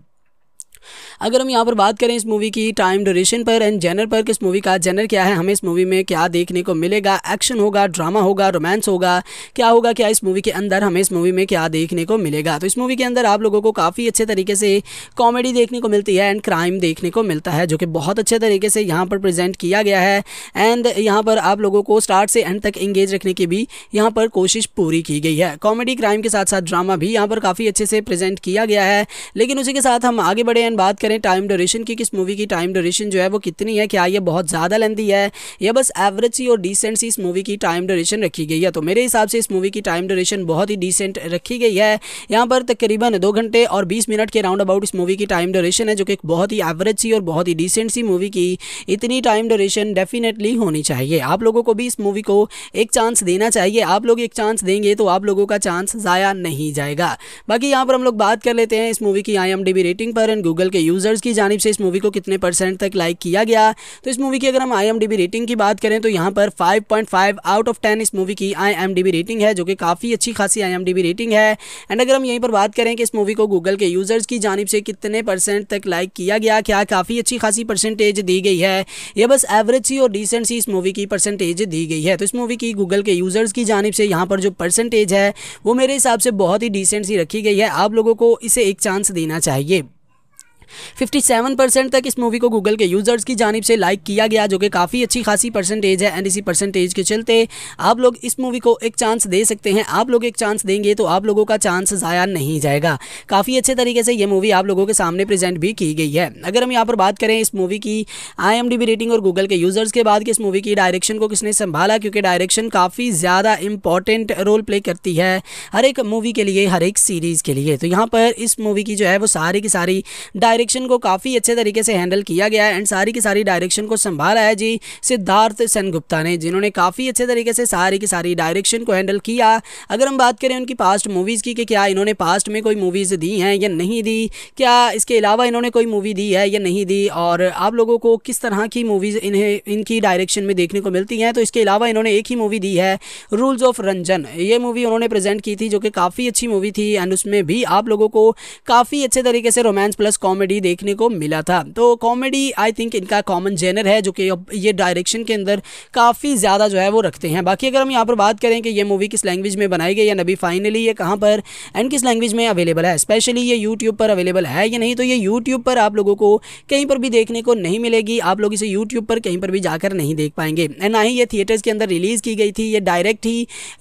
अगर हम यहाँ पर बात करें इस मूवी की टाइम ड्यूरेशन पर एंड जेनर पर किस मूवी का जेनर क्या है हमें इस मूवी में क्या देखने को मिलेगा एक्शन होगा ड्रामा होगा रोमांस होगा क्या होगा क्या इस मूवी के अंदर हमें इस मूवी में क्या देखने को मिलेगा तो इस मूवी के अंदर आप लोगों को काफ़ी अच्छे तरीके से कॉमेडी देखने को मिलती है एंड क्राइम देखने को मिलता है जो कि बहुत अच्छे तरीके से यहाँ पर प्रजेंट किया गया है एंड यहाँ पर आप लोगों को स्टार्ट से एंड तक इंगेज रखने की भी यहाँ पर कोशिश पूरी की गई है कॉमेडी क्राइम के साथ साथ ड्रामा भी यहाँ पर काफ़ी अच्छे से प्रजेंट किया गया है लेकिन उसी के साथ हम आगे बढ़े एंड बात करें टाइम ड्यूरेशन की किस मूवी की टाइम ड्यूरेशन जो है वो कितनी है क्या ये बहुत ज़्यादा लेंदी है या बस एवरेज सी और डिसेंट सी इस मूवी की टाइम ड्यूरेशन रखी गई है तो मेरे हिसाब से इस मूवी की टाइम ड्यूरेशन बहुत ही डिसेंट रखी गई है यहाँ पर तकरीबन दो घंटे और बीस मिनट के राउंड अबाउट इस मूवी की टाइम ड्यूरेशन है जो कि बहुत ही एवरेज सी और बहुत ही डिसेंट सी मूवी की इतनी टाइम ड्यूरेशन डेफिनेटली होनी चाहिए आप लोगों को भी इस मूवी को एक चांस देना चाहिए आप लोग एक चांस देंगे तो आप लोगों का चांस ज़ाया नहीं जाएगा बाकी यहाँ पर हम लोग बात कर लेते हैं इस मूवी की आई रेटिंग पर एंड गूगल चैनल के यूज़र्स की जानब से इस मूवी को कितने परसेंट तक लाइक किया गया तो इस मूवी की अगर हम आई रेटिंग की बात करें तो यहाँ पर फाइव आउट ऑफ टेन इस मूवी की आई रेटिंग है जो कि काफ़ी अच्छी खासी आई रेटिंग है एंड अगर हम यहीं पर बात करें कि इस मूवी को गूगल के यूज़र्स की जानब से कितने परसेंट तक लाइक किया गया क्या काफ़ी अच्छी खासी परसेंटेज दी गई है यह बस एवरेज सी और डिसेंट सी इस मूवी की परसेंटेज दी गई है तो इस मूवी की गूगल के यूज़र्स की जानब से यहाँ पर जो परसेंटेज है वो मेरे हिसाब से बहुत ही डिसेंट सी रखी गई है आप लोगों को इसे एक चांस देना चाहिए 57% तक इस मूवी को गूगल के यूज़र्स की जानब से लाइक किया गया जो कि काफ़ी अच्छी खासी परसेंटेज है एंड इसी परसेंटेज के चलते आप लोग इस मूवी को एक चांस दे सकते हैं आप लोग एक चांस देंगे तो आप लोगों का चांस ज़ाया नहीं जाएगा काफ़ी अच्छे तरीके से ये मूवी आप लोगों के सामने प्रेजेंट भी की गई है अगर हम यहाँ पर बात करें इस मूवी की आई रेटिंग और गूगल के यूज़र्स के बाद कि इस मूवी की डायरेक्शन को किसने संभाला क्योंकि डायरेक्शन काफ़ी ज़्यादा इंपॉर्टेंट रोल प्ले करती है हर एक मूवी के लिए हर एक सीरीज़ के लिए तो यहाँ पर इस मूवी की जो है वो सारी की सारी डायरेक्ट डायरेक्शन को काफ़ी अच्छे तरीके से हैंडल किया गया है एंड सारी की सारी डायरेक्शन को संभाला है जी सिद्धार्थ गुप्ता ने जिन्होंने काफ़ी अच्छे तरीके से सारी की सारी डायरेक्शन को हैंडल किया अगर हम बात करें उनकी पास्ट मूवीज़ की कि क्या इन्होंने पास्ट में कोई मूवीज़ दी हैं या नहीं दी क्या इसके अलावा इन्होंने कोई मूवी दी है या नहीं दी और आप लोगों को किस तरह की मूवीज़ इन्हें इनकी डायरेक्शन में देखने को मिलती हैं तो इसके अलावा इन्होंने एक ही मूवी दी है रूल्स ऑफ रंजन ये मूवी उन्होंने प्रेजेंट की थी जो कि काफ़ी अच्छी मूवी थी एंड उसमें भी आप लोगों को काफ़ी अच्छे तरीके से रोमांस प्लस कॉमेडी कॉमेडी देखने को मिला था तो कॉमेडी आई थिंक इनका कॉमन जेनर है जो कि ये डायरेक्शन के अंदर काफ़ी ज़्यादा जो है वो रखते हैं बाकी अगर हम यहाँ पर बात करें कि ये मूवी किस लैंग्वेज में बनाई गई या नबी फाइनली ये कहाँ पर एंड किस लैंग्वेज में अवेलेबल है स्पेशली ये यूट्यूब पर अवेलेबल है या नहीं तो ये यूट्यूब पर आप लोगों को कहीं पर भी देखने को नहीं मिलेगी आप लोग इसे यूट्यूब पर कहीं पर भी जाकर नहीं देख पाएंगे एंड ना ही ये थिएटर्स के अंदर रिलीज़ की गई थी ये डायरेक्ट ही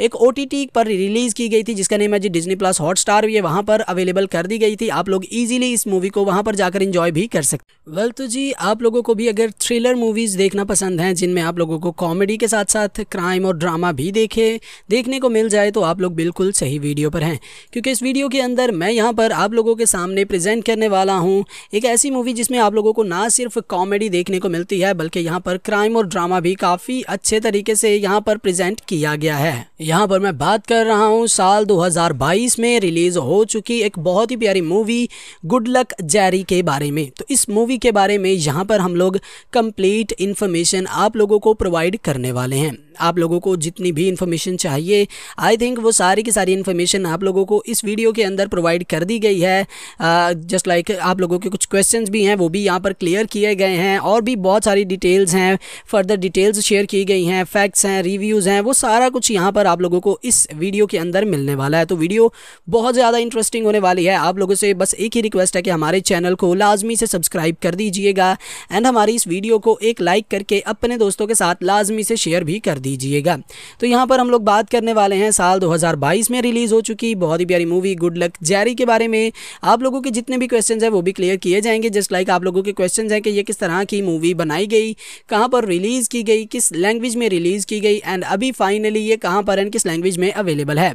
एक ओ पर रिलीज़ की गई थी जिसका नेम है जी डिजनी प्लस हॉट स्टार ये वहाँ पर अवेलेबल कर दी गई थी आप लोग ईजिली इस मूवी को वहाँ पर जाकर इंजॉय भी कर सकते वेल तो जी आप लोगों को भी अगर थ्रिलर मूवीज़ देखना पसंद है जिनमें आप लोगों को कॉमेडी के साथ साथ क्राइम और ड्रामा भी देखे देखने को मिल जाए तो आप लोग बिल्कुल सही वीडियो पर हैं क्योंकि इस वीडियो के अंदर मैं यहाँ पर आप लोगों के सामने प्रेजेंट करने वाला हूँ एक ऐसी मूवी जिसमें आप लोगों को ना सिर्फ कॉमेडी देखने को मिलती है बल्कि यहाँ पर क्राइम और ड्रामा भी काफ़ी अच्छे तरीके से यहाँ पर प्रेजेंट किया गया है यहाँ पर मैं बात कर रहा हूँ साल 2022 में रिलीज़ हो चुकी एक बहुत ही प्यारी मूवी गुड लक जैरी के बारे में तो इस मूवी के बारे में यहाँ पर हम लोग कंप्लीट इन्फॉर्मेशन आप लोगों को प्रोवाइड करने वाले हैं आप लोगों को जितनी भी इन्फॉर्मेशन चाहिए आई थिंक वो सारी की सारी इन्फॉर्मेशन आप लोगों को इस वीडियो के अंदर प्रोवाइड कर दी गई है जस्ट लाइक like आप लोगों के कुछ क्वेश्चन भी हैं वो भी यहाँ पर क्लियर किए गए हैं और भी बहुत सारी डिटेल्स हैं फर्दर डिटेल्स शेयर की गई हैं फैक्ट्स हैं रिव्यूज़ हैं वो सारा कुछ यहाँ पर आप लोगों को इस वीडियो के अंदर मिलने वाला है तो वीडियो बहुत ज़्यादा इंटरेस्टिंग होने वाली है आप लोगों से बस एक ही रिक्वेस्ट है कि हमारे चैनल को लाजमी से सब्सक्राइब कर दीजिएगा एंड हमारी इस वीडियो को एक लाइक करके अपने दोस्तों के साथ लाजमी से शेयर भी कर दीजिएगा तो यहाँ पर हम लोग बात करने वाले हैं साल 2022 में रिलीज़ हो चुकी बहुत ही प्यारी मूवी गुड लक जैरी के बारे में आप लोगों के जितने भी क्वेश्चन हैं वो भी क्लियर किए जाएंगे जस्ट लाइक आप लोगों के क्वेश्चन हैं कि ये किस तरह की मूवी बनाई गई कहाँ पर रिलीज़ की गई किस लैंग्वेज में रिलीज़ की गई एंड अभी फाइनली ये कहाँ पर एंड किस लैंग्वेज में अवेलेबल है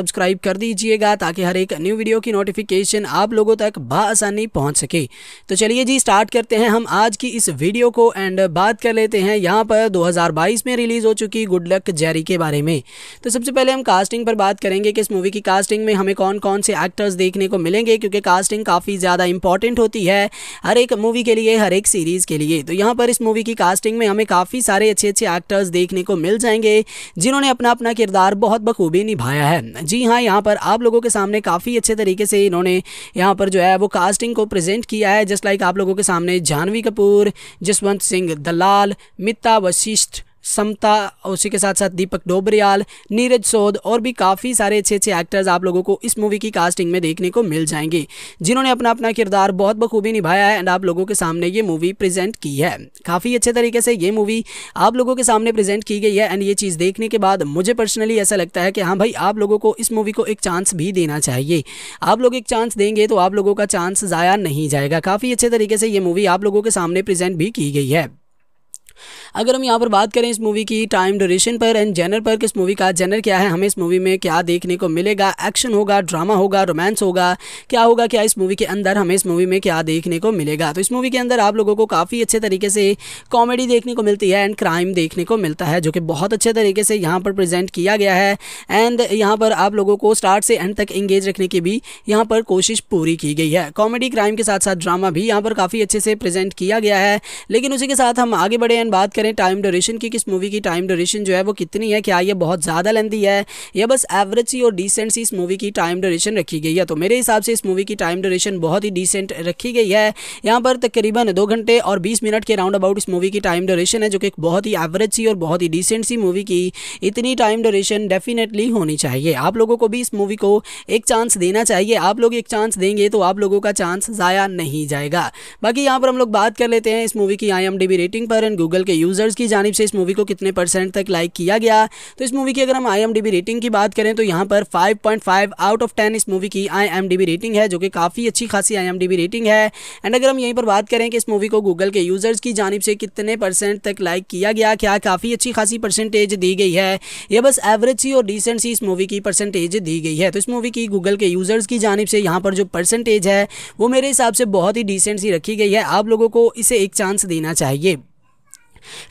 सब्सक्राइब कर दीजिएगा ताकि हर एक न्यू वीडियो की नोटिफिकेशन आप लोगों तक बसानी पहुँच सके तो चलिए जी स्टार्ट करते हैं हम आज की इस वीडियो को एंड बात कर लेते हैं यहाँ पर 2022 में रिलीज़ हो चुकी गुड लक जेरी के बारे में तो सबसे पहले हम कास्टिंग पर बात करेंगे कि इस मूवी की कास्टिंग में हमें कौन कौन से एक्टर्स देखने को मिलेंगे क्योंकि कास्टिंग काफ़ी ज़्यादा इंपॉर्टेंट होती है हर एक मूवी के लिए हर एक सीरीज़ के लिए तो यहाँ पर इस मूवी की कास्टिंग में हमें काफ़ी सारे अच्छे अच्छे एक्टर्स देखने को मिल जाएंगे जिन्होंने अपना अपना किरदार बहुत बखूबी निभाया है जी हाँ यहाँ पर आप लोगों के सामने काफ़ी अच्छे तरीके से इन्होंने यहाँ पर जो है वो कास्टिंग को प्रेजेंट किया है जस्ट लाइक आप लोगों के सामने जानवी कपूर जसवंत सिंह दलाल मिता वशिष्ठ समता उसी के साथ साथ दीपक डोबरियाल नीरज सोद और भी काफ़ी सारे अच्छे अच्छे एक्टर्स आप लोगों को इस मूवी की कास्टिंग में देखने को मिल जाएंगे जिन्होंने अपना अपना किरदार बहुत बखूबी निभाया है एंड आप लोगों के सामने ये मूवी प्रेजेंट की है काफ़ी अच्छे तरीके से ये मूवी आप लोगों के सामने प्रेजेंट की गई है एंड ये चीज़ देखने के बाद मुझे पर्सनली ऐसा लगता है कि हाँ भाई आप लोगों को इस मूवी को एक चांस भी देना चाहिए आप लोग एक चांस देंगे तो आप लोगों का चांस ज़ाया नहीं जाएगा काफ़ी अच्छे तरीके से ये मूवी आप लोगों के सामने प्रेजेंट भी की गई है अगर हम यहाँ पर बात करें इस मूवी की टाइम ड्यूरेशन पर एंड जेनर पर किस मूवी का जेनर क्या है हमें इस मूवी में क्या देखने को मिलेगा एक्शन होगा ड्रामा होगा रोमांस होगा क्या होगा क्या इस मूवी के अंदर हमें इस मूवी में क्या देखने को मिलेगा तो इस मूवी के अंदर आप लोगों को काफ़ी अच्छे तरीके से कॉमेडी देखने को मिलती है एंड क्राइम देखने को मिलता है जो कि बहुत अच्छे तरीके से यहाँ पर प्रजेंट किया गया है एंड यहाँ पर आप लोगों को स्टार्ट से एंड तक इंगेज रखने की भी यहाँ पर कोशिश पूरी की गई है कॉमेडी क्राइम के साथ साथ ड्रामा भी यहाँ पर काफ़ी अच्छे से प्रजेंट किया गया है लेकिन उसी के साथ हम आगे बढ़े एंड बात करें टाइम ड्यूरेशन की किस मूवी की टाइम ड्यूरेशन जो है वो कितनी है क्या ये बहुत ज़्यादा लेंदी है या बस एवरेज सी और डिसेंट सी इस मूवी की टाइम ड्यूरेशन रखी गई है तो मेरे हिसाब से इस मूवी की टाइम ड्यूरेशन बहुत ही डिसेंट रखी गई है यहाँ पर तकरीबन दो घंटे और बीस मिनट के राउंड अबाउट इस मूवी की टाइम ड्यूरेशन है जो कि एक बहुत ही एवरेज सी और बहुत ही डिसेंट सी मूवी की इतनी टाइम ड्यूरेशन डेफिनेटली होनी चाहिए आप लोगों को भी इस मूवी को एक चांस देना चाहिए आप लोग एक चांस देंगे तो आप लोगों का चांस ज़ाया नहीं जाएगा बाकी यहाँ पर हम लोग बात कर लेते हैं इस मूवी की आई रेटिंग पर एंड गूगल के यूज़र्स की जानब से इस मूवी को कितने परसेंट तक लाइक किया गया तो इस मूवी की अगर हम आई रेटिंग की बात करें तो यहाँ पर फाइव आउट ऑफ टेन इस मूवी की आई रेटिंग है जो कि काफ़ी अच्छी खासी आई रेटिंग है एंड अगर हम यहीं पर बात करें कि इस मूवी को गूगल के यूज़र्स की जानब से कितने परसेंट तक लाइक किया गया क्या काफ़ी अच्छी खासी परसेंटेज दी गई है यह बस एवरेज सी और डिसेंट सी इस मूवी की परसेंटेज दी गई है तो इस मूवी की गूगल के यूज़र्स की जानब से यहाँ पर जो परसेंटेज है वो मेरे हिसाब से बहुत ही डिसेंट सी रखी गई है आप लोगों को इसे एक चांस देना चाहिए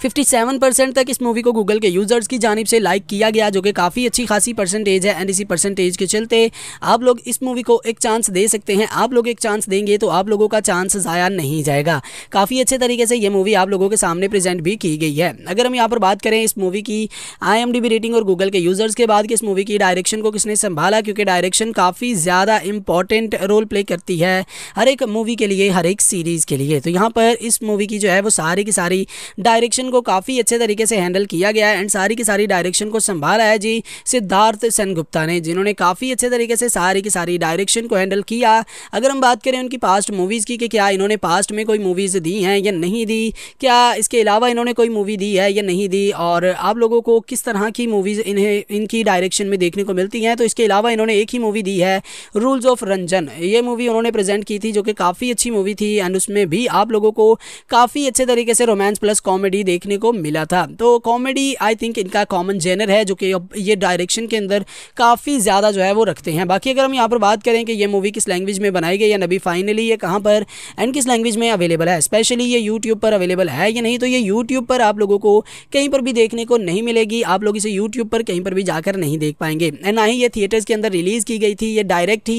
57% तक इस मूवी को गूगल के यूज़र्स की जानब से लाइक किया गया जो कि काफ़ी अच्छी खासी परसेंटेज है एंड इसी परसेंटेज के चलते आप लोग इस मूवी को एक चांस दे सकते हैं आप लोग एक चांस देंगे तो आप लोगों का चांस ज़ाया नहीं जाएगा काफ़ी अच्छे तरीके से ये मूवी आप लोगों के सामने प्रेजेंट भी की गई है अगर हम यहाँ पर बात करें इस मूवी की आई रेटिंग और गूगल के यूज़र्स के बाद कि इस मूवी की डायरेक्शन को किसने संभाला क्योंकि डायरेक्शन काफ़ी ज़्यादा इंपॉर्टेंट रोल प्ले करती है हर एक मूवी के लिए हर एक सीरीज़ के लिए तो यहाँ पर इस मूवी की जो है वो सारी की सारी डायरेक्ट डायरेक्शन को काफ़ी अच्छे तरीके से हैंडल किया गया है एंड सारी की सारी डायरेक्शन को संभाला है जी सिद्धार्थ गुप्ता ने जिन्होंने काफ़ी अच्छे तरीके से सारी की सारी डायरेक्शन को हैंडल किया अगर हम बात करें उनकी पास्ट मूवीज़ की कि क्या इन्होंने पास्ट में कोई मूवीज़ दी हैं या नहीं दी क्या इसके अलावा इन्होंने कोई मूवी दी है या नहीं दी और आप लोगों को किस तरह की मूवीज़ इन्हें इनकी डायरेक्शन में देखने को मिलती हैं तो इसके अलावा इन्होंने एक ही मूवी दी है रूल्स ऑफ रंजन ये मूवी उन्होंने प्रेजेंट की थी जो कि काफ़ी अच्छी मूवी थी एंड उसमें भी आप लोगों को काफ़ी अच्छे तरीके से रोमांस प्लस कॉमेडी कॉमेडी देखने को मिला था तो कॉमेडी आई थिंक इनका कॉमन जेनर है जो कि ये डायरेक्शन के अंदर काफ़ी ज़्यादा जो है वो रखते हैं बाकी अगर हम यहाँ पर बात करें कि ये मूवी किस लैंग्वेज में बनाई गई या नबी फाइनली ये कहाँ पर एंड किस लैंग्वेज में अवेलेबल है स्पेशली ये यूट्यूब पर अवेलेबल है या नहीं तो ये यूट्यूब पर आप लोगों को कहीं पर भी देखने को नहीं मिलेगी आप लोग इसे यूट्यूब पर कहीं पर भी जाकर नहीं देख पाएंगे एंड ना ही ये थिएटर्स के अंदर रिलीज़ की गई थी ये डायरेक्ट ही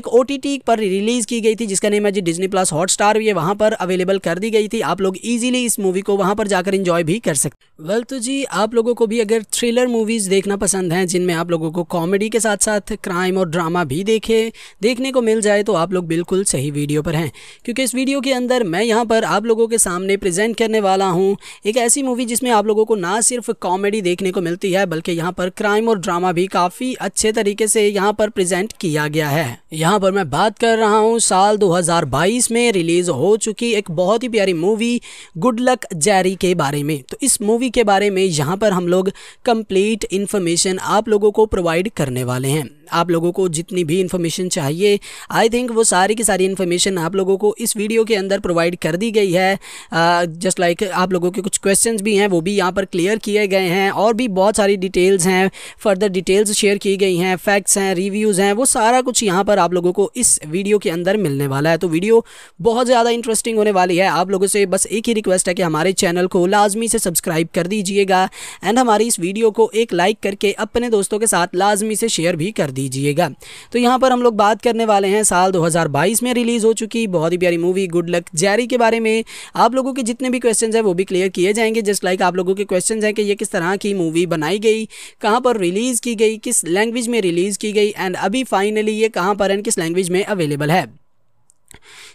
एक ओ पर रिलीज़ की गई थी जिसका नेम है जी डिजनी प्लस हॉट ये वहाँ पर अवेलेबल कर दी गई थी आप लोग ईजिली इस मूवी को वहाँ पर और जाकर इंजॉय भी कर सकते वेल तो जी आप लोगों को भी अगर थ्रिलर मूवीज़ देखना पसंद है जिनमें आप लोगों को कॉमेडी के साथ साथ क्राइम और ड्रामा भी देखे देखने को मिल जाए तो आप लोग बिल्कुल सही वीडियो पर हैं क्योंकि इस वीडियो के अंदर मैं यहाँ पर आप लोगों के सामने प्रेजेंट करने वाला हूँ एक ऐसी मूवी जिसमें आप लोगों को ना सिर्फ कॉमेडी देखने को मिलती है बल्कि यहाँ पर क्राइम और ड्रामा भी काफ़ी अच्छे तरीके से यहाँ पर प्रेजेंट किया गया है यहाँ पर मैं बात कर रहा हूँ साल 2022 में रिलीज़ हो चुकी एक बहुत ही प्यारी मूवी गुड लक जैरी के बारे में तो इस मूवी के बारे में यहाँ पर हम लोग कंप्लीट इन्फॉर्मेशन आप लोगों को प्रोवाइड करने वाले हैं आप लोगों को जितनी भी इन्फॉर्मेशन चाहिए आई थिंक वो सारी की सारी इन्फॉर्मेशन आप लोगों को इस वीडियो के अंदर प्रोवाइड कर दी गई है जस्ट लाइक like आप लोगों के कुछ क्वेश्चन भी हैं वो भी यहाँ पर क्लियर किए गए हैं और भी बहुत सारी डिटेल्स हैं फर्दर डिटेल्स शेयर की गई हैं फैक्ट्स हैं रिव्यूज़ हैं वो सारा कुछ यहाँ पर आप लोगों को इस वीडियो के अंदर मिलने वाला है तो वीडियो बहुत ज़्यादा इंटरेस्टिंग होने वाली है आप लोगों से बस एक ही रिक्वेस्ट है कि हमारे चैनल को लाजमी से सब्सक्राइब कर दीजिएगा एंड हमारी इस वीडियो को एक लाइक करके अपने दोस्तों के साथ लाजमी से शेयर भी कर दीजिएगा तो यहाँ पर हम लोग बात करने वाले हैं साल 2022 में रिलीज़ हो चुकी बहुत ही प्यारी मूवी गुड लक जैरी के बारे में आप लोगों के जितने भी क्वेश्चन हैं वो भी क्लियर किए जाएंगे जस्ट लाइक आप लोगों के क्वेश्चन हैं कि ये किस तरह की मूवी बनाई गई कहाँ पर रिलीज़ की गई किस लैंग्वेज में रिलीज़ की गई एंड अभी फाइनली ये कहाँ पर एंड किस लैंग्वेज में अवेलेबल है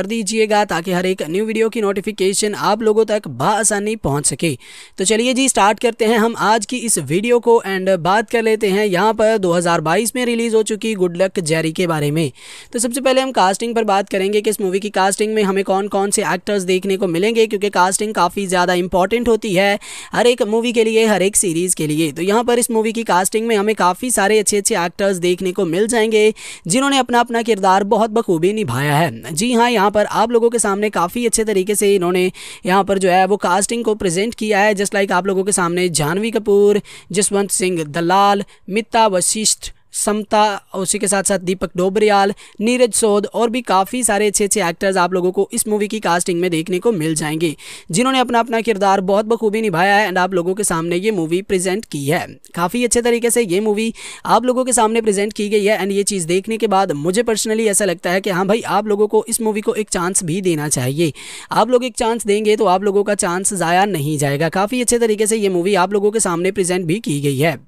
कर दीजिएगा ताकि हर एक न्यू वीडियो की नोटिफिकेशन आप लोगों तक बसानी पहुँच सके तो चलिए जी स्टार्ट करते हैं हम आज की इस वीडियो को एंड बात कर लेते हैं यहाँ पर 2022 में रिलीज़ हो चुकी गुड लक जेरी के बारे में तो सबसे पहले हम कास्टिंग पर बात करेंगे कि इस मूवी की कास्टिंग में हमें कौन कौन से एक्टर्स देखने को मिलेंगे क्योंकि कास्टिंग काफ़ी ज़्यादा इंपॉर्टेंट होती है हर एक मूवी के लिए हर एक सीरीज़ के लिए तो यहाँ पर इस मूवी की कास्टिंग में हमें काफ़ी सारे अच्छे अच्छे एक्टर्स देखने को मिल जाएंगे जिन्होंने अपना अपना किरदार बहुत बखूबी निभाया है जी हाँ यहाँ यहाँ पर आप लोगों के सामने काफ़ी अच्छे तरीके से इन्होंने यहाँ पर जो है वो कास्टिंग को प्रेजेंट किया है जस्ट लाइक आप लोगों के सामने जानवी कपूर जसवंत सिंह दलाल मिता वशिष्ठ समता उसी के साथ साथ दीपक डोबरियाल नीरज सोद और भी काफ़ी सारे अच्छे अच्छे एक्टर्स आप लोगों को इस मूवी की कास्टिंग में देखने को मिल जाएंगे जिन्होंने अपना अपना किरदार बहुत बखूबी निभाया है एंड आप लोगों के सामने ये मूवी प्रेजेंट की है काफ़ी अच्छे तरीके से ये मूवी आप लोगों के सामने प्रेजेंट की गई है एंड ये चीज़ देखने के बाद मुझे पर्सनली ऐसा लगता है कि हाँ भाई आप लोगों को इस मूवी को एक चांस भी देना चाहिए आप लोग एक चांस देंगे तो आप लोगों का चांस ज़ाया नहीं जाएगा काफ़ी अच्छे तरीके से ये मूवी आप लोगों के सामने प्रेजेंट भी की गई है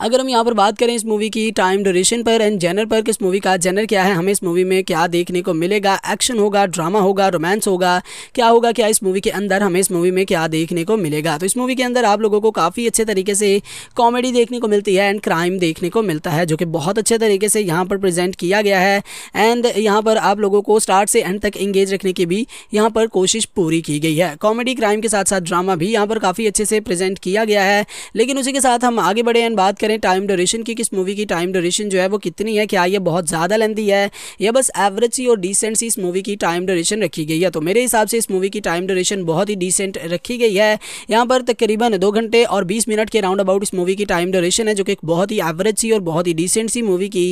अगर हम यहाँ पर बात करें इस मूवी की टाइम ड्यूरेशन पर एंड जेनर पर किस मूवी का जेनर क्या है हमें इस मूवी में क्या देखने को मिलेगा एक्शन होगा ड्रामा होगा रोमांस होगा क्या होगा क्या इस मूवी के अंदर हमें इस मूवी में क्या देखने को मिलेगा तो इस मूवी के अंदर आप लोगों को काफ़ी अच्छे तरीके से कॉमेडी देखने को मिलती है एंड क्राइम देखने को मिलता है जो कि बहुत अच्छे तरीके से यहाँ पर प्रजेंट किया गया है एंड यहाँ पर आप लोगों को स्टार्ट से एंड तक इंगेज रखने की भी यहाँ पर कोशिश पूरी की गई है कॉमेडी क्राइम के साथ साथ ड्रामा भी यहाँ पर काफ़ी अच्छे से प्रजेंट किया गया है लेकिन उसी के साथ हम आगे बढ़े एंड बात करें टाइम ड्यूरेशन की किस मूवी की टाइम ड्यूरेशन जो है वो कितनी है क्या ये बहुत ज़्यादा लेंदी है या बस एवरेज सी और डिसेंट सी इस मूवी की टाइम ड्यूरेशन रखी गई है तो मेरे हिसाब से इस मूवी की टाइम ड्यूरेशन बहुत ही डिसेंट रखी गई है यहाँ पर तकरीबन दो घंटे और बीस मिनट के राउंड अबाउट इस मूवी की टाइम ड्यूरेशन है जो कि बहुत ही एवरेज सी और बहुत ही डिसेंट सी मूवी की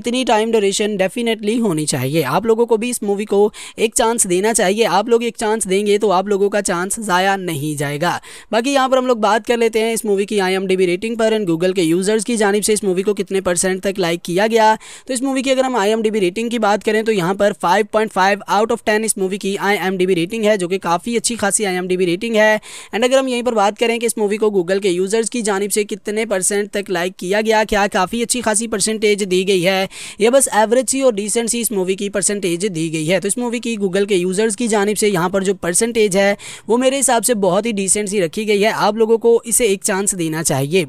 इतनी टाइम ड्यूरेशन डेफिनेटली होनी चाहिए आप लोगों को भी इस मूवी को एक चांस देना चाहिए आप लोग एक चांस देंगे तो आप लोगों का चांस ज़ाया नहीं जाएगा बाकी यहाँ पर हम लोग बात कर लेते हैं इस मूवी की आई रेटिंग पर एंड गूगल गूगल के यूज़र्स की जानब से इस मूवी को कितने परसेंट तक लाइक किया गया तो इस मूवी की अगर हम आई रेटिंग की बात करें तो यहाँ पर फाइव आउट ऑफ टेन इस मूवी की आई रेटिंग है जो कि काफ़ी अच्छी खासी आई रेटिंग है एंड अगर हम यहीं पर बात करें कि इस मूवी को गूगल के यूज़र्स की जानब से कितने परसेंट तक लाइक किया गया क्या काफ़ी अच्छी खासी परसेंटेज दी गई है यह बस एवरेज सी और डिसेंट सी इस मूवी की परसेंटेज दी गई है तो इस मूवी की गूगल के यूज़र्स की जानब से यहाँ पर जो परसेंटेज है वो मेरे हिसाब से बहुत ही डिसेंट सी रखी गई है आप लोगों को इसे एक चांस देना चाहिए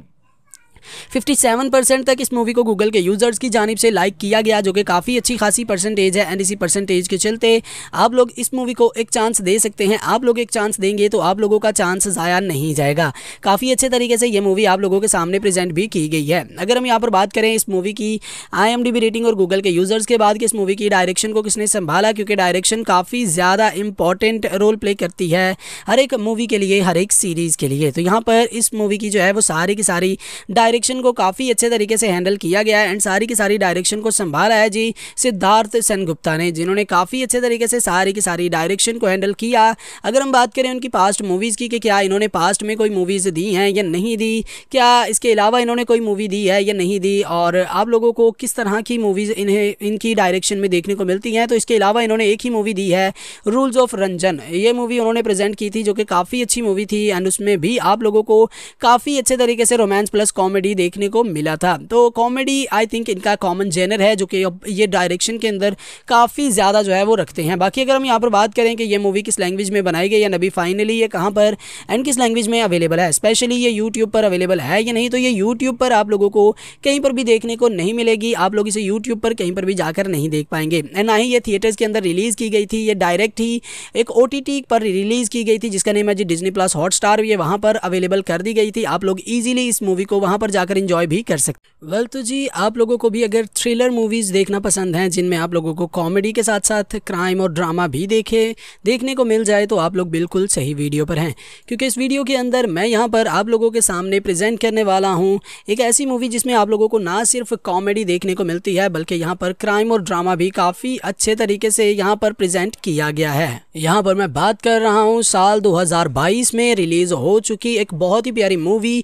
57% तक इस मूवी को गूगल के यूज़र्स की जानब से लाइक किया गया जो कि काफ़ी अच्छी खासी परसेंटेज है एंड इसी परसेंटेज के चलते आप लोग इस मूवी को एक चांस दे सकते हैं आप लोग एक चांस देंगे तो आप लोगों का चांस ज़ाया नहीं जाएगा काफ़ी अच्छे तरीके से ये मूवी आप लोगों के सामने प्रेजेंट भी की गई है अगर हम यहाँ पर बात करें इस मूवी की आई रेटिंग और गूगल के यूज़र्स के बाद कि इस मूवी की डायरेक्शन को किसने संभाला क्योंकि डायरेक्शन काफ़ी ज़्यादा इंपॉर्टेंट रोल प्ले करती है हर एक मूवी के लिए हर एक सीरीज़ के लिए तो यहाँ पर इस मूवी की जो है वो सारी की सारी डायरेक्ट डायरेक्शन को काफ़ी अच्छे तरीके से हैंडल किया गया है एंड सारी की सारी डायरेक्शन को संभाला है जी सिद्धार्थ गुप्ता ने जिन्होंने काफ़ी अच्छे तरीके से सारी की सारी डायरेक्शन को हैंडल किया अगर हम बात करें उनकी पास्ट मूवीज़ की कि क्या इन्होंने पास्ट में कोई मूवीज़ दी हैं या नहीं दी क्या इसके अलावा इन्होंने कोई मूवी दी है या नहीं दी और आप लोगों को किस तरह की मूवीज़ इन्हें इनकी डायरेक्शन में देखने को मिलती हैं तो इसके अलावा इन्होंने एक ही मूवी दी है रूल्स ऑफ रंजन ये मूवी उन्होंने प्रेजेंट की थी जो कि काफ़ी अच्छी मूवी थी एंड उसमें भी आप लोगों को काफ़ी अच्छे तरीके से रोमांस प्लस कॉमेडी कॉमेडी देखने को मिला था तो कॉमेडी आई थिंक इनका कॉमन जेनर है जो कि ये डायरेक्शन के अंदर काफ़ी ज़्यादा जो है वो रखते हैं बाकी अगर हम यहाँ पर बात करें कि ये मूवी किस लैंग्वेज में बनाई गई या नबी फाइनली ये कहाँ पर एंड किस लैंग्वेज में अवेलेबल है स्पेशली ये यूट्यूब पर अवेलेबल है या नहीं तो ये यूट्यूब पर आप लोगों को कहीं पर भी देखने को नहीं मिलेगी आप लोग इसे यूट्यूब पर कहीं पर भी जाकर नहीं देख पाएंगे एंड ना ही ये थिएटर्स के अंदर रिलीज़ की गई थी ये डायरेक्ट ही एक ओ पर रिलीज़ की गई थी जिसका नेम है जी डिजनी प्लस हॉट ये वहाँ पर अवेलेबल कर दी गई थी आप लोग ईजिली इस मूवी को वहाँ पर पर जाकर इंजॉय भी कर सकते वेल तो जी आप लोगों को भी अगर थ्रिलर मूवीज़ देखना पसंद है जिनमें आप लोगों को कॉमेडी के साथ साथ क्राइम और ड्रामा भी देखे देखने को मिल जाए तो आप लोग बिल्कुल सही वीडियो पर हैं क्योंकि इस वीडियो के अंदर मैं यहाँ पर आप लोगों के सामने प्रेजेंट करने वाला हूँ एक ऐसी मूवी जिसमें आप लोगों को ना सिर्फ कॉमेडी देखने को मिलती है बल्कि यहाँ पर क्राइम और ड्रामा भी काफ़ी अच्छे तरीके से यहाँ पर प्रेजेंट किया गया है यहाँ पर मैं बात कर रहा हूँ साल 2022 में रिलीज़ हो चुकी एक बहुत ही प्यारी मूवी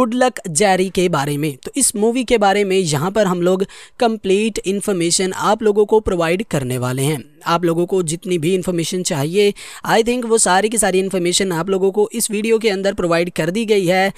गुड लक जैरी के बारे में तो इस मूवी के बारे में यहाँ पर हम लोग कंप्लीट इन्फॉर्मेशन आप लोगों को प्रोवाइड करने वाले हैं आप लोगों को जितनी भी इन्फॉर्मेशन चाहिए आई थिंक वो सारी की सारी इन्फॉर्मेशन आप लोगों को इस वीडियो के अंदर प्रोवाइड कर दी गई है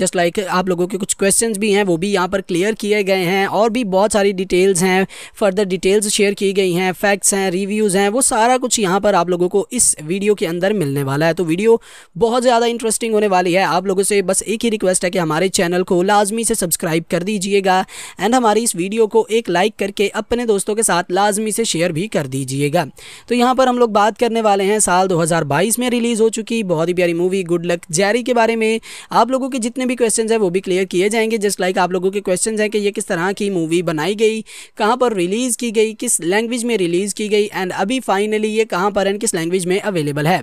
जस्ट लाइक like आप लोगों के कुछ क्वेश्चन भी हैं वो भी यहाँ पर क्लियर किए गए हैं और भी बहुत सारी डिटेल्स हैं फर्दर डिटेल्स शेयर की गई हैं फैक्ट्स हैं रिव्यूज़ हैं वो सारा कुछ यहाँ पर आप लोगों को इस वीडियो के अंदर मिलने वाला है तो वीडियो बहुत ज़्यादा इंटरेस्टिंग होने वाली है आप लोगों से बस एक ही रिक्वेस्ट है कि हमारे चैनल को लाजमी से सब्सक्राइब कर दीजिएगा एंड हमारी इस वीडियो को एक लाइक करके अपने दोस्तों के साथ लाजमी से शेयर भी कर दीजिएगा तो यहाँ पर हम लोग बात करने वाले हैं साल 2022 में रिलीज़ हो चुकी बहुत ही प्यारी मूवी गुड लक जैरी के बारे में आप लोगों के जितने भी क्वेश्चन हैं वो भी क्लियर किए जाएंगे जस्ट लाइक आप लोगों के क्वेश्चन हैं कि ये किस तरह की मूवी बनाई गई कहाँ पर रिलीज़ की गई किस लैंग्वेज में रिलीज़ की गई एंड अभी फाइनली ये कहाँ पर एंड किस लैंग्वेज में अवेलेबल है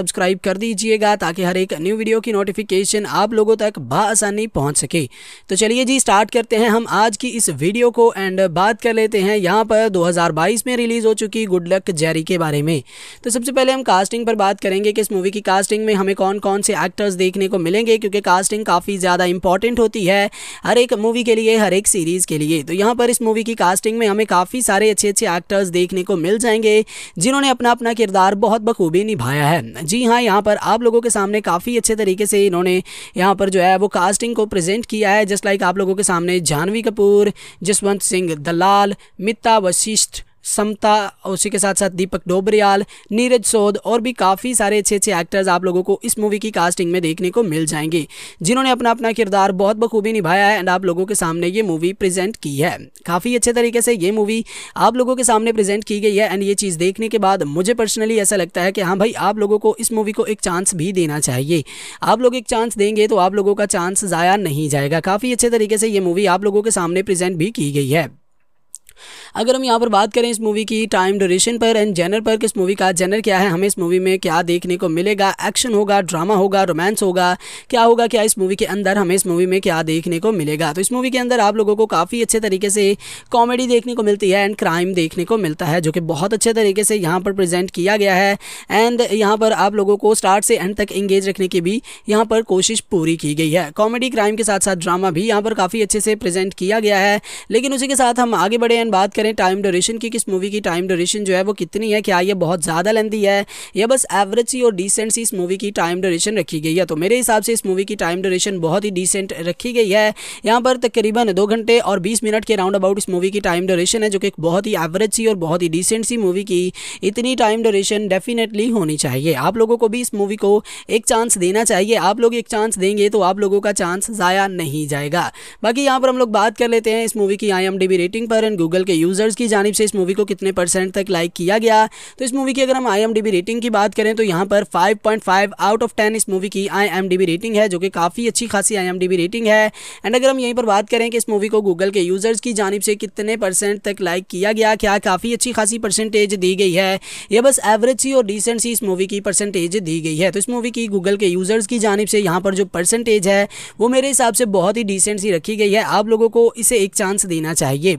सब्सक्राइब कर दीजिएगा ताकि हर एक न्यू वीडियो की नोटिफिकेशन आप लोगों तक बसानी पहुँच सके तो चलिए जी स्टार्ट करते हैं हम आज की इस वीडियो को एंड बात कर लेते हैं यहाँ पर 2022 में रिलीज़ हो चुकी गुड लक जेरी के बारे में तो सबसे पहले हम कास्टिंग पर बात करेंगे कि इस मूवी की कास्टिंग में हमें कौन कौन से एक्टर्स देखने को मिलेंगे क्योंकि कास्टिंग काफ़ी ज़्यादा इंपॉर्टेंट होती है हर एक मूवी के लिए हर एक सीरीज़ के लिए तो यहाँ पर इस मूवी की कास्टिंग में हमें काफ़ी सारे अच्छे अच्छे एक्टर्स देखने को मिल जाएंगे जिन्होंने अपना अपना किरदार बहुत बखूबी निभाया है जी हाँ यहाँ पर आप लोगों के सामने काफ़ी अच्छे तरीके से इन्होंने यहाँ पर जो है वो कास्टिंग को प्रेजेंट किया है जस्ट लाइक आप लोगों के सामने जानवी कपूर जसवंत सिंह दलाल मिता वशिष्ठ समता उसी के साथ साथ दीपक डोबरियाल नीरज सोद और भी काफ़ी सारे अच्छे अच्छे एक्टर्स आप लोगों को इस मूवी की कास्टिंग में देखने को मिल जाएंगे जिन्होंने अपना अपना किरदार बहुत बखूबी निभाया है एंड आप लोगों के सामने ये मूवी प्रेजेंट की है काफ़ी अच्छे तरीके से ये मूवी आप लोगों के सामने प्रेजेंट की गई है एंड ये चीज़ देखने के बाद मुझे पर्सनली ऐसा लगता है कि हाँ भाई आप लोगों को इस मूवी को एक चांस भी देना चाहिए आप लोग एक चांस देंगे तो आप लोगों का चांस ज़ाया नहीं जाएगा काफ़ी अच्छे तरीके से ये मूवी आप लोगों के सामने प्रेजेंट भी की गई है अगर हम यहाँ पर बात करें इस मूवी की टाइम ड्यूरेशन पर एंड जेनर पर कि इस मूवी का जेनर क्या है हमें इस मूवी में क्या देखने को मिलेगा एक्शन होगा ड्रामा होगा रोमांस होगा क्या होगा क्या इस मूवी के अंदर हमें इस मूवी में क्या देखने को मिलेगा तो इस मूवी के अंदर आप लोगों को काफ़ी अच्छे तरीके से कॉमेडी देखने को मिलती है एंड क्राइम देखने को मिलता है जो कि बहुत अच्छे तरीके से यहाँ पर प्रजेंट किया गया है एंड यहाँ पर आप लोगों को स्टार्ट से एंड तक इंगेज रखने की भी यहाँ पर कोशिश पूरी की गई है कॉमेडी क्राइम के साथ साथ ड्रामा भी यहाँ पर काफ़ी अच्छे से प्रेजेंट किया गया है लेकिन उसी के साथ हम आगे बढ़े एंड बात करें टाइम ड्यूरेशन की किस मूवी की टाइम ड्यूरेशन जो है वो कितनी है क्या ये बहुत ज़्यादा लेंदी है या बस एवरेज सी और डिसेंट सी इस मूवी की टाइम ड्यूरेशन रखी गई है तो मेरे हिसाब से इस मूवी की टाइम ड्यूरेशन बहुत ही डिसेंट रखी गई है यहाँ पर तकरीबन दो घंटे और बीस मिनट के राउंड अबाउट इस मूवी की टाइम ड्यूरेशन है जो कि एक बहुत ही एवरेज सी और बहुत ही डिसेंट सी मूवी की इतनी टाइम ड्यूरेशन डेफिनेटली होनी चाहिए आप लोगों को भी इस मूवी को एक चांस देना चाहिए आप लोग एक चांस देंगे तो आप लोगों का चांस ज़ाया नहीं जाएगा बाकी यहाँ पर हम लोग बात कर लेते हैं इस मूवी की आई रेटिंग पर एंड गूगल के यूज़र्स की जानब से इस मूवी को कितने परसेंट तक लाइक किया गया तो इस मूवी की अगर हम आई रेटिंग की बात करें तो यहाँ पर फाइव आउट ऑफ टेन इस मूवी की आई रेटिंग है जो कि काफ़ी अच्छी खासी आई रेटिंग है एंड अगर हम यहीं पर बात करें कि इस मूवी को गूगल के यूज़र्स की जानब से कितने परसेंट तक लाइक किया गया क्या काफ़ी अच्छी खासी परसेंटेज दी गई है यह बस एवरेज सी और डिसेंट सी इस मूवी की परसेंटेज दी गई है तो इस मूवी की गूगल के यूज़र्स की जानब से यहाँ पर जो परसेंटेज है वो मेरे हिसाब से बहुत ही डिसेंट सी रखी गई है आप लोगों को इसे एक चांस देना चाहिए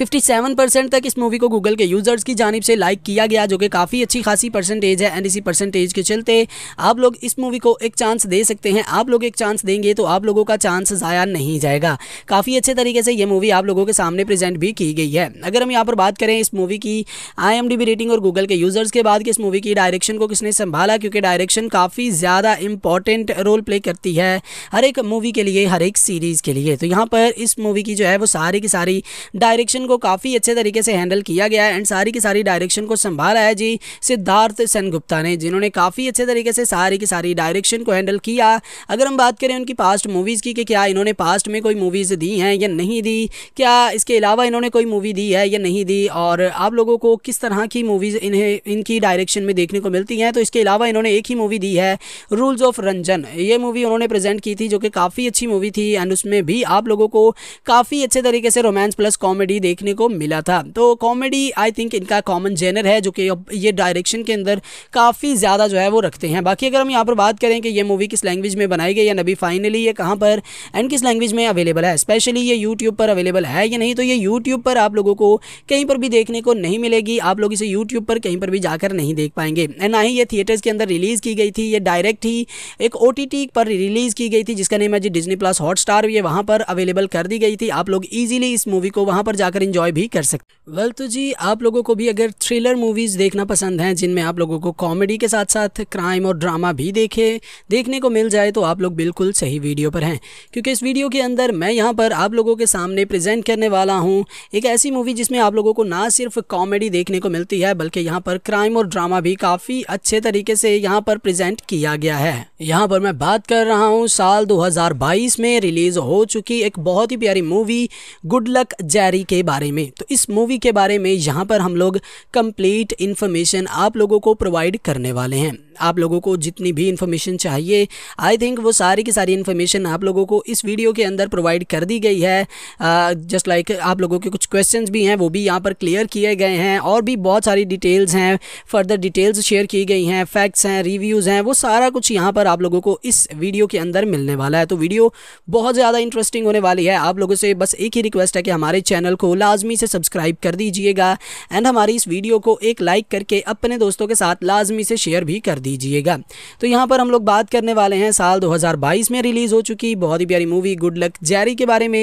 57% तक इस मूवी को गूगल के यूज़र्स की जानब से लाइक किया गया जो कि काफ़ी अच्छी खासी परसेंटेज है एंड इसी परसेंटेज के चलते आप लोग इस मूवी को एक चांस दे सकते हैं आप लोग एक चांस देंगे तो आप लोगों का चांस ज़ाया नहीं जाएगा काफ़ी अच्छे तरीके से ये मूवी आप लोगों के सामने प्रेजेंट भी की गई है अगर हम यहाँ पर बात करें इस मूवी की आई रेटिंग और गूगल के यूज़र्स के बाद कि इस मूवी की डायरेक्शन को किसने संभाला क्योंकि डायरेक्शन काफ़ी ज़्यादा इंपॉर्टेंट रोल प्ले करती है हर एक मूवी के लिए हर एक सीरीज़ के लिए तो यहाँ पर इस मूवी की जो है वो सारी की सारी डायरेक्ट डायरेक्शन को काफ़ी अच्छे तरीके से हैंडल किया गया है एंड सारी की सारी डायरेक्शन को संभाला है जी सिद्धार्थ गुप्ता ने जिन्होंने काफ़ी अच्छे तरीके से सारी की सारी डायरेक्शन को हैंडल किया अगर हम बात करें उनकी पास्ट मूवीज़ की कि क्या इन्होंने पास्ट में कोई मूवीज़ दी हैं या नहीं दी क्या इसके अलावा इन्होंने कोई मूवी दी है या नहीं दी और आप लोगों को किस तरह की मूवीज़ इन्हें इनकी डायरेक्शन में देखने को मिलती हैं तो इसके अलावा इन्होंने एक ही मूवी दी है रूल्स ऑफ रंजन ये मूवी उन्होंने प्रेजेंट की थी जो कि काफ़ी अच्छी मूवी थी एंड उसमें भी आप लोगों को काफ़ी अच्छे तरीके से रोमांस प्लस कॉमेडी कॉमेडी देखने को मिला था तो कॉमेडी आई थिंक इनका कॉमन जेनर है जो कि ये डायरेक्शन के अंदर काफ़ी ज़्यादा जो है वो रखते हैं बाकी अगर हम यहाँ पर बात करें कि ये मूवी किस लैंग्वेज में बनाई गई या नबी फाइनली ये कहाँ पर एंड किस लैंग्वेज में अवेलेबल है स्पेशली ये यूट्यूब पर अवेलेबल है या नहीं तो ये यूट्यूब पर आप लोगों को कहीं पर भी देखने को नहीं मिलेगी आप लोग इसे यूट्यूब पर कहीं पर भी जाकर नहीं देख पाएंगे एंड ना ही ये थिएटर्स के अंदर रिलीज़ की गई थी ये डायरेक्ट ही एक ओ पर रिलीज़ की गई थी जिसका नेम है जी डिजनी प्लस हॉट स्टार ये वहाँ पर अवेलेबल कर दी गई थी आप लोग ईजिली इस मूवी को वहाँ पर और जाकर इंजॉय भी कर सकते वेल तो जी आप लोगों को भी अगर थ्रिलर मूवीज़ देखना पसंद है जिनमें आप लोगों को कॉमेडी के साथ साथ क्राइम और ड्रामा भी देखे देखने को मिल जाए तो आप लोग बिल्कुल सही वीडियो पर हैं क्योंकि इस वीडियो के अंदर मैं यहाँ पर आप लोगों के सामने प्रेजेंट करने वाला हूँ एक ऐसी मूवी जिसमें आप लोगों को ना सिर्फ कॉमेडी देखने को मिलती है बल्कि यहाँ पर क्राइम और ड्रामा भी काफ़ी अच्छे तरीके से यहाँ पर प्रेजेंट किया गया है यहाँ पर मैं बात कर रहा हूँ साल 2022 में रिलीज़ हो चुकी एक बहुत ही प्यारी मूवी गुड लक जैरी के बारे में तो इस मूवी के बारे में यहाँ पर हम लोग कंप्लीट इन्फॉर्मेशन आप लोगों को प्रोवाइड करने वाले हैं आप लोगों को जितनी भी इन्फॉर्मेशन चाहिए आई थिंक वो सारी की सारी इन्फॉर्मेशन आप लोगों को इस वीडियो के अंदर प्रोवाइड कर दी गई है जस्ट लाइक like आप लोगों के कुछ क्वेश्चन भी हैं वो भी यहाँ पर क्लियर किए गए हैं और भी बहुत सारी डिटेल्स हैं फर्दर डिटेल्स शेयर की गई हैं फैक्ट्स हैं रिव्यूज़ हैं वो सारा कुछ यहाँ पर आप लोगों को इस वीडियो के अंदर मिलने वाला है तो वीडियो बहुत ज़्यादा इंटरेस्टिंग होने वाली है आप लोगों से बस एक ही रिक्वेस्ट है कि हमारे चैनल को लाजमी से सब्सक्राइब कर दीजिएगा एंड हमारी इस वीडियो को एक लाइक करके अपने दोस्तों के साथ लाजमी से शेयर भी कर दीजिएगा तो यहाँ पर हम लोग बात करने वाले हैं साल 2022 में रिलीज़ हो चुकी बहुत ही प्यारी मूवी गुड लक जैरी के बारे में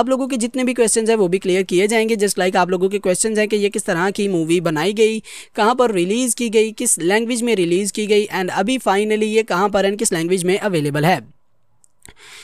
आप लोगों के जितने भी क्वेश्चन हैं वो भी क्लियर किए जाएंगे जस्ट लाइक आप लोगों के क्वेश्चन हैं कि ये किस तरह की मूवी बनाई गई कहाँ पर रिलीज़ की गई किस लैंग्वेज में रिलीज़ की गई एंड अभी फाइनली ये कहाँ पर एंड किस लैंग्वेज में अवेलेबल है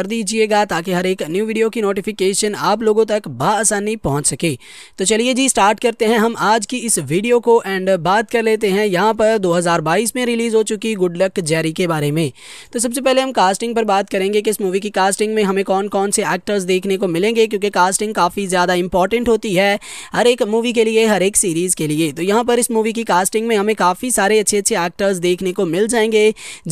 कर दीजिएगा ताकि हर एक न्यू वीडियो की नोटिफिकेशन आप लोगों तक बसानी पहुँच सके तो चलिए जी स्टार्ट करते हैं हम आज की इस वीडियो को एंड बात कर लेते हैं यहाँ पर 2022 में रिलीज़ हो चुकी गुड लक जेरी के बारे में तो सबसे पहले हम कास्टिंग पर बात करेंगे कि इस मूवी की कास्टिंग में हमें कौन कौन से एक्टर्स देखने को मिलेंगे क्योंकि कास्टिंग काफ़ी ज़्यादा इंपॉर्टेंट होती है हर एक मूवी के लिए हर एक सीरीज़ के लिए तो यहाँ पर इस मूवी की कास्टिंग में हमें काफ़ी सारे अच्छे अच्छे एक्टर्स देखने को मिल जाएंगे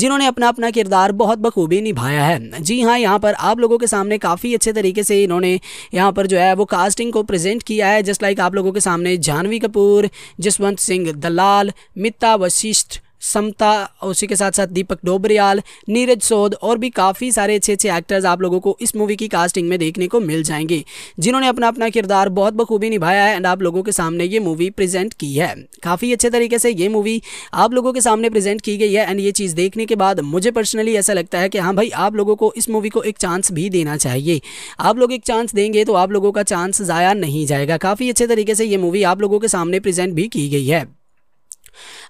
जिन्होंने अपना अपना किरदार बहुत बखूबी निभाया है जी हाँ यहाँ यहाँ पर आप लोगों के सामने काफ़ी अच्छे तरीके से इन्होंने यहाँ पर जो है वो कास्टिंग को प्रेजेंट किया है जस्ट लाइक आप लोगों के सामने जानवी कपूर जसवंत सिंह दलाल मिता वशिष्ठ समता उसी के साथ साथ दीपक डोबरियाल नीरज सोद और भी काफ़ी सारे अच्छे अच्छे एक्टर्स आप लोगों को इस मूवी की कास्टिंग में देखने को मिल जाएंगे जिन्होंने अपना अपना किरदार बहुत बखूबी निभाया है एंड आप लोगों के सामने ये मूवी प्रेजेंट की है काफ़ी अच्छे तरीके से ये मूवी आप लोगों के सामने प्रेजेंट की गई है एंड ये चीज़ देखने के बाद मुझे पर्सनली ऐसा लगता है कि हाँ भाई आप लोगों को इस मूवी को एक चांस भी देना चाहिए आप लोग एक चांस देंगे तो आप लोगों का चांस ज़ाया नहीं जाएगा काफ़ी अच्छे तरीके से ये मूवी आप लोगों के सामने प्रेजेंट भी की गई है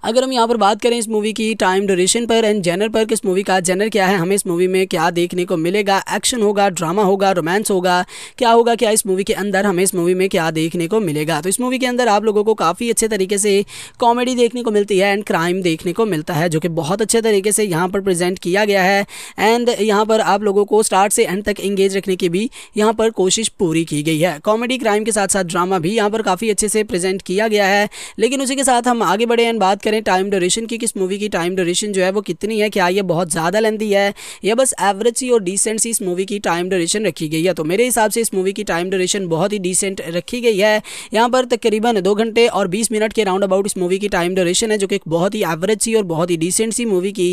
अगर हम यहाँ पर बात करें इस मूवी की टाइम ड्यूरेशन पर एंड जेनर पर किस इस मूवी का जेनर क्या है हमें इस मूवी में क्या देखने को मिलेगा एक्शन होगा ड्रामा होगा रोमांस होगा क्या होगा क्या इस मूवी के अंदर हमें इस मूवी में क्या देखने को मिलेगा तो इस मूवी के अंदर आप लोगों को काफ़ी अच्छे तरीके से कॉमेडी देखने को मिलती है एंड क्राइम देखने को मिलता है जो कि बहुत अच्छे तरीके से यहाँ पर प्रजेंट किया गया है एंड यहाँ पर आप लोगों को स्टार्ट से एंड तक इंगेज रखने की भी यहाँ पर कोशिश पूरी की गई है कॉमेडी क्राइम के साथ साथ ड्रामा भी यहाँ पर काफ़ी अच्छे से प्रजेंट किया गया है लेकिन उसी के साथ हम आगे बढ़े एंड बात करें टाइम ड्यूरेशन की किस मूवी की टाइम ड्यूरेशन जो है वो कितनी है क्या ये बहुत ज़्यादा लेंदी है या बस एवरेज सी और डिसेंट सी इस मूवी की टाइम ड्यूरेशन रखी गई है तो मेरे हिसाब से इस मूवी की टाइम ड्यूरेशन बहुत ही डिसेंट रखी गई है यहाँ पर तकरीबन दो घंटे और बीस मिनट के राउंड अबाउट इस मूवी की टाइम ड्यूरेशन है जो कि एक बहुत ही एवरेज सी और बहुत ही डिसेंट सी मूवी की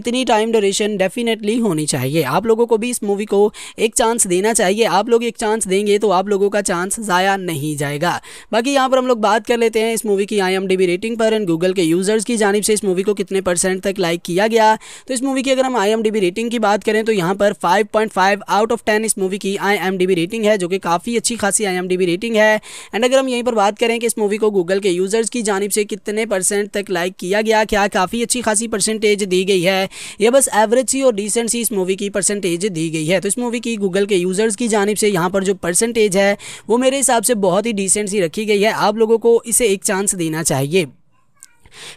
इतनी टाइम ड्यूरेशन डेफिनेटली होनी चाहिए आप लोगों को भी इस मूवी को एक चांस देना चाहिए आप लोग एक चांस देंगे तो आप लोगों का चांस ज़ाया नहीं जाएगा बाकी यहाँ पर हम लोग बात कर लेते हैं इस मूवी की आई रेटिंग पर एंड गूगल गूगल के यूज़र्स की जानब से इस मूवी को कितने परसेंट तक लाइक किया गया तो इस मूवी की अगर हम आई रेटिंग की बात करें तो यहाँ पर फाइव आउट ऑफ टेन इस मूवी की आई रेटिंग है जो कि काफ़ी अच्छी खासी आई रेटिंग है एंड अगर हम यहीं पर बात करें कि इस मूवी को गूगल के यूज़र्स की जानब से कितने परसेंट तक लाइक किया गया क्या काफ़ी अच्छी खासी परसेंटेज दी गई है यह बस एवरेज सी और डिसेंट सी इस मूवी की परसेंटेज दी गई है तो इस मूवी की गूगल के यूज़र्स की जानब से यहाँ पर जो परसेंटेज है वो मेरे हिसाब से बहुत ही डिसेंट सी रखी गई है आप लोगों को इसे एक चांस देना चाहिए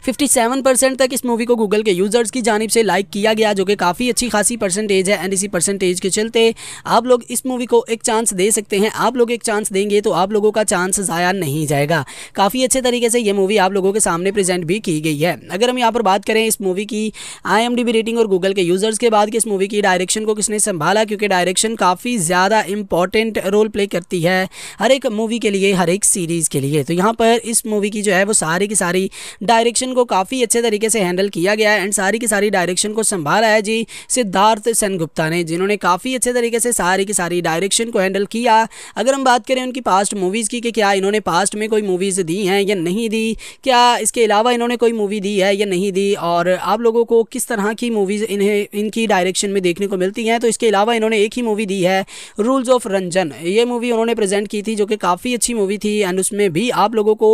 57% तक इस मूवी को गूगल के यूज़र्स की जानब से लाइक किया गया जो कि काफ़ी अच्छी खासी परसेंटेज है एंड इसी परसेंटेज के चलते आप लोग इस मूवी को एक चांस दे सकते हैं आप लोग एक चांस देंगे तो आप लोगों का चांस ज़ाया नहीं जाएगा काफ़ी अच्छे तरीके से ये मूवी आप लोगों के सामने प्रेजेंट भी की गई है अगर हम यहाँ पर बात करें इस मूवी की आई रेटिंग और गूगल के यूज़र्स के बाद कि इस मूवी की डायरेक्शन को किसने संभाला क्योंकि डायरेक्शन काफ़ी ज़्यादा इंपॉर्टेंट रोल प्ले करती है हर एक मूवी के लिए हर एक सीरीज़ के लिए तो यहाँ पर इस मूवी की जो है वो सारी की सारी डायरेक्शन डायरेक्शन को काफ़ी अच्छे तरीके से हैंडल किया गया है एंड सारी की सारी डायरेक्शन को संभाला है जी सिद्धार्थ गुप्ता ने जिन्होंने काफ़ी अच्छे तरीके से सारी की सारी डायरेक्शन को हैंडल किया अगर हम बात करें उनकी पास्ट मूवीज़ की कि क्या इन्होंने पास्ट में कोई मूवीज़ दी हैं या नहीं दी क्या इसके अलावा इन्होंने कोई मूवी दी है या नहीं दी और आप लोगों को किस तरह की मूवीज़ इन्हें इनकी डायरेक्शन में देखने को मिलती हैं तो इसके अलावा इन्होंने एक ही मूवी दी है रूल्स ऑफ रंजन ये मूवी उन्होंने प्रेजेंट की थी जो कि काफ़ी अच्छी मूवी थी एंड उसमें भी आप लोगों को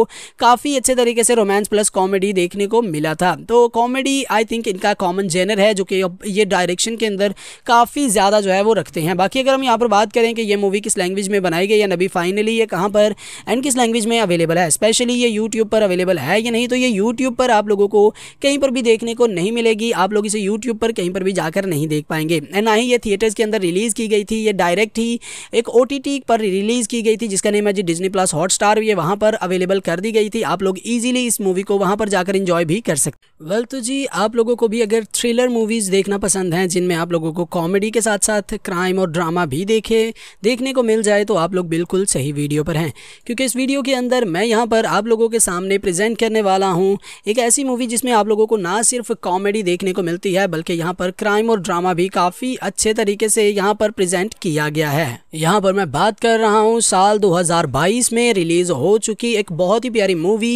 काफ़ी अच्छे तरीके से रोमांस प्लस कॉमेडी कॉमेडी देखने को मिला था तो कॉमेडी आई थिंक इनका कॉमन जेनर है जो कि ये डायरेक्शन के अंदर काफ़ी ज़्यादा जो है वो रखते हैं बाकी अगर हम यहाँ पर बात करें कि ये मूवी किस लैंग्वेज में बनाई गई या नबी फाइनली ये कहाँ पर एंड किस लैंग्वेज में अवेलेबल है स्पेशली ये यूट्यूब पर अवेलेबल है या नहीं तो ये यूट्यूब पर आप लोगों को कहीं पर भी देखने को नहीं मिलेगी आप लोग इसे यूट्यूब पर कहीं पर भी जाकर नहीं देख पाएंगे एंड ना ही ये थिएटर्स के अंदर रिलीज़ की गई थी ये डायरेक्ट ही एक ओ पर रिलीज़ की गई थी जिसका नेम है जी डिजनी प्लस हॉट स्टार ये वहाँ पर अवेलेबल कर दी गई थी आप लोग ईजिली इस मूवी को वहाँ पर पर जाकर इंजॉय भी कर सकते वेल तो जी आप लोगों को भी अगर थ्रिलर मूवीज़ देखना पसंद है जिनमें आप लोगों को कॉमेडी के साथ साथ क्राइम और ड्रामा भी देखे देखने को मिल जाए तो आप लोग बिल्कुल सही वीडियो पर हैं क्योंकि इस वीडियो के अंदर मैं यहाँ पर आप लोगों के सामने प्रेजेंट करने वाला हूँ एक ऐसी मूवी जिसमें आप लोगों को ना सिर्फ कॉमेडी देखने को मिलती है बल्कि यहाँ पर क्राइम और ड्रामा भी काफ़ी अच्छे तरीके से यहाँ पर प्रेजेंट किया गया है यहाँ पर मैं बात कर रहा हूँ साल 2022 में रिलीज़ हो चुकी एक बहुत ही प्यारी मूवी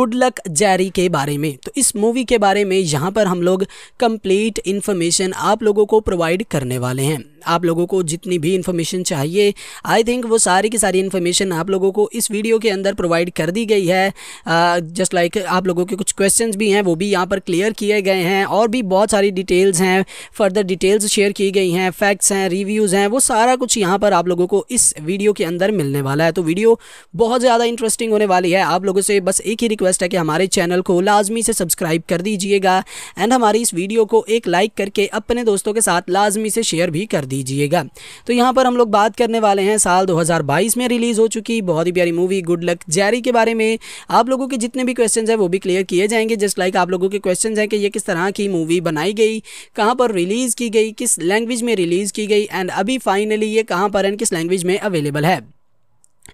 गुड लक जैरी के बारे में तो इस मूवी के बारे में यहाँ पर हम लोग कंप्लीट इन्फॉर्मेशन आप लोगों को प्रोवाइड करने वाले हैं आप लोगों को जितनी भी इन्फॉर्मेशन चाहिए आई थिंक वो सारी की सारी इन्फॉर्मेशन आप लोगों को इस वीडियो के अंदर प्रोवाइड कर दी गई है जस्ट लाइक like आप लोगों के कुछ क्वेश्चन भी हैं वो भी यहाँ पर क्लियर किए गए हैं और भी बहुत सारी डिटेल्स हैं फर्दर डिटेल्स शेयर की गई हैं फैक्ट्स हैं रिव्यूज़ हैं वो सारा कुछ यहाँ पर आप लोगों को इस वीडियो के अंदर मिलने वाला है तो वीडियो बहुत ज़्यादा इंटरेस्टिंग होने वाली है आप लोगों से बस एक ही रिक्वेस्ट है कि हमारे चैनल चैनल को लाजमी से सब्सक्राइब कर दीजिएगा एंड हमारी इस वीडियो को एक लाइक करके अपने दोस्तों के साथ लाजमी से शेयर भी कर दीजिएगा तो यहाँ पर हम लोग बात करने वाले हैं साल 2022 में रिलीज़ हो चुकी बहुत ही प्यारी मूवी गुड लक जैरी के बारे में आप लोगों के जितने भी क्वेश्चन हैं वो भी क्लियर किए जाएंगे जस्ट लाइक आप लोगों के क्वेश्चन हैं कि ये किस तरह की मूवी बनाई गई कहाँ पर रिलीज़ की गई किस लैंग्वेज में रिलीज़ की गई एंड अभी फाइनली ये कहाँ पर एंड किस लैंग्वेज में अवेलेबल है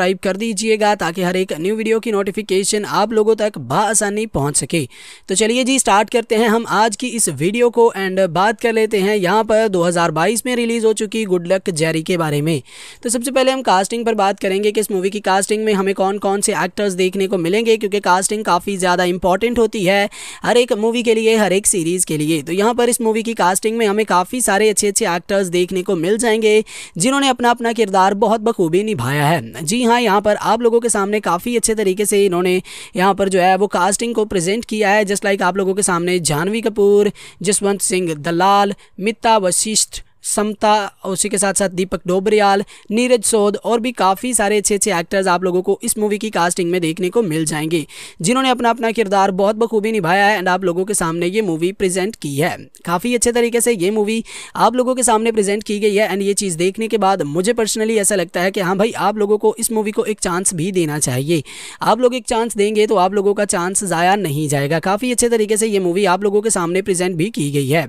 सब्सक्राइब कर दीजिएगा ताकि हर एक न्यू वीडियो की नोटिफिकेशन आप लोगों तक बसानी पहुँच सके तो चलिए जी स्टार्ट करते हैं हम आज की इस वीडियो को एंड बात कर लेते हैं यहाँ पर 2022 में रिलीज़ हो चुकी गुड लक जेरी के बारे में तो सबसे पहले हम कास्टिंग पर बात करेंगे कि इस मूवी की कास्टिंग में हमें कौन कौन से एक्टर्स देखने को मिलेंगे क्योंकि कास्टिंग काफ़ी ज़्यादा इंपॉर्टेंट होती है हर एक मूवी के लिए हर एक सीरीज़ के लिए तो यहाँ पर इस मूवी की कास्टिंग में हमें काफ़ी सारे अच्छे अच्छे एक्टर्स देखने को मिल जाएंगे जिन्होंने अपना अपना किरदार बहुत बखूबी निभाया है जी हाँ, हाँ यहाँ पर आप लोगों के सामने काफ़ी अच्छे तरीके से इन्होंने यहाँ पर जो है वो कास्टिंग को प्रेजेंट किया है जस्ट लाइक आप लोगों के सामने जानवी कपूर जसवंत सिंह दलाल मिता वशिष्ठ समता उसी के साथ साथ दीपक डोबरियाल नीरज सोद और भी काफ़ी सारे अच्छे अच्छे एक्टर्स आप लोगों को इस मूवी की कास्टिंग में देखने को मिल जाएंगे जिन्होंने अपना अपना किरदार बहुत बखूबी निभाया है एंड आप लोगों के सामने ये मूवी प्रेजेंट की है काफ़ी अच्छे तरीके से ये मूवी आप लोगों के सामने प्रेजेंट की गई है एंड ये चीज़ देखने के बाद मुझे पर्सनली ऐसा लगता है कि हाँ भाई आप लोगों को इस मूवी को एक चांस भी देना चाहिए आप लोग एक चांस देंगे तो आप लोगों का चांस ज़ाया नहीं जाएगा काफ़ी अच्छे तरीके से ये मूवी आप लोगों के सामने प्रेजेंट भी की गई है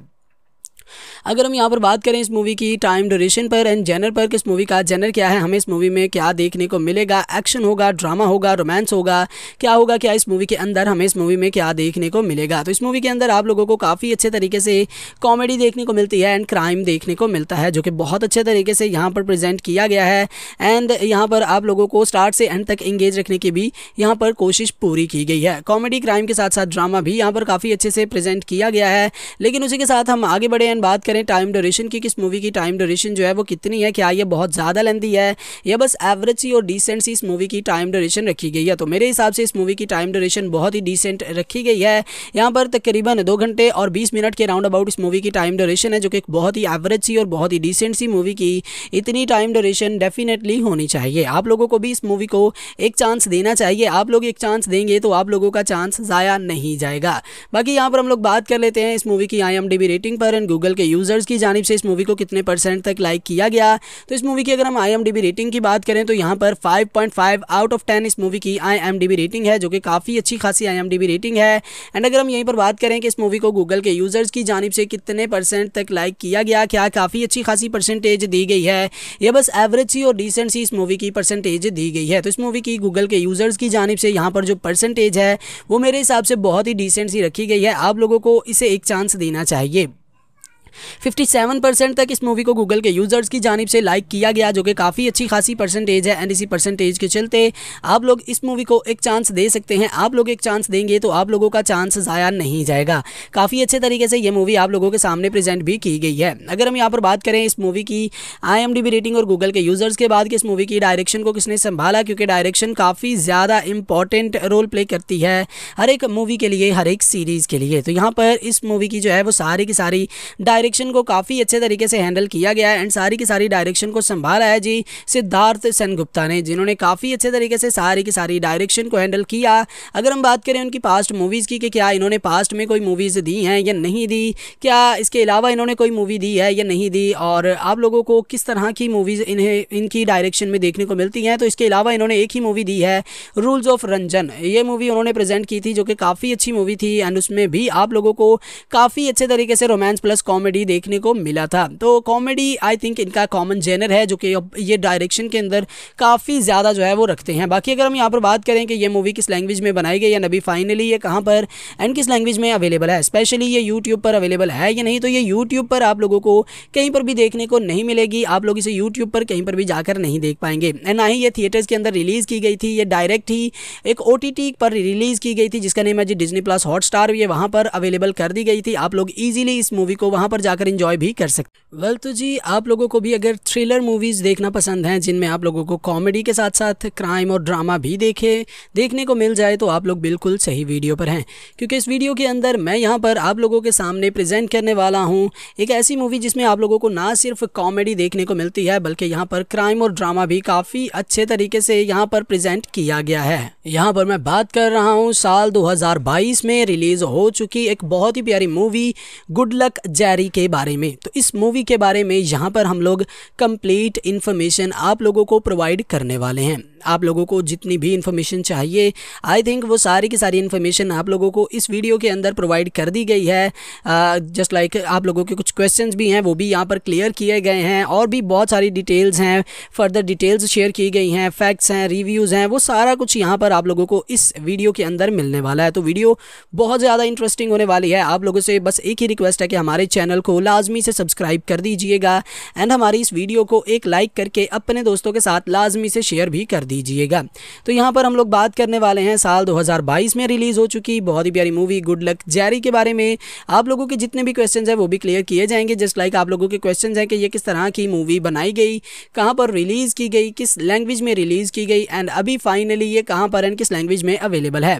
अगर हम यहाँ पर बात करें इस मूवी की टाइम ड्यूरेशन पर एंड जेनर पर कि इस मूवी का जेनर क्या है हमें इस मूवी में क्या देखने को मिलेगा एक्शन होगा ड्रामा होगा रोमांस होगा क्या होगा क्या इस मूवी के अंदर हमें इस मूवी में क्या देखने को मिलेगा तो इस मूवी के अंदर आप लोगों को काफ़ी अच्छे तरीके से कॉमेडी देखने को मिलती है एंड क्राइम देखने को मिलता है जो कि बहुत अच्छे तरीके से यहाँ पर प्रेजेंट किया गया है एंड यहाँ पर आप लोगों को स्टार्ट से एंड तक इंगेज रखने की भी यहाँ पर कोशिश पूरी की गई है कॉमेडी क्राइम के साथ साथ ड्रामा भी यहाँ पर काफ़ी अच्छे से प्रेजेंट किया गया है लेकिन उसी के साथ हम आगे बढ़े एंड बात करें टाइम ड्यूरेशन की किस मूवी की टाइम ड्यूरेशन जो है वो कितनी है क्या ये बहुत ज़्यादा लेंदी है या बस एवरेज सी और डिसेंट सी इस मूवी की टाइम ड्यूरेशन रखी गई है तो मेरे हिसाब से इस मूवी की टाइम ड्यूरेशन बहुत ही डिसेंट रखी गई है यहाँ पर तकरीबन दो घंटे और बीस मिनट के राउंड अबाउट इस मूवी की टाइम ड्यूरेशन है जो कि एक बहुत ही एवरेज सी और बहुत ही डिसेंट सी मूवी की इतनी टाइम ड्यूरेशन डेफिनेटली होनी चाहिए आप लोगों को भी इस मूवी को एक चांस देना चाहिए आप लोग एक चांस देंगे तो आप लोगों का चांस ज़ाया नहीं जाएगा बाकी यहाँ पर हम लोग बात कर लेते हैं इस मूवी की आई रेटिंग पर एंड गूगल के यूज़र्स की जानब से इस मूवी को कितने परसेंट तक लाइक किया गया तो इस मूवी की अगर हम आई रेटिंग की बात करें तो यहाँ पर फाइव आउट ऑफ टेन इस मूवी की आई रेटिंग है जो कि काफ़ी अच्छी खासी आई रेटिंग है एंड अगर हम यहीं पर बात करें कि इस मूवी को गूगल के यूज़र्स की जानब से कितने परसेंट तक लाइक किया गया क्या काफ़ी अच्छी खासी परसेंटेज दी गई है यह बस एवरेज सी और डिसेंट सी इस मूवी की परसेंटेज दी गई है तो इस मूवी की गूगल के यूज़र्स की जानब से यहाँ पर जो परसेंटेज है वो मेरे हिसाब से बहुत ही डिसेंट सी रखी गई है आप लोगों को इसे एक चांस देना चाहिए 57% तक इस मूवी को गूगल के यूज़र्स की जानब से लाइक किया गया जो कि काफ़ी अच्छी खासी परसेंटेज है एंड इसी परसेंटेज के चलते आप लोग इस मूवी को एक चांस दे सकते हैं आप लोग एक चांस देंगे तो आप लोगों का चांस ज़ाया नहीं जाएगा काफ़ी अच्छे तरीके से ये मूवी आप लोगों के सामने प्रेजेंट भी की गई है अगर हम यहाँ पर बात करें इस मूवी की आई रेटिंग और गूगल के यूज़र्स के बाद कि इस मूवी की डायरेक्शन को किसने संभाला क्योंकि डायरेक्शन काफ़ी ज़्यादा इंपॉर्टेंट रोल प्ले करती है हर एक मूवी के लिए हर एक सीरीज़ के लिए तो यहाँ पर इस मूवी की जो है वो सारी की सारी डायरेक्शन डायरेक्शन को काफ़ी अच्छे तरीके से हैंडल किया गया है एंड सारी की सारी डायरेक्शन को संभाला है जी सिद्धार्थ गुप्ता ने जिन्होंने काफ़ी अच्छे तरीके से सारी की सारी डायरेक्शन को हैंडल किया अगर हम बात करें उनकी पास्ट मूवीज़ की कि क्या इन्होंने पास्ट में कोई मूवीज़ दी हैं या नहीं दी क्या इसके अलावा इन्होंने कोई मूवी दी है या नहीं दी और आप लोगों को किस तरह की मूवीज़ इन्हें इनकी डायरेक्शन में देखने को मिलती हैं तो इसके अलावा इन्होंने एक ही मूवी दी है रूल्स ऑफ रंजन ये मूवी उन्होंने प्रेजेंट की थी जो कि काफ़ी अच्छी मूवी थी एंड उसमें भी आप लोगों को काफ़ी अच्छे तरीके से रोमांस प्लस कॉमेडी कॉमेडी देखने को मिला था तो कॉमेडी आई थिंक इनका कॉमन जेनर है जो कि ये डायरेक्शन के अंदर काफ़ी ज़्यादा जो है वो रखते हैं बाकी अगर हम यहाँ पर बात करें कि ये मूवी किस लैंग्वेज में बनाई गई या नबी फाइनली ये कहाँ पर एंड किस लैंग्वेज में अवेलेबल है स्पेशली ये यूट्यूब पर अवेलेबल है या नहीं तो ये यूट्यूब पर आप लोगों को कहीं पर भी देखने को नहीं मिलेगी आप लोग इसे यूट्यूब पर कहीं पर भी जाकर नहीं देख पाएंगे एंड ना ही ये थिएटर्स के अंदर रिलीज़ की गई थी ये डायरेक्ट ही एक ओ पर रिलीज़ की गई थी जिसका नेम है जी डिजनी प्लस हॉट स्टार ये वहाँ पर अवेलेबल कर दी गई थी आप लोग ईजिली इस मूवी को वहाँ पर पर जाकर इंजॉय भी कर सकते वेल तो जी आप लोगों को भी अगर थ्रिलर मूवीज़ देखना पसंद है जिनमें आप लोगों को कॉमेडी के साथ साथ क्राइम और ड्रामा भी देखे देखने को मिल जाए तो आप लोग बिल्कुल सही वीडियो पर हैं क्योंकि इस वीडियो के अंदर मैं यहाँ पर आप लोगों के सामने प्रेजेंट करने वाला हूँ एक ऐसी मूवी जिसमें आप लोगों को ना सिर्फ कॉमेडी देखने को मिलती है बल्कि यहाँ पर क्राइम और ड्रामा भी काफ़ी अच्छे तरीके से यहाँ पर प्रेजेंट किया गया है यहाँ पर मैं बात कर रहा हूँ साल 2022 में रिलीज़ हो चुकी एक बहुत ही प्यारी मूवी गुड लक जैरी के बारे में तो इस मूवी के बारे में यहाँ पर हम लोग कंप्लीट इन्फॉर्मेशन आप लोगों को प्रोवाइड करने वाले हैं आप लोगों को जितनी भी इन्फॉर्मेशन चाहिए आई थिंक वो सारी की सारी इन्फॉर्मेशन आप लोगों को इस वीडियो के अंदर प्रोवाइड कर दी गई है जस्ट लाइक like आप लोगों के कुछ क्वेश्चन भी हैं वो भी यहाँ पर क्लियर किए गए हैं और भी बहुत सारी डिटेल्स हैं फर्दर डिटेल्स शेयर की गई हैं फैक्ट्स हैं रिव्यूज़ हैं वो सारा कुछ यहाँ पर आप लोगों को इस वीडियो के अंदर मिलने वाला है तो वीडियो बहुत ज़्यादा इंटरेस्टिंग होने वाली है आप लोगों से बस एक ही रिक्वेस्ट है कि हमारे चैनल चैनल को लाजमी से सब्सक्राइब कर दीजिएगा एंड हमारी इस वीडियो को एक लाइक करके अपने दोस्तों के साथ लाजमी से शेयर भी कर दीजिएगा तो यहाँ पर हम लोग बात करने वाले हैं साल 2022 में रिलीज़ हो चुकी बहुत ही प्यारी मूवी गुड लक जैरी के बारे में आप लोगों के जितने भी क्वेश्चन हैं वो भी क्लियर किए जाएंगे जस्ट लाइक आप लोगों के क्वेश्चन हैं कि ये किस तरह की मूवी बनाई गई कहाँ पर रिलीज़ की गई किस लैंग्वेज में रिलीज़ की गई एंड अभी फाइनली ये कहाँ पर एंड किस लैंग्वेज में अवेलेबल है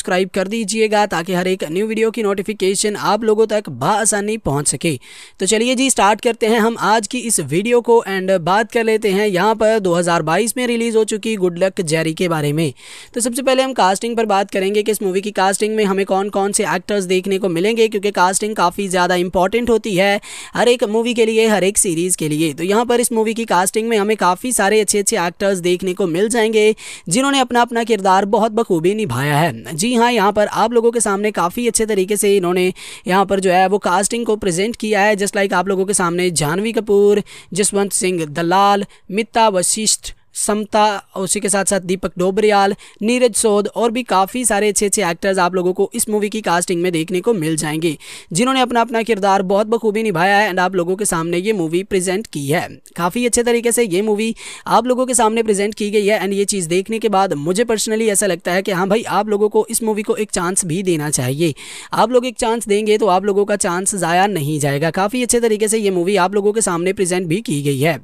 सब्सक्राइब कर दीजिएगा ताकि हर एक न्यू वीडियो की नोटिफिकेशन आप लोगों तक बसानी पहुँच सके तो चलिए जी स्टार्ट करते हैं हम आज की इस वीडियो को एंड बात कर लेते हैं यहाँ पर 2022 में रिलीज़ हो चुकी गुड लक जेरी के बारे में तो सबसे पहले हम कास्टिंग पर बात करेंगे कि इस मूवी की कास्टिंग में हमें कौन कौन से एक्टर्स देखने को मिलेंगे क्योंकि कास्टिंग काफ़ी ज़्यादा इंपॉर्टेंट होती है हर एक मूवी के लिए हर एक सीरीज़ के लिए तो यहाँ पर इस मूवी की कास्टिंग में हमें काफ़ी सारे अच्छे अच्छे एक्टर्स देखने को मिल जाएंगे जिन्होंने अपना अपना किरदार बहुत बखूबी निभाया है जी हाँ यहाँ पर आप लोगों के सामने काफ़ी अच्छे तरीके से इन्होंने यहाँ पर जो है वो कास्टिंग को प्रेजेंट किया है जस्ट लाइक आप लोगों के सामने जानवी कपूर जसवंत सिंह दलाल मिता वशिष्ठ समता उसी के साथ साथ दीपक डोबरियाल नीरज सोद और भी काफ़ी सारे अच्छे अच्छे एक्टर्स आप लोगों को इस मूवी की कास्टिंग में देखने को मिल जाएंगे जिन्होंने अपना अपना किरदार बहुत बखूबी निभाया है एंड आप लोगों के सामने ये मूवी प्रेजेंट की है काफ़ी अच्छे तरीके से ये मूवी आप लोगों के सामने प्रेजेंट की गई है एंड ये चीज़ देखने के बाद मुझे पर्सनली ऐसा लगता है कि हाँ भाई आप लोगों को इस मूवी को एक चांस भी देना चाहिए आप लोग एक चांस देंगे तो आप लोगों का चांस ज़ाया नहीं जाएगा काफ़ी अच्छे तरीके से ये मूवी आप लोगों के सामने प्रेजेंट भी की गई है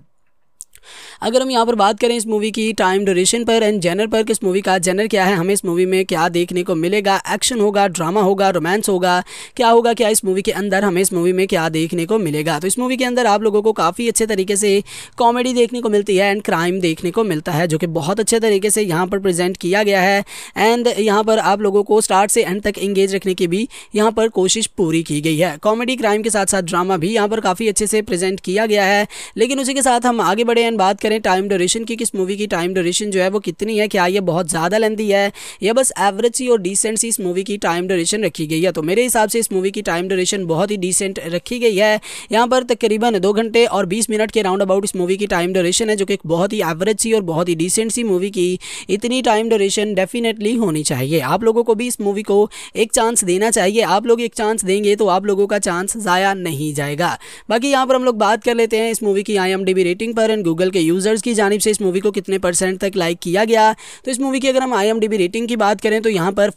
अगर हम यहाँ पर बात करें इस मूवी की टाइम ड्यूरेशन पर एंड जेनर पर किस इस मूवी का जेनर क्या है हमें इस मूवी में क्या देखने को मिलेगा एक्शन होगा ड्रामा होगा रोमांस होगा क्या होगा क्या इस मूवी के अंदर हमें इस मूवी में क्या देखने को मिलेगा तो इस मूवी के अंदर आप लोगों को काफ़ी अच्छे तरीके से कॉमेडी देखने को मिलती है एंड क्राइम देखने को मिलता है जो कि बहुत अच्छे तरीके से यहाँ पर प्रजेंट किया गया है एंड यहाँ पर आप लोगों को स्टार्ट से एंड तक इंगेज रखने की भी यहाँ पर कोशिश पूरी की गई है कॉमेडी क्राइम के साथ साथ ड्रामा भी यहाँ पर काफ़ी अच्छे से प्रजेंट किया गया है लेकिन उसी के साथ हम आगे बढ़े एंड बात करें टाइम ड्यूरेशन की किस मूवी की टाइम ड्यूरेशन जो है वो कितनी है क्या ये बहुत ज़्यादा लेंदी है या बस एवरेज सी और डिसेंट सी इस मूवी की टाइम ड्यूरेशन रखी गई है तो मेरे हिसाब से इस मूवी की टाइम ड्यूरेशन बहुत ही डिसेंट रखी गई है यहाँ पर तकरीबन दो घंटे और बीस मिनट के राउंड अबाउट इस मूवी की टाइम ड्यूरेशन है जो कि एक बहुत ही एवरेज सी और बहुत ही डिसेंट सी मूवी की इतनी टाइम ड्यूरेशन डेफिनेटली होनी चाहिए आप लोगों को भी इस मूवी को एक चांस देना चाहिए आप लोग एक चांस देंगे तो आप लोगों का चांस ज़ाया नहीं जाएगा बाकी यहाँ पर हम लोग बात कर लेते हैं इस मूवी की आई रेटिंग पर एंड गूगल चैनल के यूज़र्स की जानब से इस मूवी को कितने परसेंट तक लाइक किया गया तो इस मूवी की अगर हम आई रेटिंग की बात करें तो यहाँ पर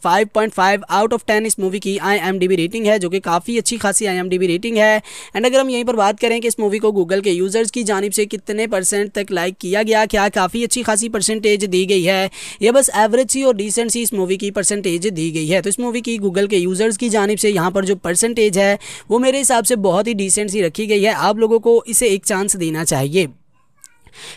फाइव आउट ऑफ टेन इस मूवी की आई रेटिंग है जो कि काफ़ी अच्छी खासी आई रेटिंग है एंड अगर हम यहीं पर बात करें कि इस मूवी को गूगल के यूज़र्स की जानब से कितने परसेंट तक लाइक किया गया क्या काफ़ी अच्छी खासी परसेंटेज दी गई है यह बस एवरेज सी और डिसेंट सी इस मूवी की परसेंटेज दी गई है तो इस मूवी की गूगल के यूज़र्स की जानब से यहाँ पर जो परसेंटेज है वो मेरे हिसाब से बहुत ही डिसेंट सी रखी गई है आप लोगों को इसे एक चांस देना चाहिए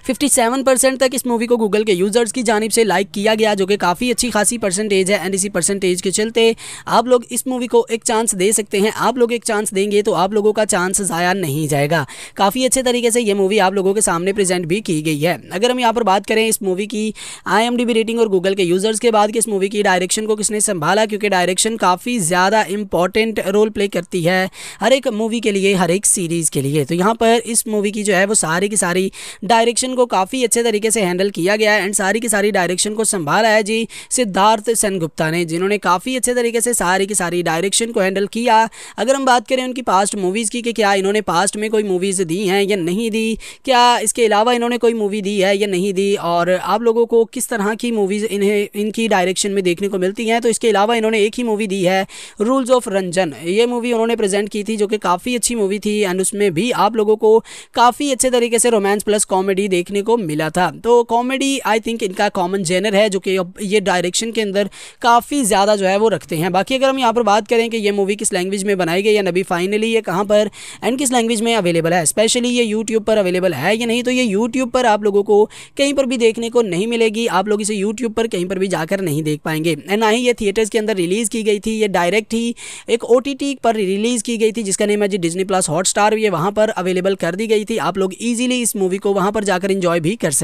57% तक इस मूवी को गूगल के यूज़र्स की जानब से लाइक किया गया जो कि काफ़ी अच्छी खासी परसेंटेज है एंड इसी परसेंटेज के चलते आप लोग इस मूवी को एक चांस दे सकते हैं आप लोग एक चांस देंगे तो आप लोगों का चांस ज़ाया नहीं जाएगा काफ़ी अच्छे तरीके से ये मूवी आप लोगों के सामने प्रेजेंट भी की गई है अगर हम यहाँ पर बात करें इस मूवी की आई रेटिंग और गूगल के यूज़र्स के बाद कि इस मूवी की डायरेक्शन को किसने संभाला क्योंकि डायरेक्शन काफ़ी ज़्यादा इंपॉर्टेंट रोल प्ले करती है हर एक मूवी के लिए हर एक सीरीज़ के लिए तो यहाँ पर इस मूवी की जो है वो सारी की सारी डायरेक्शन डायरेक्शन को काफ़ी अच्छे तरीके से हैंडल किया गया है एंड सारी की सारी डायरेक्शन को संभाला है जी सिद्धार्थ गुप्ता ने जिन्होंने काफ़ी अच्छे तरीके से सारी की सारी डायरेक्शन को हैंडल किया अगर हम बात करें उनकी पास्ट मूवीज़ की कि क्या इन्होंने पास्ट में कोई मूवीज़ दी हैं या नहीं दी क्या इसके अलावा इन्होंने कोई मूवी दी है या नहीं दी और आप लोगों को किस तरह की मूवीज़ इन्हें इनकी डायरेक्शन में देखने को मिलती हैं तो इसके अलावा इन्होंने एक ही मूवी दी है रूल्स ऑफ रंजन ये मूवी उन्होंने प्रेजेंट की थी जो कि काफ़ी अच्छी मूवी थी एंड उसमें भी आप लोगों को काफ़ी अच्छे तरीके से रोमांस प्लस कॉमेडी कॉमेडी देखने को मिला था तो कॉमेडी आई थिंक इनका कॉमन जेनर है जो कि ये डायरेक्शन के अंदर काफ़ी ज़्यादा जो है वो रखते हैं बाकी अगर हम यहाँ पर बात करें कि ये मूवी किस लैंग्वेज में बनाई गई या नबी फाइनली ये कहाँ पर एंड किस लैंग्वेज में अवेलेबल है स्पेशली ये यूट्यूब पर अवेलेबल है या नहीं तो ये यूट्यूब पर आप लोगों को कहीं पर भी देखने को नहीं मिलेगी आप लोग इसे यूट्यूब पर कहीं पर भी जाकर नहीं देख पाएंगे एंड ना ही ये थिएटर्स के अंदर रिलीज़ की गई थी ये डायरेक्ट ही एक ओ पर रिलीज़ की गई थी जिसका नेम है जी डिजनी प्लस हॉट स्टार ये वहाँ पर अवेलेबल कर दी गई थी आप लोग ईजिली इस मूवी को वहाँ पर जाकर इंजॉय भी कर सकते